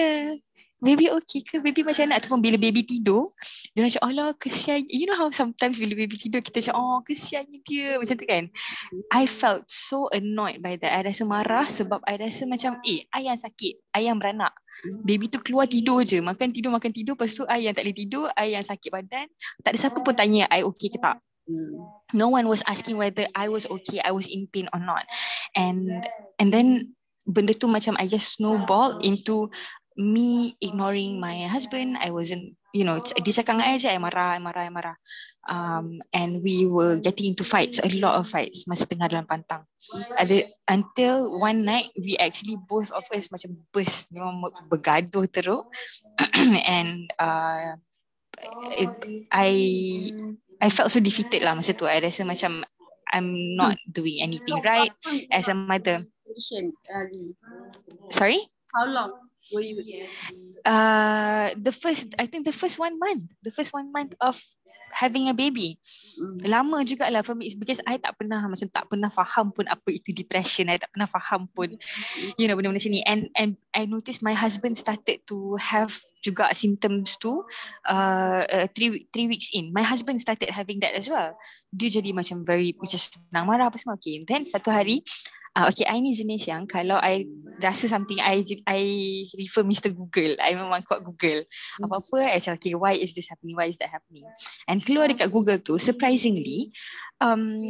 baby okay ke baby macam nak ataupun bila baby tidur dia macam Allah kesian you know how sometimes bila baby tidur kita macam oh kesiannya dia macam tu kan I felt so annoyed by that I rasa marah sebab I rasa macam eh ayah sakit ayah beranak Baby tu keluar tidur je Makan tidur Makan tidur Lepas tu I yang tak boleh tidur I yang sakit badan Tak ada siapa pun tanya I okay ke tak No one was asking Whether I was okay I was in pain or not And And then Benda tu macam I just snowball Into me ignoring my husband i wasn't you know dia cakap dengan saya i marah i marah i marah um and we were getting into fights a lot of fights masa tengah dalam pantang ada until one night we actually both of us macam burst memang bergaduh teruk and uh it, i i felt so defeated lah masa tu i rasa macam i'm not doing anything right as a mother sorry
how long were you
uh the first i think the first one month the first one month of having a baby mm. lama lah for me because i tak pernah macam tak pernah faham pun apa itu depression i tak pernah faham pun you know benda-benda sini and and i noticed my husband started to have juga symptoms tu uh, uh three three weeks in my husband started having that as well dia jadi macam very macam senang marah apa semua okay then satu hari Ah, okay, I ni jenis yang kalau I rasa something I I refer Mr. Google. I memang kuat Google. Hmm. Apa-apa, I macam, okay, why is this happening? Why is that happening? And keluar dekat hmm. Google tu, surprisingly, um,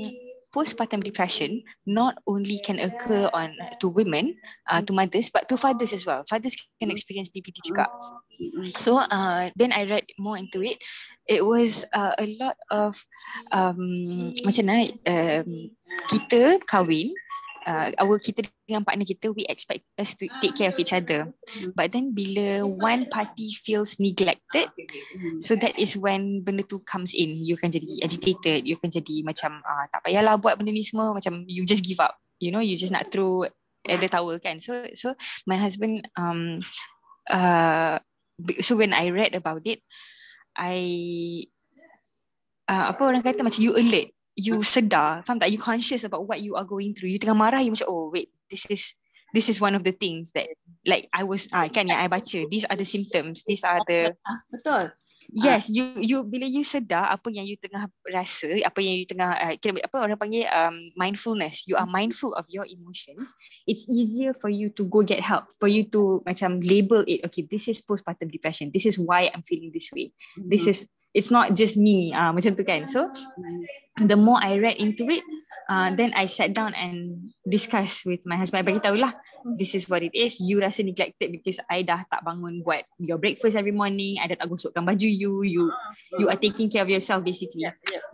postpartum depression not only can occur on uh, to women, uh, to mothers, but to fathers as well. Fathers can hmm. experience DPD juga. So, uh, then I read more into it. It was uh, a lot of um, macam mana, um, kita kahwin, uh, our kita dengan partner kita we expect us to take care of each other but then bila one party feels neglected so that is when benda tu comes in you can jadi agitated you can jadi macam uh, tak payahlah buat benda ni semua macam you just give up you know you just nak throw at the towel kan so so my husband um uh so when i read about it i uh, apa orang kata macam you alert you sedar faham tak you conscious about what you are going through you tengah marah you macam oh wait this is this is one of the things that like i was ah, kan yang i baca these are the symptoms these are the ah, betul ah. yes you you bila you sedar apa yang you tengah rasa apa yang you tengah uh, apa orang panggil um, mindfulness you are mindful of your emotions it's easier for you to go get help for you to macam label it okay this is postpartum depression this is why i'm feeling this way this mm-hmm. is it's not just me ah uh, macam tu kan so the more i read into it ah uh, then i sat down and discuss with my husband bagi tahu lah, this is what it is you rasa neglected because i dah tak bangun buat your breakfast every morning i dah tak gosokkan baju you you you are taking care of yourself basically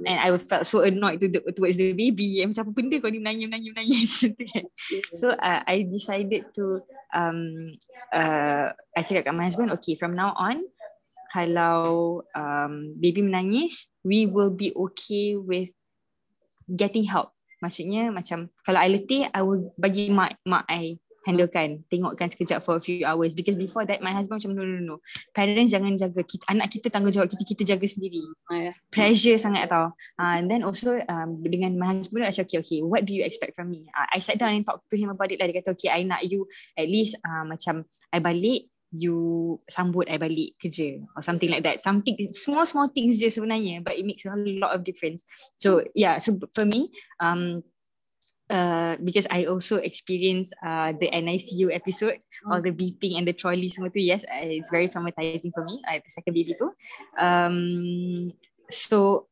and i felt so annoyed to the, towards the baby eh, macam apa benda kau ni menangis menangis menangis kan. so uh, i decided to um uh i cakap kat my husband okay from now on kalau um, baby menangis, we will be okay with getting help. Maksudnya macam kalau I letih, I will bagi mak mak I handlekan, tengokkan sekejap for a few hours. Because before that, my husband macam no no no. Parents jangan jaga kita, anak kita tanggungjawab kita kita jaga sendiri. Yeah. Ya. sangat tau. Uh, and then also um, dengan my husband macam okay okay, what do you expect from me? Uh, I sat down and talk to him about it lah. Dia kata okay, I nak you at least uh, macam I balik you sambut I balik kerja or something like that. Something small small things je sebenarnya but it makes a lot of difference. So yeah, so for me um Uh, because I also experienced uh, the NICU episode, hmm. all the beeping and the trolley semua tu. Yes, it's very traumatizing for me. I second baby tu. Um, so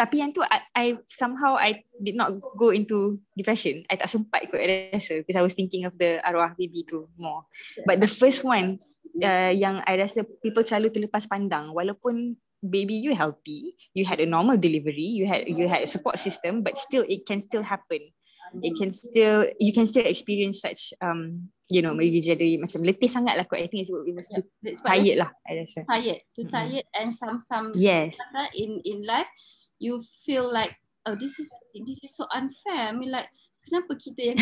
tapi yang tu I, I somehow I did not go into depression. I tak sempat kot I rasa because I was thinking of the arwah baby tu more. But the first one uh, yang I rasa people selalu terlepas pandang walaupun baby you healthy you had a normal delivery you had you had a support system but still it can still happen it can still you can still experience such um you know maybe jadi macam letih sangat lah I think it's what we must yeah. do tired yeah. lah I rasa
tired to tired mm-hmm. and some some yes in in life you feel like oh this is this is so unfair I mean like kenapa kita yang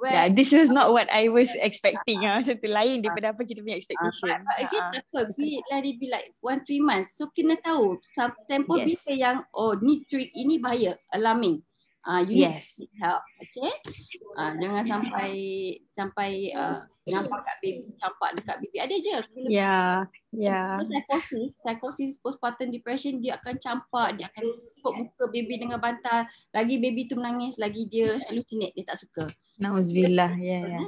well, yeah,
this is not what I was expecting ah. Macam tu lain daripada apa kita punya expectation. Uh, but,
again, uh, uh. bit lah dia be like one, three months. So, kena tahu tempoh yes. bisa yang, oh, ni trick ini bahaya, alarming. Ah, uh, you yes. need help, okay? Ah, uh, jangan sampai sampai uh, nampak kat baby, campak dekat baby. Ada je. Yeah, yeah. Psikosis, psikosis postpartum depression, dia akan campak, dia akan tutup muka baby dengan bantal lagi baby tu menangis lagi dia hallucinate dia tak suka
Nauzubillah ya ya.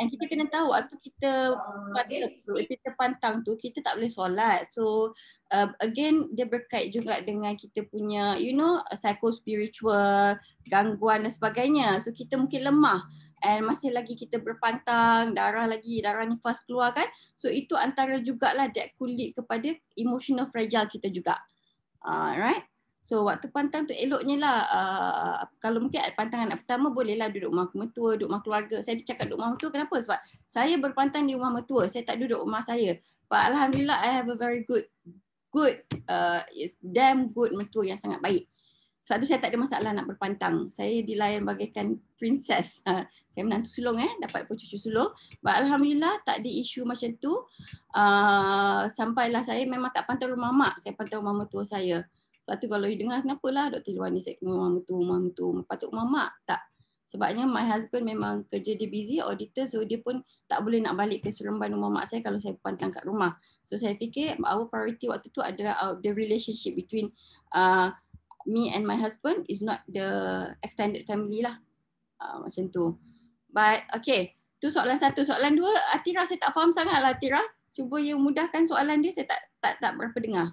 Dan kita kena tahu waktu kita pada kita pantang tu kita tak boleh solat. So um, again dia berkait juga dengan kita punya you know psycho spiritual gangguan dan sebagainya. So kita mungkin lemah and masih lagi kita berpantang, darah lagi, darah nifas keluar kan. So itu antara jugalah that kulit kepada emotional fragile kita juga. Ah, alright. So waktu pantang tu eloknya lah. Uh, kalau mungkin pantang anak pertama bolehlah duduk rumah mertua, duduk rumah keluarga. Saya cakap duduk rumah mertua kenapa? Sebab saya berpantang di rumah mertua. Saya tak duduk rumah saya. But Alhamdulillah I have a very good, good, uh, damn good mertua yang sangat baik. Sebab tu saya tak ada masalah nak berpantang. Saya dilayan bagaikan princess. Ha, saya menantu sulung eh, dapat pun cucu sulung. But Alhamdulillah tak ada isu macam tu. Uh, sampailah saya memang tak pantau rumah mak. Saya pantau mama tua saya. Sebab tu kalau you dengar, kenapa lah Dr. Luar ni saya kenal mama tu, mama tu. Patut rumah mak? Tak. Sebabnya my husband memang kerja dia busy, auditor. So dia pun tak boleh nak balik ke seremban rumah mak saya kalau saya berpantang kat rumah. So saya fikir our priority waktu tu adalah uh, the relationship between uh, me and my husband is not the extended family lah. Uh, macam tu. But okay, tu soalan satu. Soalan dua, Atira saya tak faham sangat lah Atira. Cuba yang mudahkan soalan dia, saya tak tak tak berapa dengar.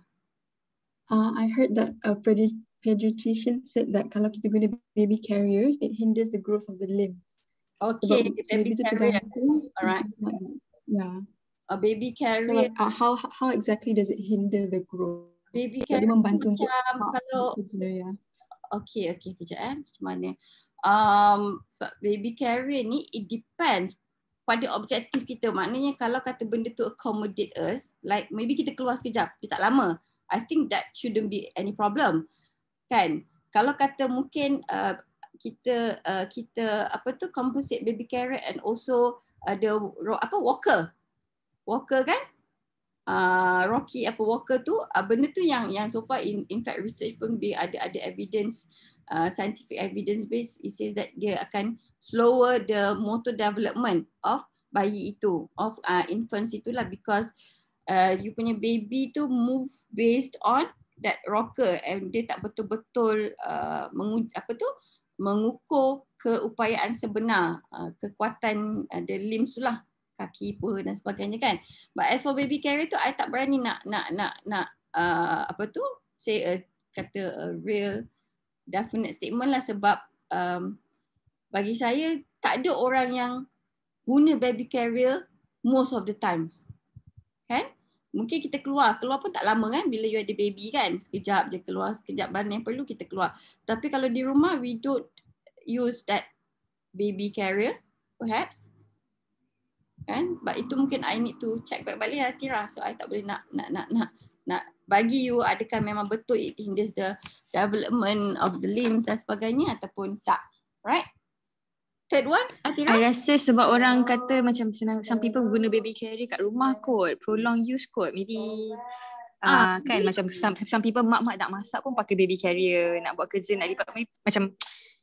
Uh, I heard that a pediatrician said that kalau kita guna baby carriers, it hinders the growth of the limbs. Okay, so, baby carriers. Alright. Yeah. A baby carrier. So, uh, how how exactly does it hinder the growth? Baby kan dia membantu macam
kalau kerja, ya. Okay, okay, kejap eh. Macam mana? Um, sebab baby carrier ni, it depends pada objektif kita. Maknanya kalau kata benda tu accommodate us, like maybe kita keluar sekejap, kita tak lama. I think that shouldn't be any problem. Kan? Kalau kata mungkin uh, kita uh, kita apa tu composite baby carrier and also ada uh, apa walker. Walker kan? uh, Rocky Apple Walker tu uh, benda tu yang yang so far in in fact research pun be, ada ada evidence uh, scientific evidence base it says that dia akan slower the motor development of bayi itu of uh, infants lah, because uh, you punya baby tu move based on that rocker and dia tak betul-betul uh, mengu- apa tu mengukur keupayaan sebenar uh, kekuatan uh, the limbs lah kaki pun dan sebagainya kan. But as for baby carrier tu I tak berani nak nak nak nak uh, apa tu? Say a, kata a real definite statement lah sebab um, bagi saya tak ada orang yang guna baby carrier most of the times. Kan? Mungkin kita keluar. Keluar pun tak lama kan bila you ada baby kan. Sekejap je keluar. Sekejap mana yang perlu kita keluar. Tapi kalau di rumah we don't use that baby carrier perhaps kan but itu mungkin i need to check back balik hati lah, Tira, so i tak boleh nak nak nak nak nak bagi you adakah memang betul it hinders the development of the limbs dan sebagainya ataupun tak right third one Atira? I rasa sebab orang kata macam senang, some people guna baby carry kat rumah kot prolong use kot
maybe Uh, ah, kan really? macam some, some people mak-mak nak masak pun pakai baby carrier nak buat
kerja nak lipat
macam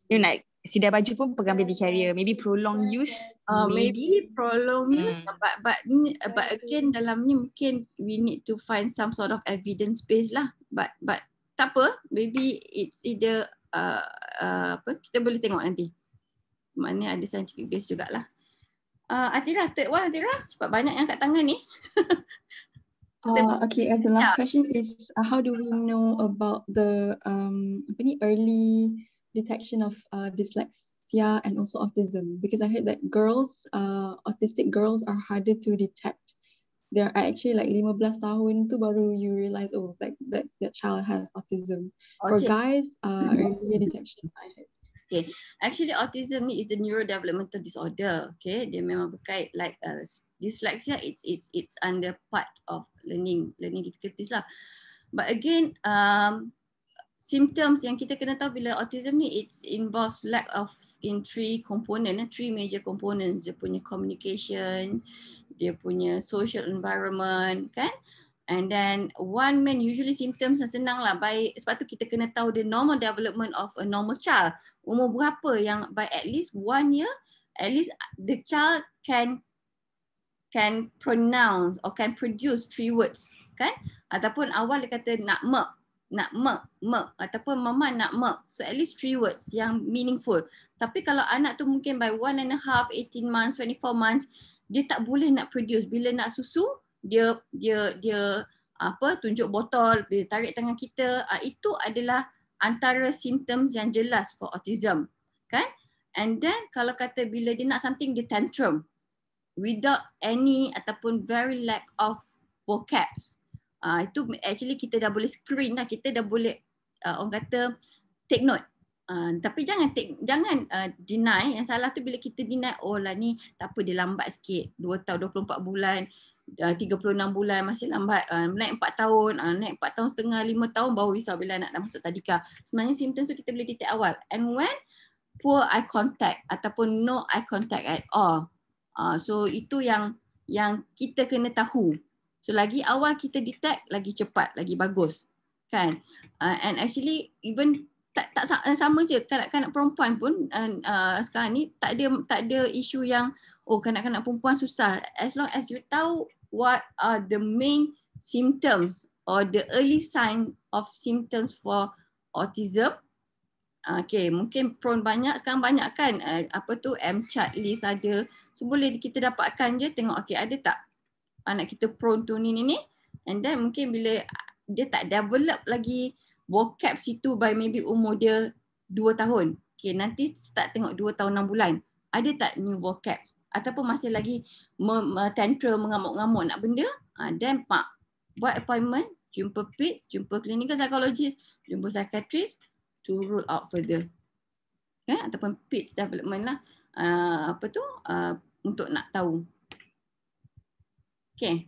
you know like sidai baju pun pegang baby carrier maybe prolong use uh, maybe.
maybe prolong use hmm. but but ni but again dalam ni mungkin we need to find some sort of evidence base lah but but tak apa maybe it's either uh, uh, apa kita boleh tengok nanti mana ada scientific base jugaklah uh, Atira, third one Atira, sebab banyak yang kat tangan ni.
Uh, okay, and the last yeah. question is uh, how do we know about the um, apa early detection of uh, dyslexia and also autism because I heard that girls, uh, autistic girls are harder to detect. There are actually like 15 tahun tu baru you realize, oh, like that, that child has autism. Okay. For guys,
uh, mm-hmm. earlier detection, I heard. Okay, actually autism ni is the neurodevelopmental disorder. Okay, dia memang berkait like uh, dyslexia. It's it's it's under part of learning learning difficulties lah. But again, um, symptoms yang kita kena tahu bila autism ni it's involves lack of in three component eh, three major components dia punya communication dia punya social environment kan and then one main usually symptoms yang senang lah by sebab tu kita kena tahu the normal development of a normal child umur berapa yang by at least one year at least the child can can pronounce or can produce three words kan ataupun awal dia kata nak merk nak mek, mek ataupun mama nak mek. So at least three words yang meaningful. Tapi kalau anak tu mungkin by one and a half, 18 months, 24 months, dia tak boleh nak produce. Bila nak susu, dia dia dia apa tunjuk botol, dia tarik tangan kita. Uh, itu adalah antara symptoms yang jelas for autism. Kan? And then kalau kata bila dia nak something, dia tantrum. Without any ataupun very lack of vocabs uh, itu actually kita dah boleh screen lah kita dah boleh uh, orang kata take note Uh, tapi jangan take, jangan uh, deny yang salah tu bila kita deny oh lah ni tak apa dia lambat sikit 2 tahun 24 bulan uh, 36 bulan masih lambat uh, naik 4 tahun uh, naik 4 tahun setengah 5 tahun baru risau bila nak dah masuk tadika sebenarnya simptom tu kita boleh detect awal and when poor eye contact ataupun no eye contact at all uh, so itu yang yang kita kena tahu So lagi awal kita detect lagi cepat, lagi bagus. Kan? Uh, and actually even tak tak eh, sama je kanak-kanak perempuan pun uh, sekarang ni tak ada tak ada isu yang oh kanak-kanak perempuan susah. As long as you tahu what are the main symptoms or the early sign of symptoms for autism. Ah, okay, mungkin prone banyak sekarang banyak kan eh, apa tu M chart list ada. So boleh kita dapatkan je tengok okay ada tak anak kita prone tu ni ni ni and then mungkin bila dia tak develop lagi vocab situ by maybe umur dia 2 tahun okay nanti start tengok 2 tahun 6 bulan ada tak new vocab ataupun masih lagi tantrum mengamuk-ngamuk nak benda ah, then pak buat appointment jumpa pit jumpa clinical psychologist jumpa psychiatrist to rule out further kan eh, okay? ataupun pit development lah uh, apa tu uh, untuk nak tahu Okay.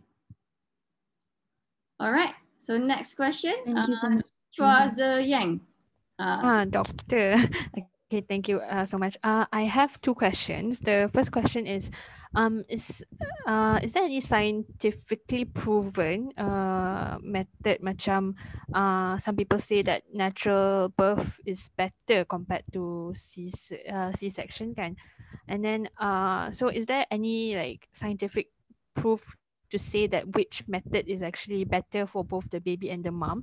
All right. So next question. Thank you so uh, much. Chua Yang. Uh,
uh, doctor. Okay, thank you uh, so much. Uh, I have two questions. The first question is, um, is uh, is there any scientifically proven
uh method macam uh some people say that natural birth is better compared to C uh, C section kan, and then uh
so is there any like scientific proof to say that which method is
actually better for both the baby and the mom.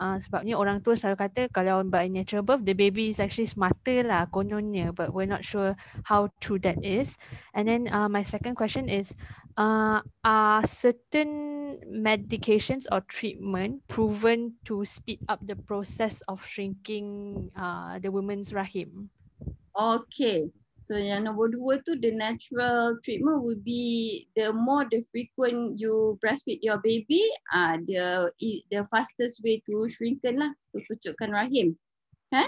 Uh, ni orang tua selalu kata kalau by natural birth, the baby is actually smarter lah kononnya but we're not sure how true that is. And then uh, my second question is, uh, are certain medications or treatment proven to speed up the process of shrinking uh, the woman's rahim? Okay, So yang nombor dua tu the natural treatment will be the more the frequent you breastfeed your baby, ah uh, the e, the fastest way to shrinken lah, to kecutkan rahim. Kan?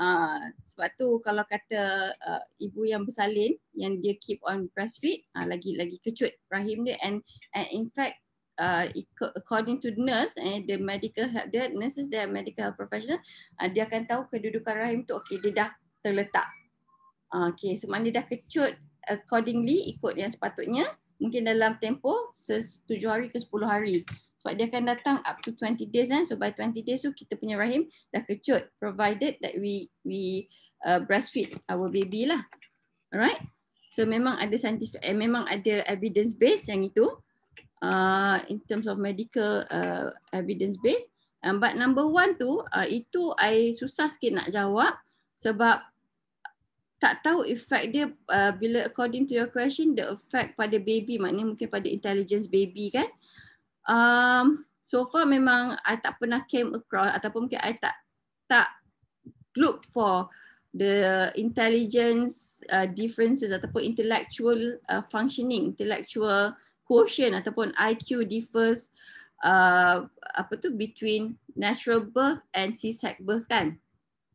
Uh, sebab tu kalau kata uh, ibu yang bersalin yang dia keep on breastfeed uh, lagi lagi kecut rahim dia and, and in fact uh, according to nurse and the medical health the nurses the medical professional uh, dia akan tahu kedudukan rahim tu okey dia dah terletak Okay, so maknanya dah kecut accordingly ikut yang sepatutnya mungkin dalam tempoh 7 hari ke 10 hari sebab dia akan datang up to 20 days kan so by 20 days tu kita punya rahim dah kecut provided that we we uh, breastfeed our baby lah alright so memang ada scientific eh, memang ada evidence base yang itu uh, in terms of medical uh, evidence base um, but number one tu uh, itu I susah sikit nak jawab sebab tak tahu efek dia uh, bila according to your question the effect pada baby maknanya mungkin pada intelligence baby kan um, so far memang I tak pernah came across ataupun mungkin I tak tak look for the intelligence uh, differences ataupun intellectual uh, functioning intellectual quotient ataupun IQ differs uh, apa tu between natural birth and c section birth kan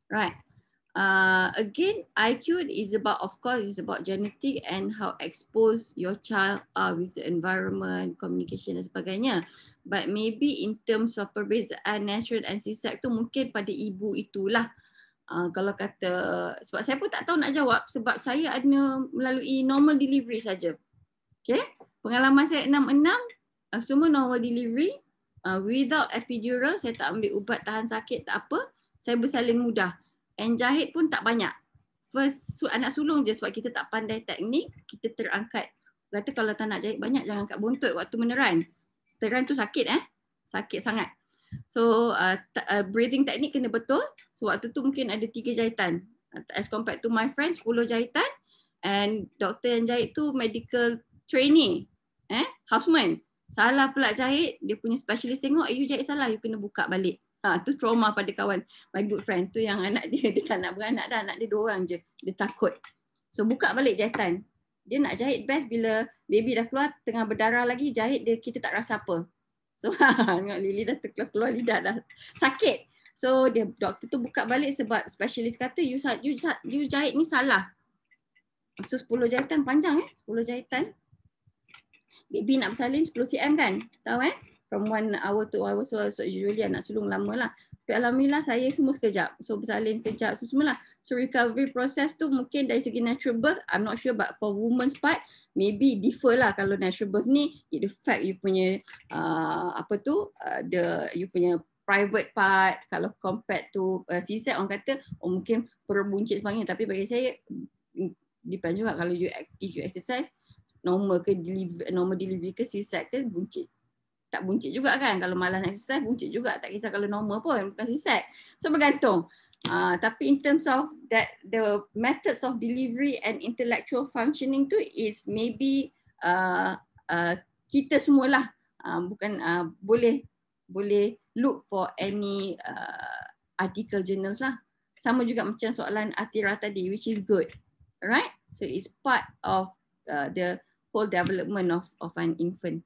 right uh, again, IQ is about, of course, it's about genetic and how exposed your child are with the environment, communication dan sebagainya. But maybe in terms of perbezaan natural and sisak tu mungkin pada ibu itulah. Uh, kalau kata, sebab saya pun tak tahu nak jawab sebab saya ada melalui normal delivery saja. Okay, pengalaman saya enam-enam, uh, semua normal delivery. Uh, without epidural, saya tak ambil ubat tahan sakit, tak apa. Saya bersalin mudah. And jahit pun tak banyak. First anak sulung je sebab kita tak pandai teknik, kita terangkat. Kata kalau tak nak jahit banyak jangan kat buntut waktu meneran. Teran tu sakit eh. Sakit sangat. So uh, uh, breathing teknik kena betul. So waktu tu mungkin ada tiga jahitan. As compared to my friend, 10 jahitan. And doktor yang jahit tu medical trainee. Eh? Houseman. Salah pula jahit, dia punya specialist tengok, eh, you jahit salah, you kena buka balik. Ah, tu trauma pada kawan. My good friend tu yang anak dia, dia tak nak beranak dah. Anak dia dua orang je. Dia takut. So buka balik jahitan. Dia nak jahit best bila baby dah keluar, tengah berdarah lagi, jahit dia kita tak rasa apa. So ingat Lili dah terkeluar keluar lidah dah. Sakit. So dia doktor tu buka balik sebab specialist kata you you, you jahit ni salah. So 10 jahitan panjang eh. 10 jahitan. Baby nak bersalin 10 cm kan? Tahu eh? from one hour to one hour so, usually anak sulung lama lah tapi alhamdulillah saya semua sekejap so bersalin sekejap so semua lah so recovery process tu mungkin dari segi natural birth I'm not sure but for woman's part maybe differ lah kalau natural birth ni it affect you punya uh, apa tu uh, the you punya private part kalau compared to uh, c orang kata oh, mungkin perut buncit sebagainya tapi bagi saya mm, depend juga kalau you active you exercise normal ke deliver, normal delivery ke C-set buncit tak buncit juga kan kalau malas nak exercise buncit juga tak kisah kalau normal pun bukan susah. so bergantung uh, tapi in terms of that the methods of delivery and intellectual functioning tu is maybe uh, uh, kita semualah uh, bukan uh, boleh boleh look for any uh, article journals lah sama juga macam soalan Atira tadi which is good right so it's part of uh, the whole development of of an infant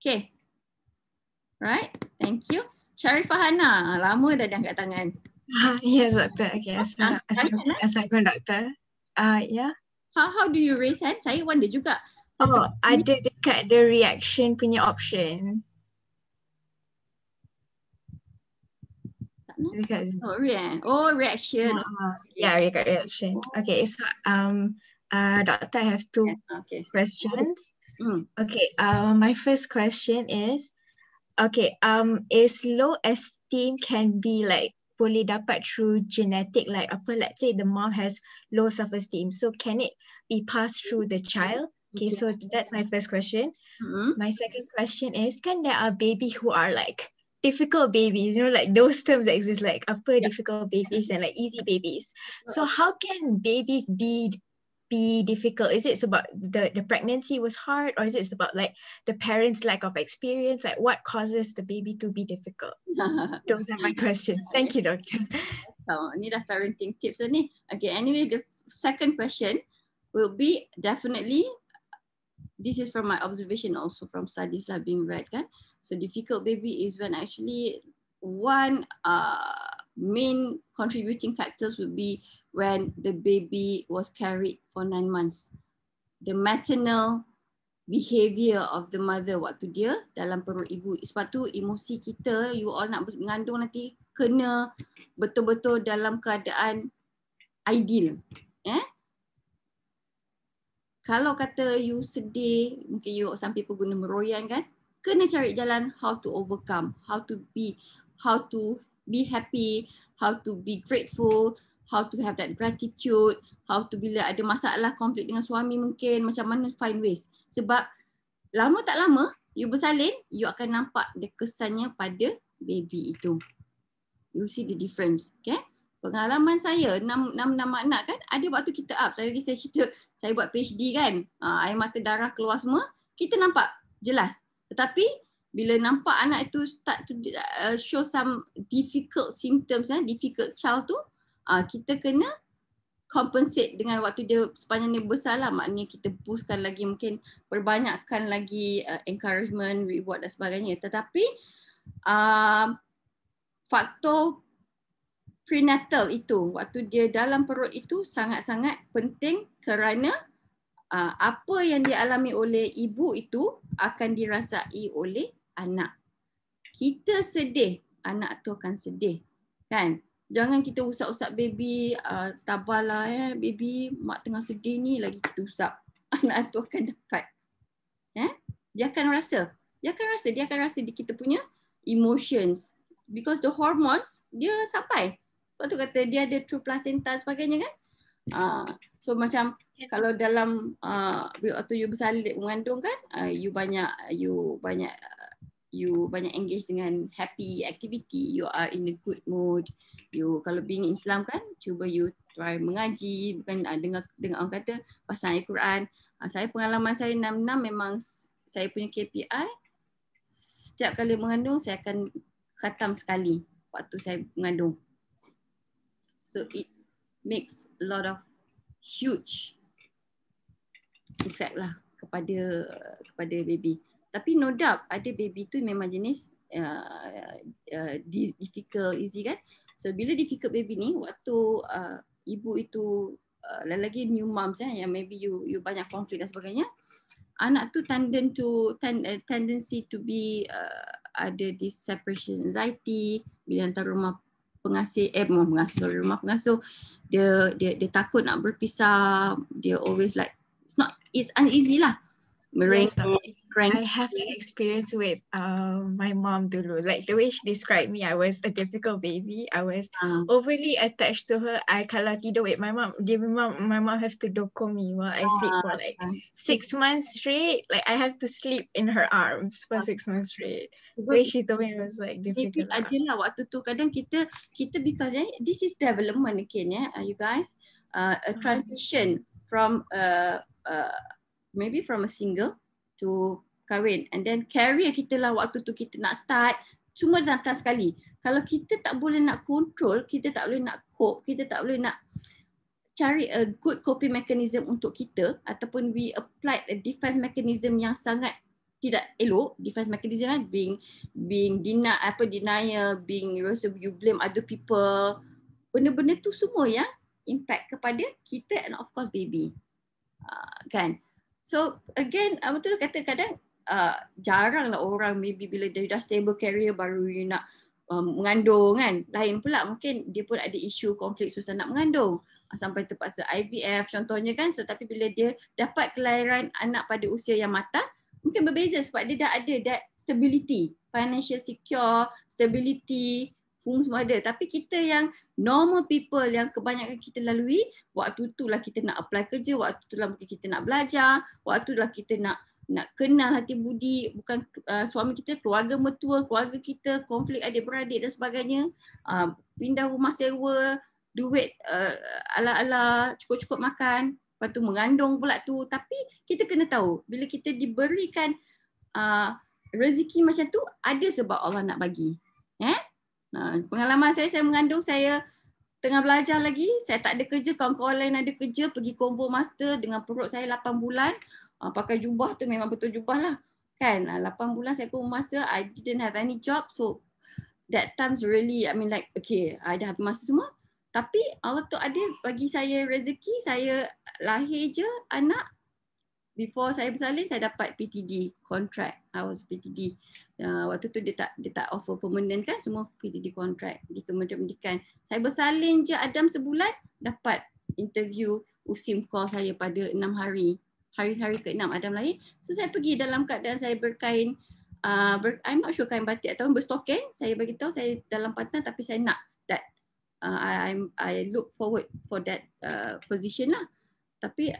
Okay. Right. Thank you. Sharifah Hana, lama dah dia angkat tangan. Ha,
yes, doktor. Okay. Assalamualaikum, ah, Assalam, Assalam, doktor. Ah, uh, ya. yeah. How, how do you raise hand? Saya wonder juga. Oh, ada dekat the reaction punya option. Because, Sorry, eh. Oh, reaction. Uh, ah, yeah, ya, reaction. Okay, so um, uh, doctor, I have two okay. questions. Mm, okay. Uh, my first question is, okay. Um, is low esteem can be like boleh dapat through genetic, like apa? Let's say the mom has low self esteem, so can it be passed through the child? Okay, mm-hmm. so that's my first question. Mm-hmm. My second question is, can there are baby who are like difficult babies? You know, like those terms exist, like upper yeah. difficult babies and like easy babies. Uh-huh. So how can babies be be difficult? Is it about the, the pregnancy was hard or is it about like the parents' lack of experience? Like what causes the baby to be difficult? Those are my questions. Thank you, Doctor.
So, need a parenting tips Okay, anyway, the second question will be definitely this is from my observation also from studies lah being read kan. So difficult baby is when actually one uh, main contributing factors would be when the baby was carried for nine months. The maternal behavior of the mother waktu dia dalam perut ibu. Sebab tu emosi kita, you all nak mengandung nanti, kena betul-betul dalam keadaan ideal. Eh? Kalau kata you sedih, mungkin you sampai pun guna meroyan kan, kena cari jalan how to overcome, how to be, how to be happy, how to be grateful, how to have that gratitude, how to bila ada masalah konflik dengan suami mungkin macam mana find ways. Sebab lama tak lama you bersalin, you akan nampak the kesannya pada baby itu. You see the difference, okay? Pengalaman saya, enam enam anak kan, ada waktu kita up. Saya lagi saya cerita, saya buat PhD kan, ah, air mata darah keluar semua, kita nampak jelas. Tetapi bila nampak anak itu start to uh, show some difficult symptoms eh difficult child tu uh, kita kena compensate dengan waktu dia sepanjang dia besar lah maknanya kita boostkan lagi mungkin perbanyakkan lagi uh, encouragement reward dan sebagainya tetapi uh, faktor prenatal itu waktu dia dalam perut itu sangat-sangat penting kerana uh, apa yang dialami oleh ibu itu akan dirasai oleh anak. Kita sedih, anak tu akan sedih. Kan? Jangan kita usap-usap baby, uh, ah, tabarlah eh, baby, mak tengah sedih ni, lagi kita usap. Anak tu akan dapat. Eh? Dia akan rasa. Dia akan rasa. Dia akan rasa di kita punya emotions. Because the hormones, dia sampai. Sebab tu kata dia ada true placenta sebagainya kan. Uh, so macam kalau dalam uh, waktu you bersalin mengandung kan, uh, you banyak you banyak you banyak engage dengan happy activity, you are in the good mood. You kalau being Islam kan, cuba you try mengaji, bukan uh, dengar dengar orang kata pasang Al-Quran. Uh, ah, saya pengalaman saya enam-enam memang saya punya KPI setiap kali mengandung saya akan khatam sekali waktu saya mengandung. So it makes a lot of huge effect lah kepada kepada baby tapi no doubt ada baby tu memang jenis uh, uh, difficult easy kan so bila difficult baby ni waktu uh, ibu itu uh, lagi new moms eh, yang maybe you you banyak konflik dan sebagainya anak tu tendency to ten, uh, tendency to be uh, ada this separation anxiety bila hantar rumah pengasih eh rumah pengasuh rumah pengasuh dia dia dia takut nak berpisah dia always like it's not it's uneasy lah
mereka yes, prank. I have the experience with uh, my mom dulu. Like the way she described me, I was a difficult baby. I was uh. overly attached to her. I kalau tidur with my mom, give my mom, my mom has to dokong me while I uh. sleep for like ah, six months straight. Like I have to sleep in her arms for uh. six months straight. The way she told me was like difficult. Lah. waktu tu kadang kita kita because eh, this
is development again yeah, you guys. Uh, a transition from uh, uh, maybe from a single to kahwin and then career kita lah waktu tu kita nak start cuma datang sekali kalau kita tak boleh nak control kita tak boleh nak cope kita tak boleh nak cari a good coping mechanism untuk kita ataupun we apply a defense mechanism yang sangat tidak elok defense mechanism lah being being deny apa denial being you, also, you blame other people benda-benda tu semua ya impact kepada kita and of course baby uh, kan So again, Abang Tulu kata kadang uh, jaranglah orang maybe bila dia dah stable career baru dia nak um, mengandung kan. Lain pula mungkin dia pun ada isu konflik susah nak mengandung ah, sampai terpaksa IVF contohnya kan. So tapi bila dia dapat kelahiran anak pada usia yang matang, mungkin berbeza sebab dia dah ada that stability, financial secure, stability, hukum semua ada tapi kita yang normal people yang kebanyakan kita lalui waktu tu lah kita nak apply kerja waktu itulah mungkin kita nak belajar waktu tu lah kita nak nak kenal hati budi bukan uh, suami kita keluarga mertua keluarga kita konflik adik beradik dan sebagainya uh, pindah rumah sewa duit uh, ala-ala cukup-cukup makan lepas tu mengandung pula tu tapi kita kena tahu bila kita diberikan uh, rezeki macam tu ada sebab Allah nak bagi eh Ha, pengalaman saya saya mengandung saya tengah belajar lagi saya tak ada kerja kawan-kawan lain ada kerja pergi kombo master dengan perut saya 8 bulan ha, pakai jubah tu memang betul jubah lah kan uh, ha, 8 bulan saya kombo master I didn't have any job so that times really I mean like okay I dah habis masa semua tapi Allah tu ada bagi saya rezeki saya lahir je anak before saya bersalin saya dapat PTD contract I was PTD Ah, waktu tu dia tak dia tak offer permanent kan semua di kontrak di Kementerian Pendidikan. Saya bersalin je Adam sebulan dapat interview USIM call saya pada enam hari. Hari-hari ke enam Adam lain, So saya pergi dalam keadaan saya berkain uh, ber, I'm not sure kain batik atau berstoking. Saya bagi tahu saya dalam pantang tapi saya nak that uh, I I look forward for that uh, position lah. Tapi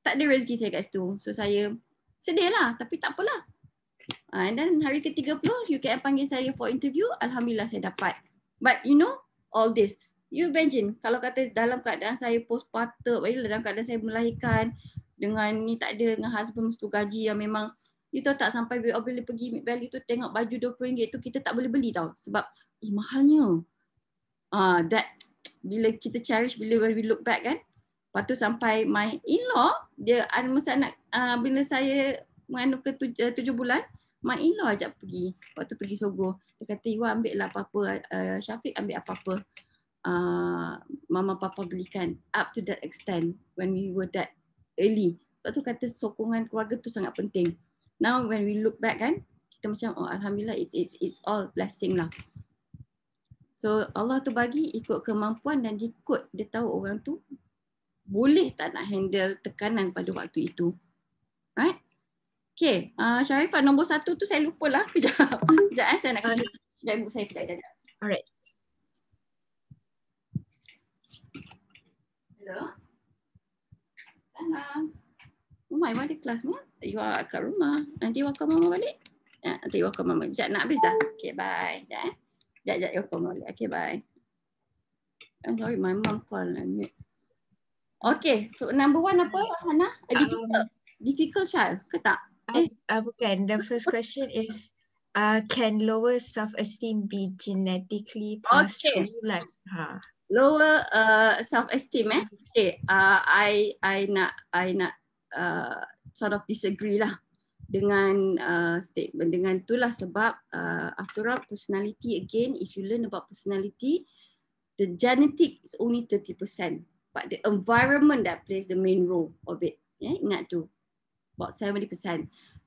tak ada rezeki saya kat situ. So saya sedih lah tapi tak apalah. Ah, and then hari ke-30, UKM panggil saya for interview. Alhamdulillah saya dapat. But you know, all this. You imagine, kalau kata dalam keadaan saya postpartum, eh, dalam keadaan saya melahirkan, dengan ni tak ada, dengan husband mesti gaji yang memang, you tahu tak sampai bila, bila pergi Mid Valley tu tengok baju RM20 tu, kita tak boleh beli tau. Sebab, eh mahalnya. Ah, uh, that, bila kita cherish, bila when we look back kan. Lepas tu sampai my in-law, dia masa anak, uh, bila saya mengandung ke tujuh, eh, tujuh bulan, my in ajak pergi. Waktu pergi Sogo. Dia kata, Iwa ambil lah apa-apa. Uh, Syafiq ambil apa-apa. Uh, mama papa belikan. Up to that extent. When we were that early. Lepas tu kata sokongan keluarga tu sangat penting. Now when we look back kan, kita macam oh alhamdulillah it's it's it's all blessing lah. So Allah tu bagi ikut kemampuan dan ikut dia tahu orang tu boleh tak nak handle tekanan pada waktu itu. Right? Okay, uh, Syarifah nombor satu tu saya lupa lah. Kejap, kejap eh. saya nak kena uh, saya kejap, kejap.
Alright. Hello. Hello. Hello.
Oh my, what the class mom? You kat rumah. Nanti wakil mama balik. Ya, nanti wakil mama. Sekejap nak habis dah. Okay, bye. Sekejap eh. Sekejap, sekejap wakil mama balik. Okay, bye. I'm sorry, my mom call. Okay, so number one apa, Hannah? A difficult,
difficult child ke tak? Eh, uh, bukan. The first question is, uh, can lower self-esteem be genetically passed okay. through life? Ha. Lower
uh, self-esteem eh? Okay. Uh, I I nak I nak uh, sort of disagree lah dengan uh, statement dengan itulah sebab uh, after all personality again if you learn about personality the genetic is only 30% but the environment that plays the main role of it yeah ingat tu about 70%.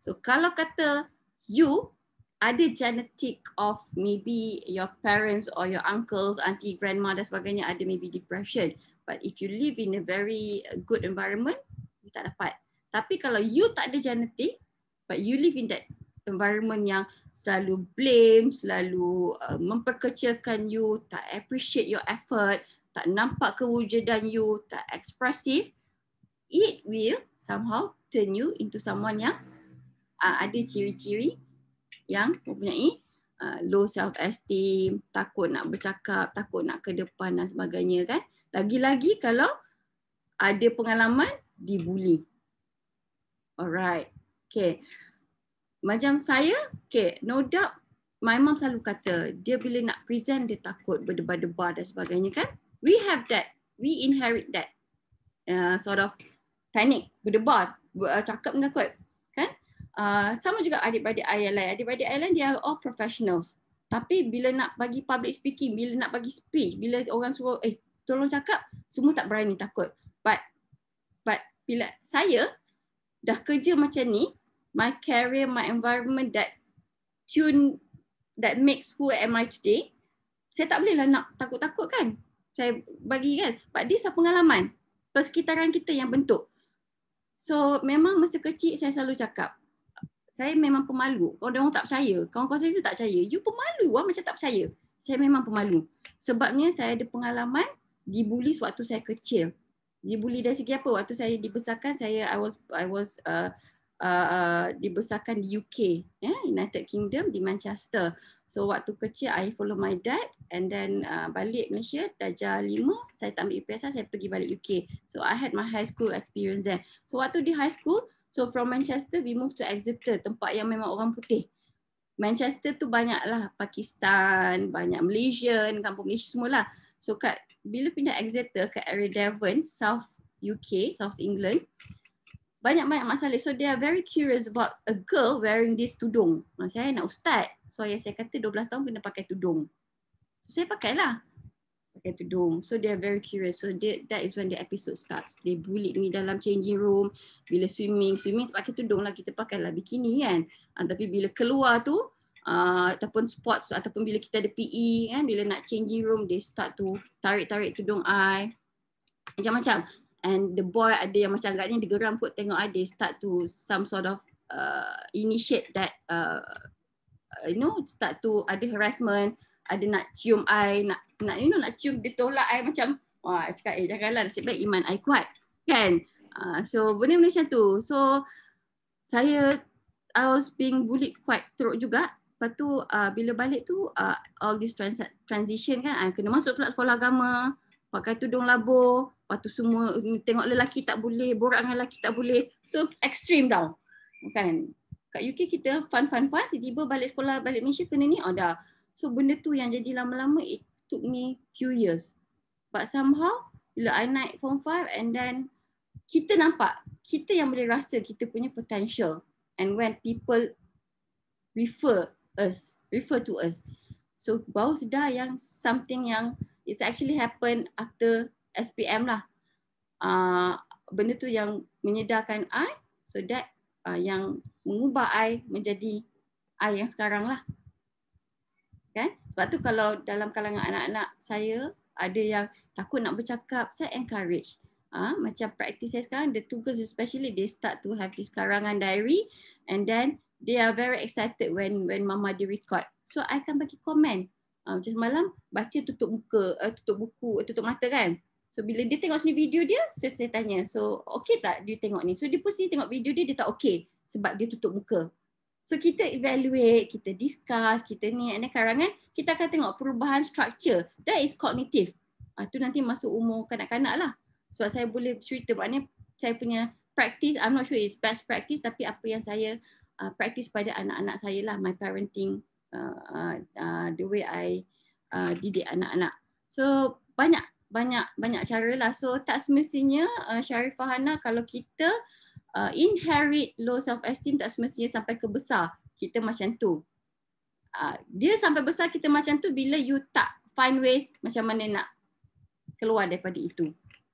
So kalau kata you ada genetik of maybe your parents or your uncles, auntie, grandma dan sebagainya ada maybe depression. But if you live in a very uh, good environment, you tak dapat. Tapi kalau you tak ada genetik, but you live in that environment yang selalu blame, selalu uh, memperkecilkan you, tak appreciate your effort, tak nampak kewujudan you, tak ekspresif, it will somehow turn you into someone yang uh, ada ciri-ciri yang mempunyai uh, low self esteem, takut nak bercakap, takut nak ke depan dan sebagainya kan. Lagi-lagi kalau ada pengalaman dibuli. Alright. Okay. Macam saya, okay, no doubt my mom selalu kata, dia bila nak present dia takut berdebar-debar dan sebagainya kan. We have that. We inherit that. Uh, sort of panic, berdebar, Uh, cakap nak kot. Kan? Uh, sama juga adik adik ayah lain. adik adik ayah lain, dia all professionals. Tapi bila nak bagi public speaking, bila nak bagi speech, bila orang suruh, eh, tolong cakap, semua tak berani, takut. But, but bila saya dah kerja macam ni, my career, my environment that tune, that makes who am I today, saya tak bolehlah nak takut-takut kan? Saya bagi kan? But this adalah pengalaman. Persekitaran kita yang bentuk. So memang masa kecil saya selalu cakap saya memang pemalu. Kalau orang tak percaya, kawan-kawan saya tak percaya. You pemalu, orang macam tak percaya. Saya memang pemalu. Sebabnya saya ada pengalaman dibuli sewaktu saya kecil. Dibuli dari segi apa? Waktu saya dibesarkan, saya I was I was uh, uh, uh, dibesarkan di UK, yeah? United Kingdom di Manchester. So waktu kecil I follow my dad and then uh, balik Malaysia darjah lima. saya tak ambil UPSR saya pergi balik UK. So I had my high school experience there. So waktu di high school so from Manchester we moved to Exeter tempat yang memang orang putih. Manchester tu banyaklah Pakistan, banyak Malaysian, kampung Malaysia semualah. So kat bila pindah Exeter ke area Devon, South UK, South England, banyak-banyak masalah. So they are very curious about a girl wearing this tudung. Saya nak ustaz, So ayah saya kata 12 tahun kena pakai tudung. So saya pakailah pakai tudung. So they are very curious. So they, that is when the episode starts. They bullied me dalam changing room. Bila swimming, swimming pakai tudung lah. Kita pakai lah bikini kan. Uh, tapi bila keluar tu, uh, ataupun sports, ataupun bila kita ada PE kan. Bila nak changing room, they start to tarik-tarik tudung I. Macam-macam. And the boy ada yang macam agaknya dia geram kot tengok I. They start to some sort of uh, initiate that uh, Uh, you know start to ada harassment ada nak cium I nak nak you know nak cium dia tolak I macam wah cakap eh janganlah nasib baik iman I kuat kan uh, so benda-benda tu so saya I was being bullied quite teruk juga lepas tu uh, bila balik tu uh, all this trans- transition kan I kena masuk pula sekolah agama pakai tudung labur lepas tu semua tengok lelaki tak boleh borak dengan lelaki tak boleh so extreme tau kan kat UK kita fun fun fun tiba-tiba balik sekolah balik Malaysia kena ni ada. Oh, so benda tu yang jadi lama-lama it took me few years. But somehow bila I naik form 5 and then kita nampak kita yang boleh rasa kita punya potential and when people refer us refer to us. So baru sedar yang something yang it's actually happen after SPM lah. Uh, benda tu yang menyedarkan I so that uh, yang mengubah I menjadi I yang sekarang lah. Kan? Sebab tu kalau dalam kalangan anak-anak saya ada yang takut nak bercakap, saya encourage. Ah macam practice saya sekarang, the two girls especially they start to have this karangan diary and then they are very excited when when mama dia record. So I akan bagi komen. Uh, macam semalam baca tutup muka, uh, tutup buku, eh, tutup mata kan. So bila dia tengok sendiri video dia, so saya tanya, so okay tak dia tengok ni? So dia pun sini tengok video dia, dia tak okay sebab dia tutup muka. So kita evaluate, kita discuss, kita ni and then kan kita akan tengok perubahan structure. That is cognitive. Ah, tu nanti masuk umur kanak-kanak lah. Sebab saya boleh cerita maknanya saya punya practice, I'm not sure it's best practice tapi apa yang saya uh, practice pada anak-anak saya lah, my parenting, uh, uh, the way I uh, didik anak-anak. So banyak banyak banyak cara lah. So tak semestinya uh, Sharifah Hana kalau kita uh, inherit low self esteem tak semestinya sampai ke besar kita macam tu. Uh, dia sampai besar kita macam tu bila you tak find ways macam mana nak keluar daripada itu.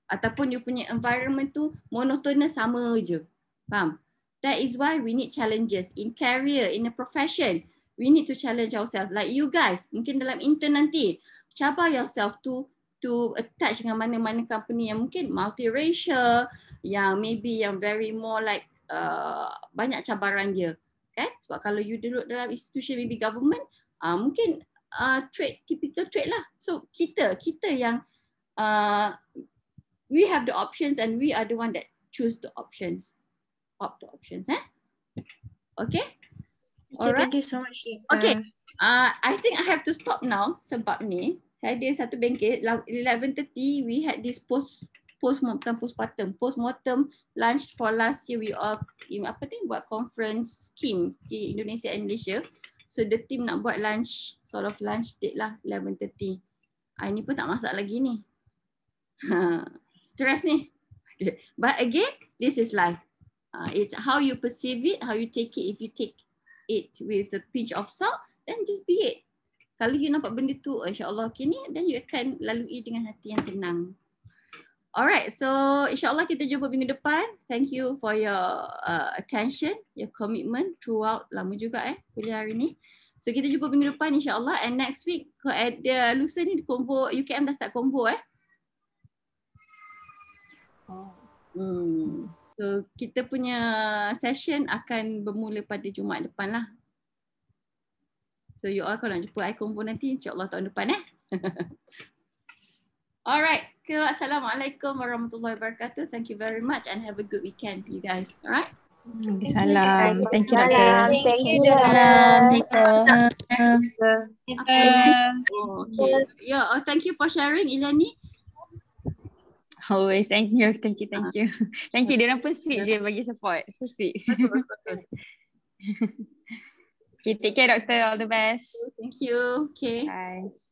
Ataupun you punya environment tu monotonous sama je. Faham? That is why we need challenges in career, in a profession. We need to challenge ourselves. Like you guys, mungkin dalam intern nanti, cabar yourself to to attach dengan mana-mana company yang mungkin multiracial yang maybe yang very more like uh, banyak cabaran dia kan sebab kalau you duduk dalam institution maybe government uh, mungkin uh, trade typical trade lah so kita kita yang uh, we have the options and we are the one that choose the options opt the options eh okay Alright. Thank you so much. Okay. Uh, I think I have to stop now sebab ni saya ada satu bengkel 11.30 we had this post post bukan postpartum post mortem lunch for last year we all in, apa tu buat conference scheme di Indonesia and Malaysia so the team nak buat lunch sort of lunch date lah 11.30 ah, ini pun tak masak lagi ni stress ni okay. but again this is life uh, it's how you perceive it how you take it if you take it with a pinch of salt then just be it kalau you nampak benda tu, oh, insyaAllah okay ni, then you akan lalui dengan hati yang tenang. Alright, so insyaAllah kita jumpa minggu depan. Thank you for your uh, attention, your commitment throughout lama juga eh, kuliah hari ni. So kita jumpa minggu depan insyaAllah and next week at the eh, Lusa ni convo, UKM dah start convo eh. Hmm. So kita punya session akan bermula pada Jumaat depan lah. So you all kalau jumpa saya kumpul nanti insyaAllah tahun depan eh. Alright. Okay. Assalamualaikum warahmatullahi wabarakatuh. Thank you very much and have a good weekend you guys. Alright. Salam. Thank you. Thank you. Thank you. Thank you.
Thank you.
Okay. Yeah. Oh, thank you for sharing, Ilani.
Always. Thank you. Thank you. Thank ah. you.
Thank you. Dia pun sweet je bagi support. So
sweet. Okay, take care, Doctor. All the best. Thank you. Okay. Bye.